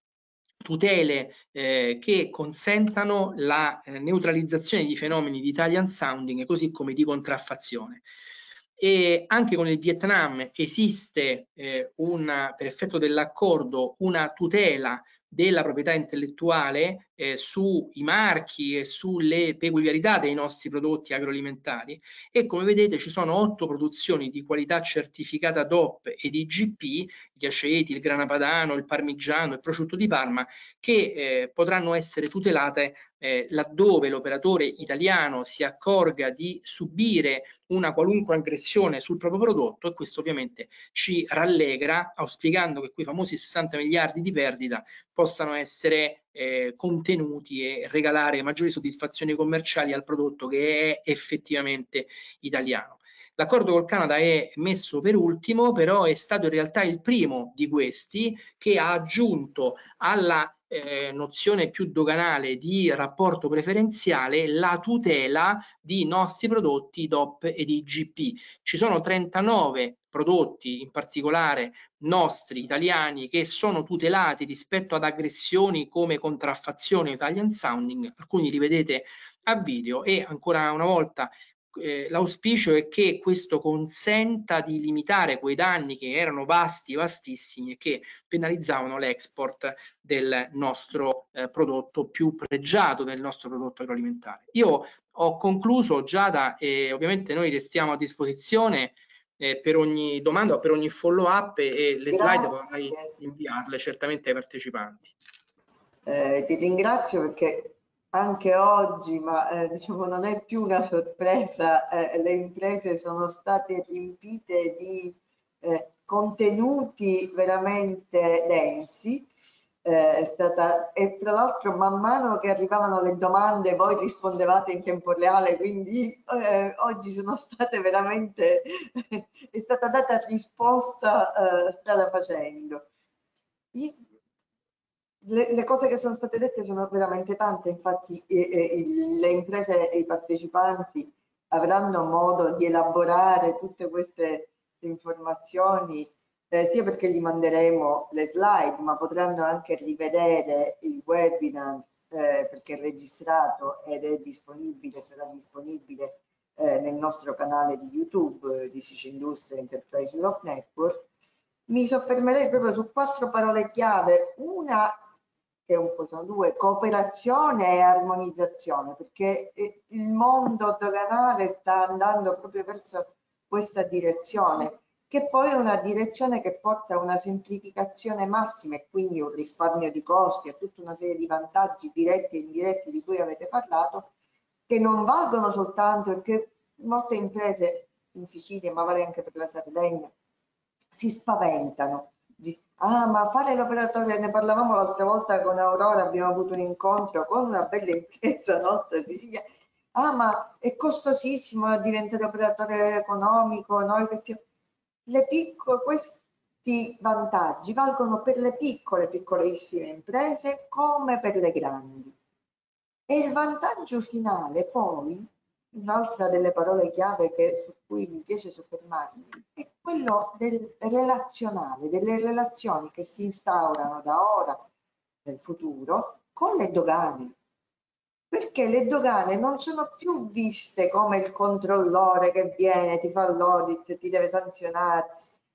tutele eh, che consentano la eh, neutralizzazione di fenomeni di Italian sounding così come di contraffazione e anche con il Vietnam esiste eh, una, per effetto dell'accordo una tutela della proprietà intellettuale eh, sui marchi e sulle peculiarità dei nostri prodotti agroalimentari e come vedete ci sono otto produzioni di qualità certificata DOP e IGP, gli aceti, il grana padano, il parmigiano, il prosciutto di Parma, che eh, potranno essere tutelate eh, laddove l'operatore italiano si accorga di subire una qualunque aggressione sul proprio prodotto e questo ovviamente ci rallegra auspicando che quei famosi 60 miliardi di perdita possano essere eh, contenuti e regalare maggiori soddisfazioni commerciali al prodotto che è effettivamente italiano. L'accordo col Canada è messo per ultimo, però è stato in realtà il primo di questi che ha aggiunto alla eh, nozione più doganale di rapporto preferenziale la tutela di nostri prodotti DOP e IGP. Ci sono 39 prodotti, in particolare nostri italiani, che sono tutelati rispetto ad aggressioni come contraffazione Italian Sounding, alcuni li vedete a video e ancora una volta eh, l'auspicio è che questo consenta di limitare quei danni che erano vasti, vastissimi e che penalizzavano l'export del nostro eh, prodotto più pregiato, del nostro prodotto agroalimentare. Io ho concluso Giada e ovviamente noi restiamo a disposizione eh, per ogni domanda, per ogni follow up e, e le slide potrai inviarle certamente ai partecipanti. Eh, ti ringrazio perché anche oggi, ma eh, diciamo non è più una sorpresa, eh, le imprese sono state riempite di eh, contenuti veramente densi eh, è stata, e tra l'altro man mano che arrivavano le domande voi rispondevate in tempo reale, quindi eh, oggi sono state veramente, è stata data risposta eh, strada facendo. I, le, le, cose che sono state dette sono veramente tante, infatti i, i, le imprese e i partecipanti avranno modo di elaborare tutte queste informazioni eh, sia perché gli manderemo le slide, ma potranno anche rivedere il webinar eh, perché è registrato ed è disponibile, sarà disponibile eh, nel nostro canale di YouTube eh, di Sic Industria Enterprise Europe Network. Mi soffermerei proprio su quattro parole chiave, una che un po' sono due, cooperazione e armonizzazione, perché eh, il mondo doganale sta andando proprio verso questa direzione che poi è una direzione che porta a una semplificazione massima e quindi un risparmio di costi, a tutta una serie di vantaggi diretti e indiretti di cui avete parlato, che non valgono soltanto perché molte imprese in Sicilia, ma vale anche per la Sardegna, si spaventano. Di, ah, ma fare l'operatore, ne parlavamo l'altra volta con Aurora, abbiamo avuto un incontro con una bella impresa nostra Sicilia. Ah, ma è costosissimo diventare operatore economico, noi che siamo piccole, questi vantaggi valgono per le piccole, piccolissime imprese come per le grandi. E il vantaggio finale poi, un'altra delle parole chiave che, su cui mi piace soffermarmi, è quello del relazionale, delle relazioni che si instaurano da ora nel futuro con le dogane, perché le dogane non sono più viste come il controllore che viene, ti fa l'audit, ti deve sanzionare,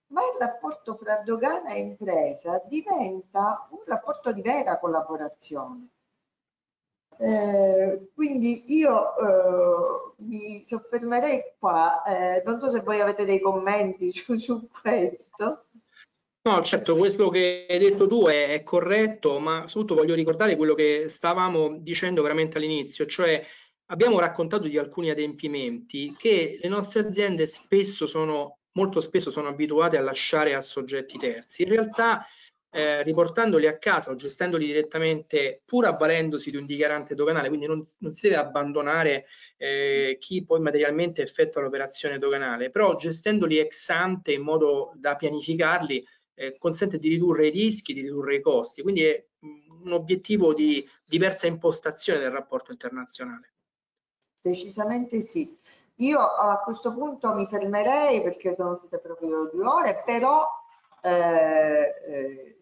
ma il rapporto fra dogana e impresa diventa un rapporto di vera collaborazione. Eh, quindi io eh, mi soffermerei qua, eh, non so se voi avete dei commenti su, su questo. No, certo, questo che hai detto tu è, è, corretto, ma soprattutto voglio ricordare quello che stavamo dicendo veramente all'inizio, cioè abbiamo raccontato di alcuni adempimenti che le nostre aziende spesso sono, molto spesso sono abituate a lasciare a soggetti terzi. In realtà eh, riportandoli a casa o gestendoli direttamente, pur avvalendosi di un dichiarante doganale, quindi non, non si deve abbandonare eh, chi poi materialmente effettua l'operazione doganale, però gestendoli ex ante in modo da pianificarli, eh, consente di ridurre i rischi, di ridurre i costi, quindi è mm, un obiettivo di diversa impostazione del rapporto internazionale. Decisamente sì. Io a questo punto mi fermerei perché sono state proprio due ore, però eh, eh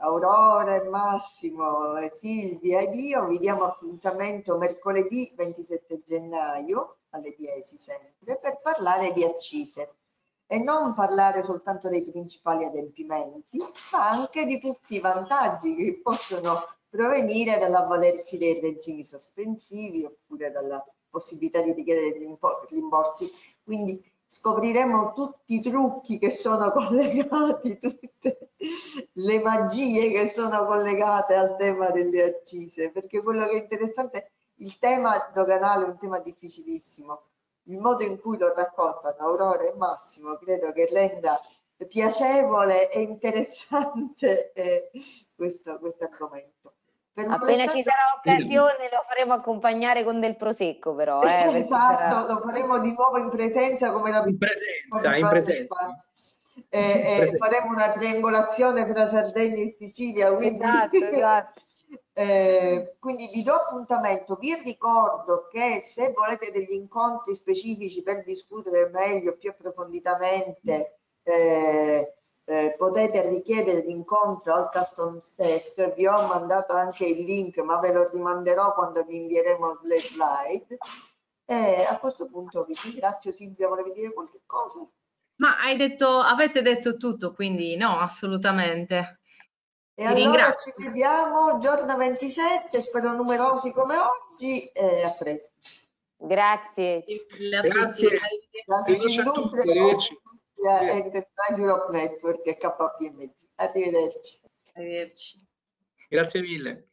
Aurora, Massimo, Silvia ed io vi diamo appuntamento mercoledì 27 gennaio alle 10 sempre per parlare di accise e non parlare soltanto dei principali adempimenti, ma anche di tutti i vantaggi che possono provenire dall'avvalersi dei regimi sospensivi oppure dalla possibilità di richiedere rimborsi. Quindi scopriremo tutti i trucchi che sono collegati, tutte le magie che sono collegate al tema delle accise, perché quello che è interessante, il tema doganale è un tema difficilissimo, il modo in cui lo raccontano Aurora e Massimo credo che renda piacevole e interessante eh, questo, questo, argomento. Per Appena ci sarà occasione lo faremo accompagnare con del prosecco però. Eh, esatto, sarà... lo faremo di nuovo in presenza come la in presenza, in presenza. Eh, in eh, faremo una triangolazione tra Sardegna e Sicilia quindi... esatto, esatto. Eh, quindi vi do appuntamento, vi ricordo che se volete degli incontri specifici per discutere meglio, più approfonditamente, eh, eh, potete richiedere l'incontro al custom test, vi ho mandato anche il link ma ve lo rimanderò quando vi invieremo le slide. E a questo punto vi ringrazio Silvia, volevi dire qualche cosa? Ma hai detto, avete detto tutto, quindi no, assolutamente. E allora ringrazio. ci vediamo giorno 27, spero numerosi come oggi e a presto. Grazie. Grazie. Grazie all'industria e Network e KPMG. Arrivederci. Arrivederci. Grazie mille.